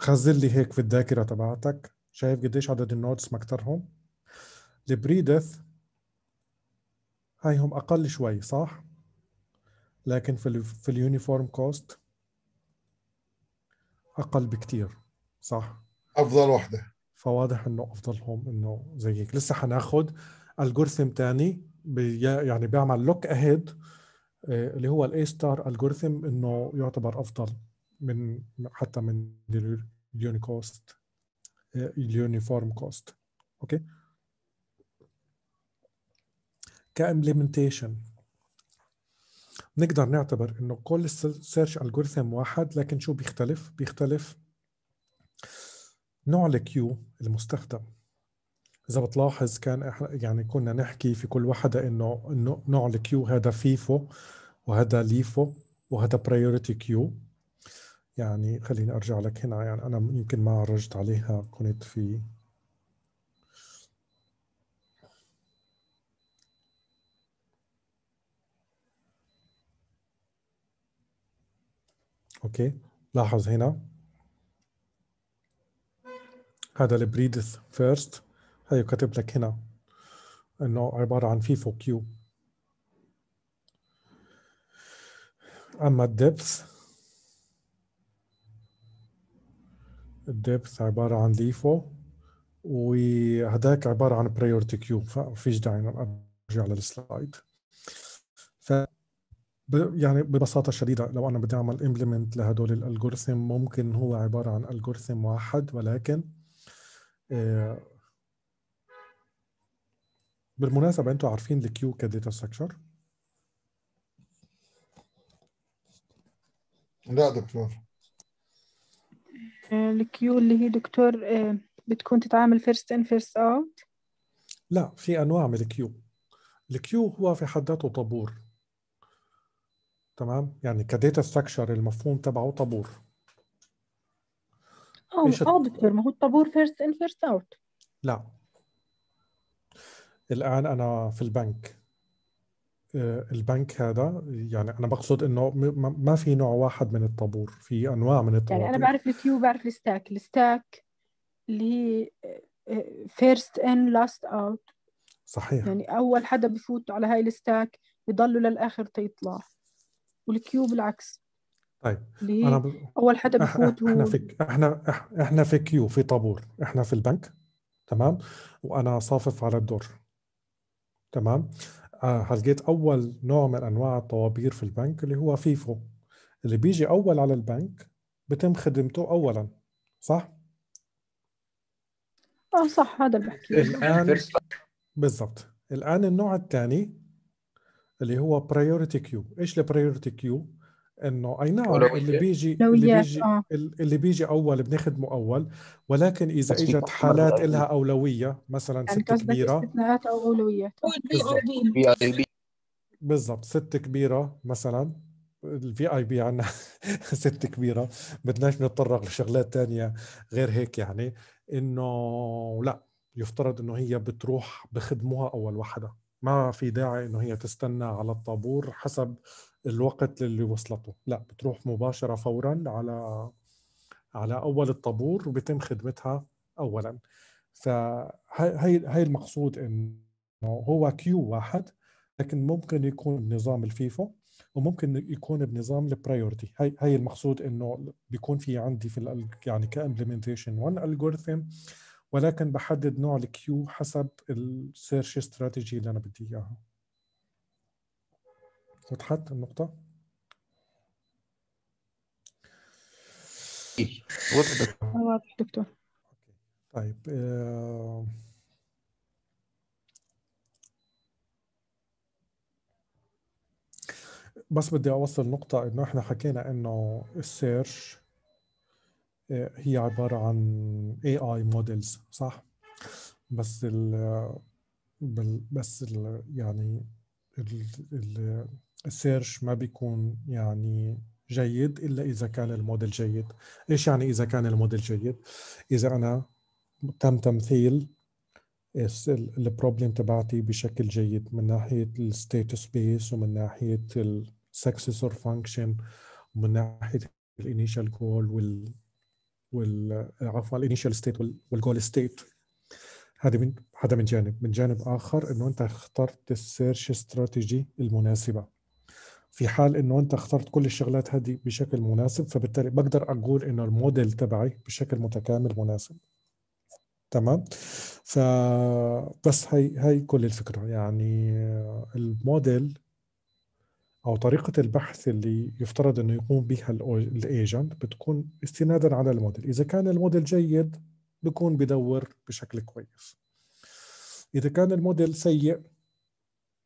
خزن لي هيك في الذاكره تبعتك شايف قديش عدد النودز مكترهم البريدث هاي هم اقل شوي صح لكن في الـ في اليونيفورم كوست اقل بكتير صح افضل واحده فواضح انه افضلهم انه زي هيك لسه حناخد الجورثم تاني بي يعني بيعمل لوك اهيد اللي هو الاي ستار الجورثم انه يعتبر افضل من حتى من اليونيكوست آه، اليونيفورم كوست اوكي كامبلمنتيشن بنقدر نعتبر انه كل سيرش الجوريثم واحد لكن شو بيختلف بيختلف نوع الكيو المستخدم اذا بتلاحظ كان احنا يعني كنا نحكي في كل وحده انه نوع الكيو هذا فيفو وهذا ليفو وهذا برايورتي كيو يعني خليني ارجع لك هنا يعني انا يمكن ما عرجت عليها كنت في اوكي لاحظ هنا هذا البريدث فيرست هي كاتب لك هنا انه عباره عن فيفو كيو اما الدبث الدبث عباره عن ليفو وهداك عباره عن بريورتي كيو ففيش داعي ارجع للسلايد يعني ببساطة شديدة لو أنا بدي أعمل implement لهدول الألغورثم ممكن هو عبارة عن ألغورثم واحد ولكن آه، بالمناسبة أنتم عارفين الكيو كداتا ستراكشر؟ لا دكتور آه، الكيو اللي هي دكتور آه، بتكون تتعامل فيرست ان فيرست اوت لا في انواع من الكيو الكيو هو في حد ذاته طابور تمام يعني كداتا ستراكشر المفهوم تبعه طابور اه اه دكتور ما هو الطابور فيرست ان فيرست اوت لا الان انا في البنك آه، البنك هذا يعني انا بقصد انه ما في نوع واحد من الطابور في انواع من الطابور يعني انا بعرف الكيو بعرف الستاك الستاك اللي هي فيرست ان لاست اوت صحيح يعني اول حدا بفوت على هاي الستاك بضلوا للاخر تيطلع والكيو بالعكس طيب اللي أنا ب... اول حدا بفوت هو احنا في احنا احنا في كيو في طابور احنا في البنك تمام وانا صافف على الدور تمام آه، هلقيت اول نوع من انواع الطوابير في البنك اللي هو فيفو اللي بيجي اول على البنك بتم خدمته اولا صح اه صح هذا اللي بحكي الان بالضبط الان النوع الثاني اللي هو برايورتي كيو ايش البرايورتي كيو انه اي نعم اللي بيجي اللي بيجي آه. اللي بيجي اول بنخدمه اول ولكن اذا اجت حالات لها اولويه مثلا يعني ست كبيره استثناءات او اولويات بالضبط ست كبيره مثلا الفي اي بي عندنا ست كبيره بدناش نتطرق لشغلات تانية غير هيك يعني انه لا يفترض انه هي بتروح بخدموها اول وحده ما في داعي انه هي تستنى على الطابور حسب الوقت اللي وصلته لا بتروح مباشره فورا على على اول الطابور وبتم خدمتها اولا فهي هي المقصود انه هو كيو واحد لكن ممكن يكون بنظام الفيفو وممكن يكون بنظام البرايورتي هي هي المقصود انه بيكون في عندي في يعني كامبلمنتيشن 1 الجوريثم ولكن بحدد نوع الكيو حسب السيرش استراتيجي اللي انا بدي اياها وضحت النقطه واضح دكتور طيب آه، بس بدي اوصل نقطة انه احنا حكينا انه السيرش هي عباره عن اي اي موديلز صح بس ال بس ال يعني السيرش ما بيكون يعني جيد الا اذا كان الموديل جيد ايش يعني اذا كان الموديل جيد اذا انا تم تمثيل البروبلم تبعتي بشكل جيد من ناحيه الستيت سبيس ومن ناحيه السكسسور فانكشن ومن ناحيه الانيشال جول وال عفوا الانيشال ستيت والجول ستيت هذا من هذا من جانب من جانب اخر انه انت اخترت السيرش استراتيجي المناسبه في حال انه انت اخترت كل الشغلات هذه بشكل مناسب فبالتالي بقدر اقول انه الموديل تبعي بشكل متكامل مناسب تمام فبس هي هي كل الفكره يعني الموديل او طريقه البحث اللي يفترض انه يقوم بها الايجنت بتكون استنادا على الموديل اذا كان الموديل جيد بيكون بدور بشكل كويس اذا كان الموديل سيء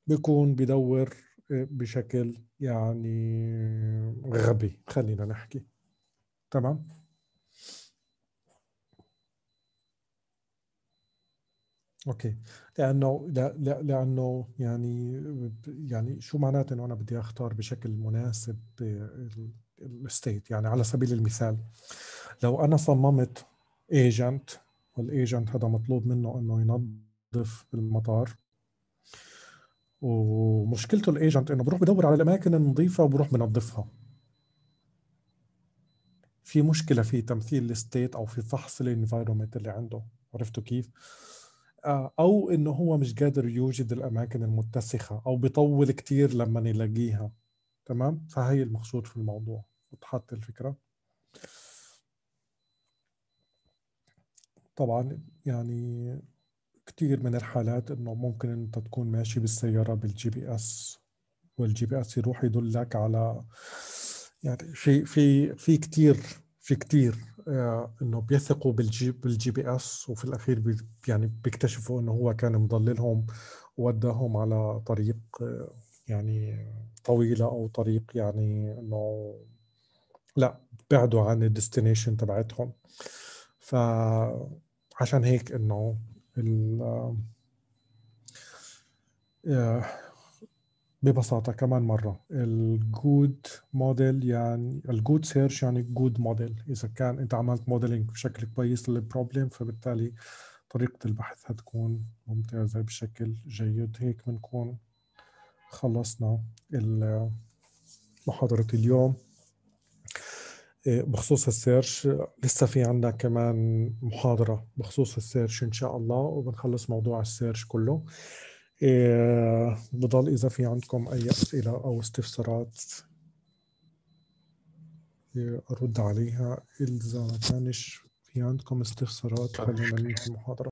بيكون بدور آه، بشكل يعني غبي خلينا نحكي تمام اوكي لانه لانه يعني يعني شو معناته انه انا بدي اختار بشكل مناسب الستيت يعني على سبيل المثال لو انا صممت ايجنت والايجنت هذا مطلوب منه انه ينظف المطار ومشكلته الايجنت انه بروح بدور على الاماكن النظيفه وبروح بنظفها في مشكله في تمثيل الستيت او في فحص الانفايرومنت اللي عنده عرفتوا كيف؟ او انه هو مش قادر يوجد الاماكن المتسخه او بيطول كتير لما يلاقيها تمام فهي المقصود في الموضوع وتحط الفكره طبعا يعني كتير من الحالات انه ممكن انت تكون ماشي بالسياره بالجي بي اس والجي بي اس يروح يدلك على يعني في في في كتير في كتير آه، انه بيثقوا بالجي بالجي بي اس وفي الاخير بي يعني بيكتشفوا انه هو كان مضللهم وداهم على طريق آه، يعني طويله او طريق يعني انه لا بعدوا عن الديستنيشن تبعتهم فعشان هيك انه آه، ببساطه كمان مره الجود موديل يعني الجود سيرش يعني جود موديل اذا كان انت عملت modeling بشكل كويس للبروبلم فبالتالي طريقه البحث هتكون ممتازه بشكل جيد هيك بنكون خلصنا محاضره اليوم إيه، بخصوص السيرش لسه في عندنا كمان محاضرة بخصوص السيرش إن شاء الله وبنخلص موضوع السيرش كله إيه، بضل إذا في عندكم أي أسئلة أو استفسارات إيه، أرد عليها إذا ما كانش في عندكم استفسارات خلينا ننهي المحاضرة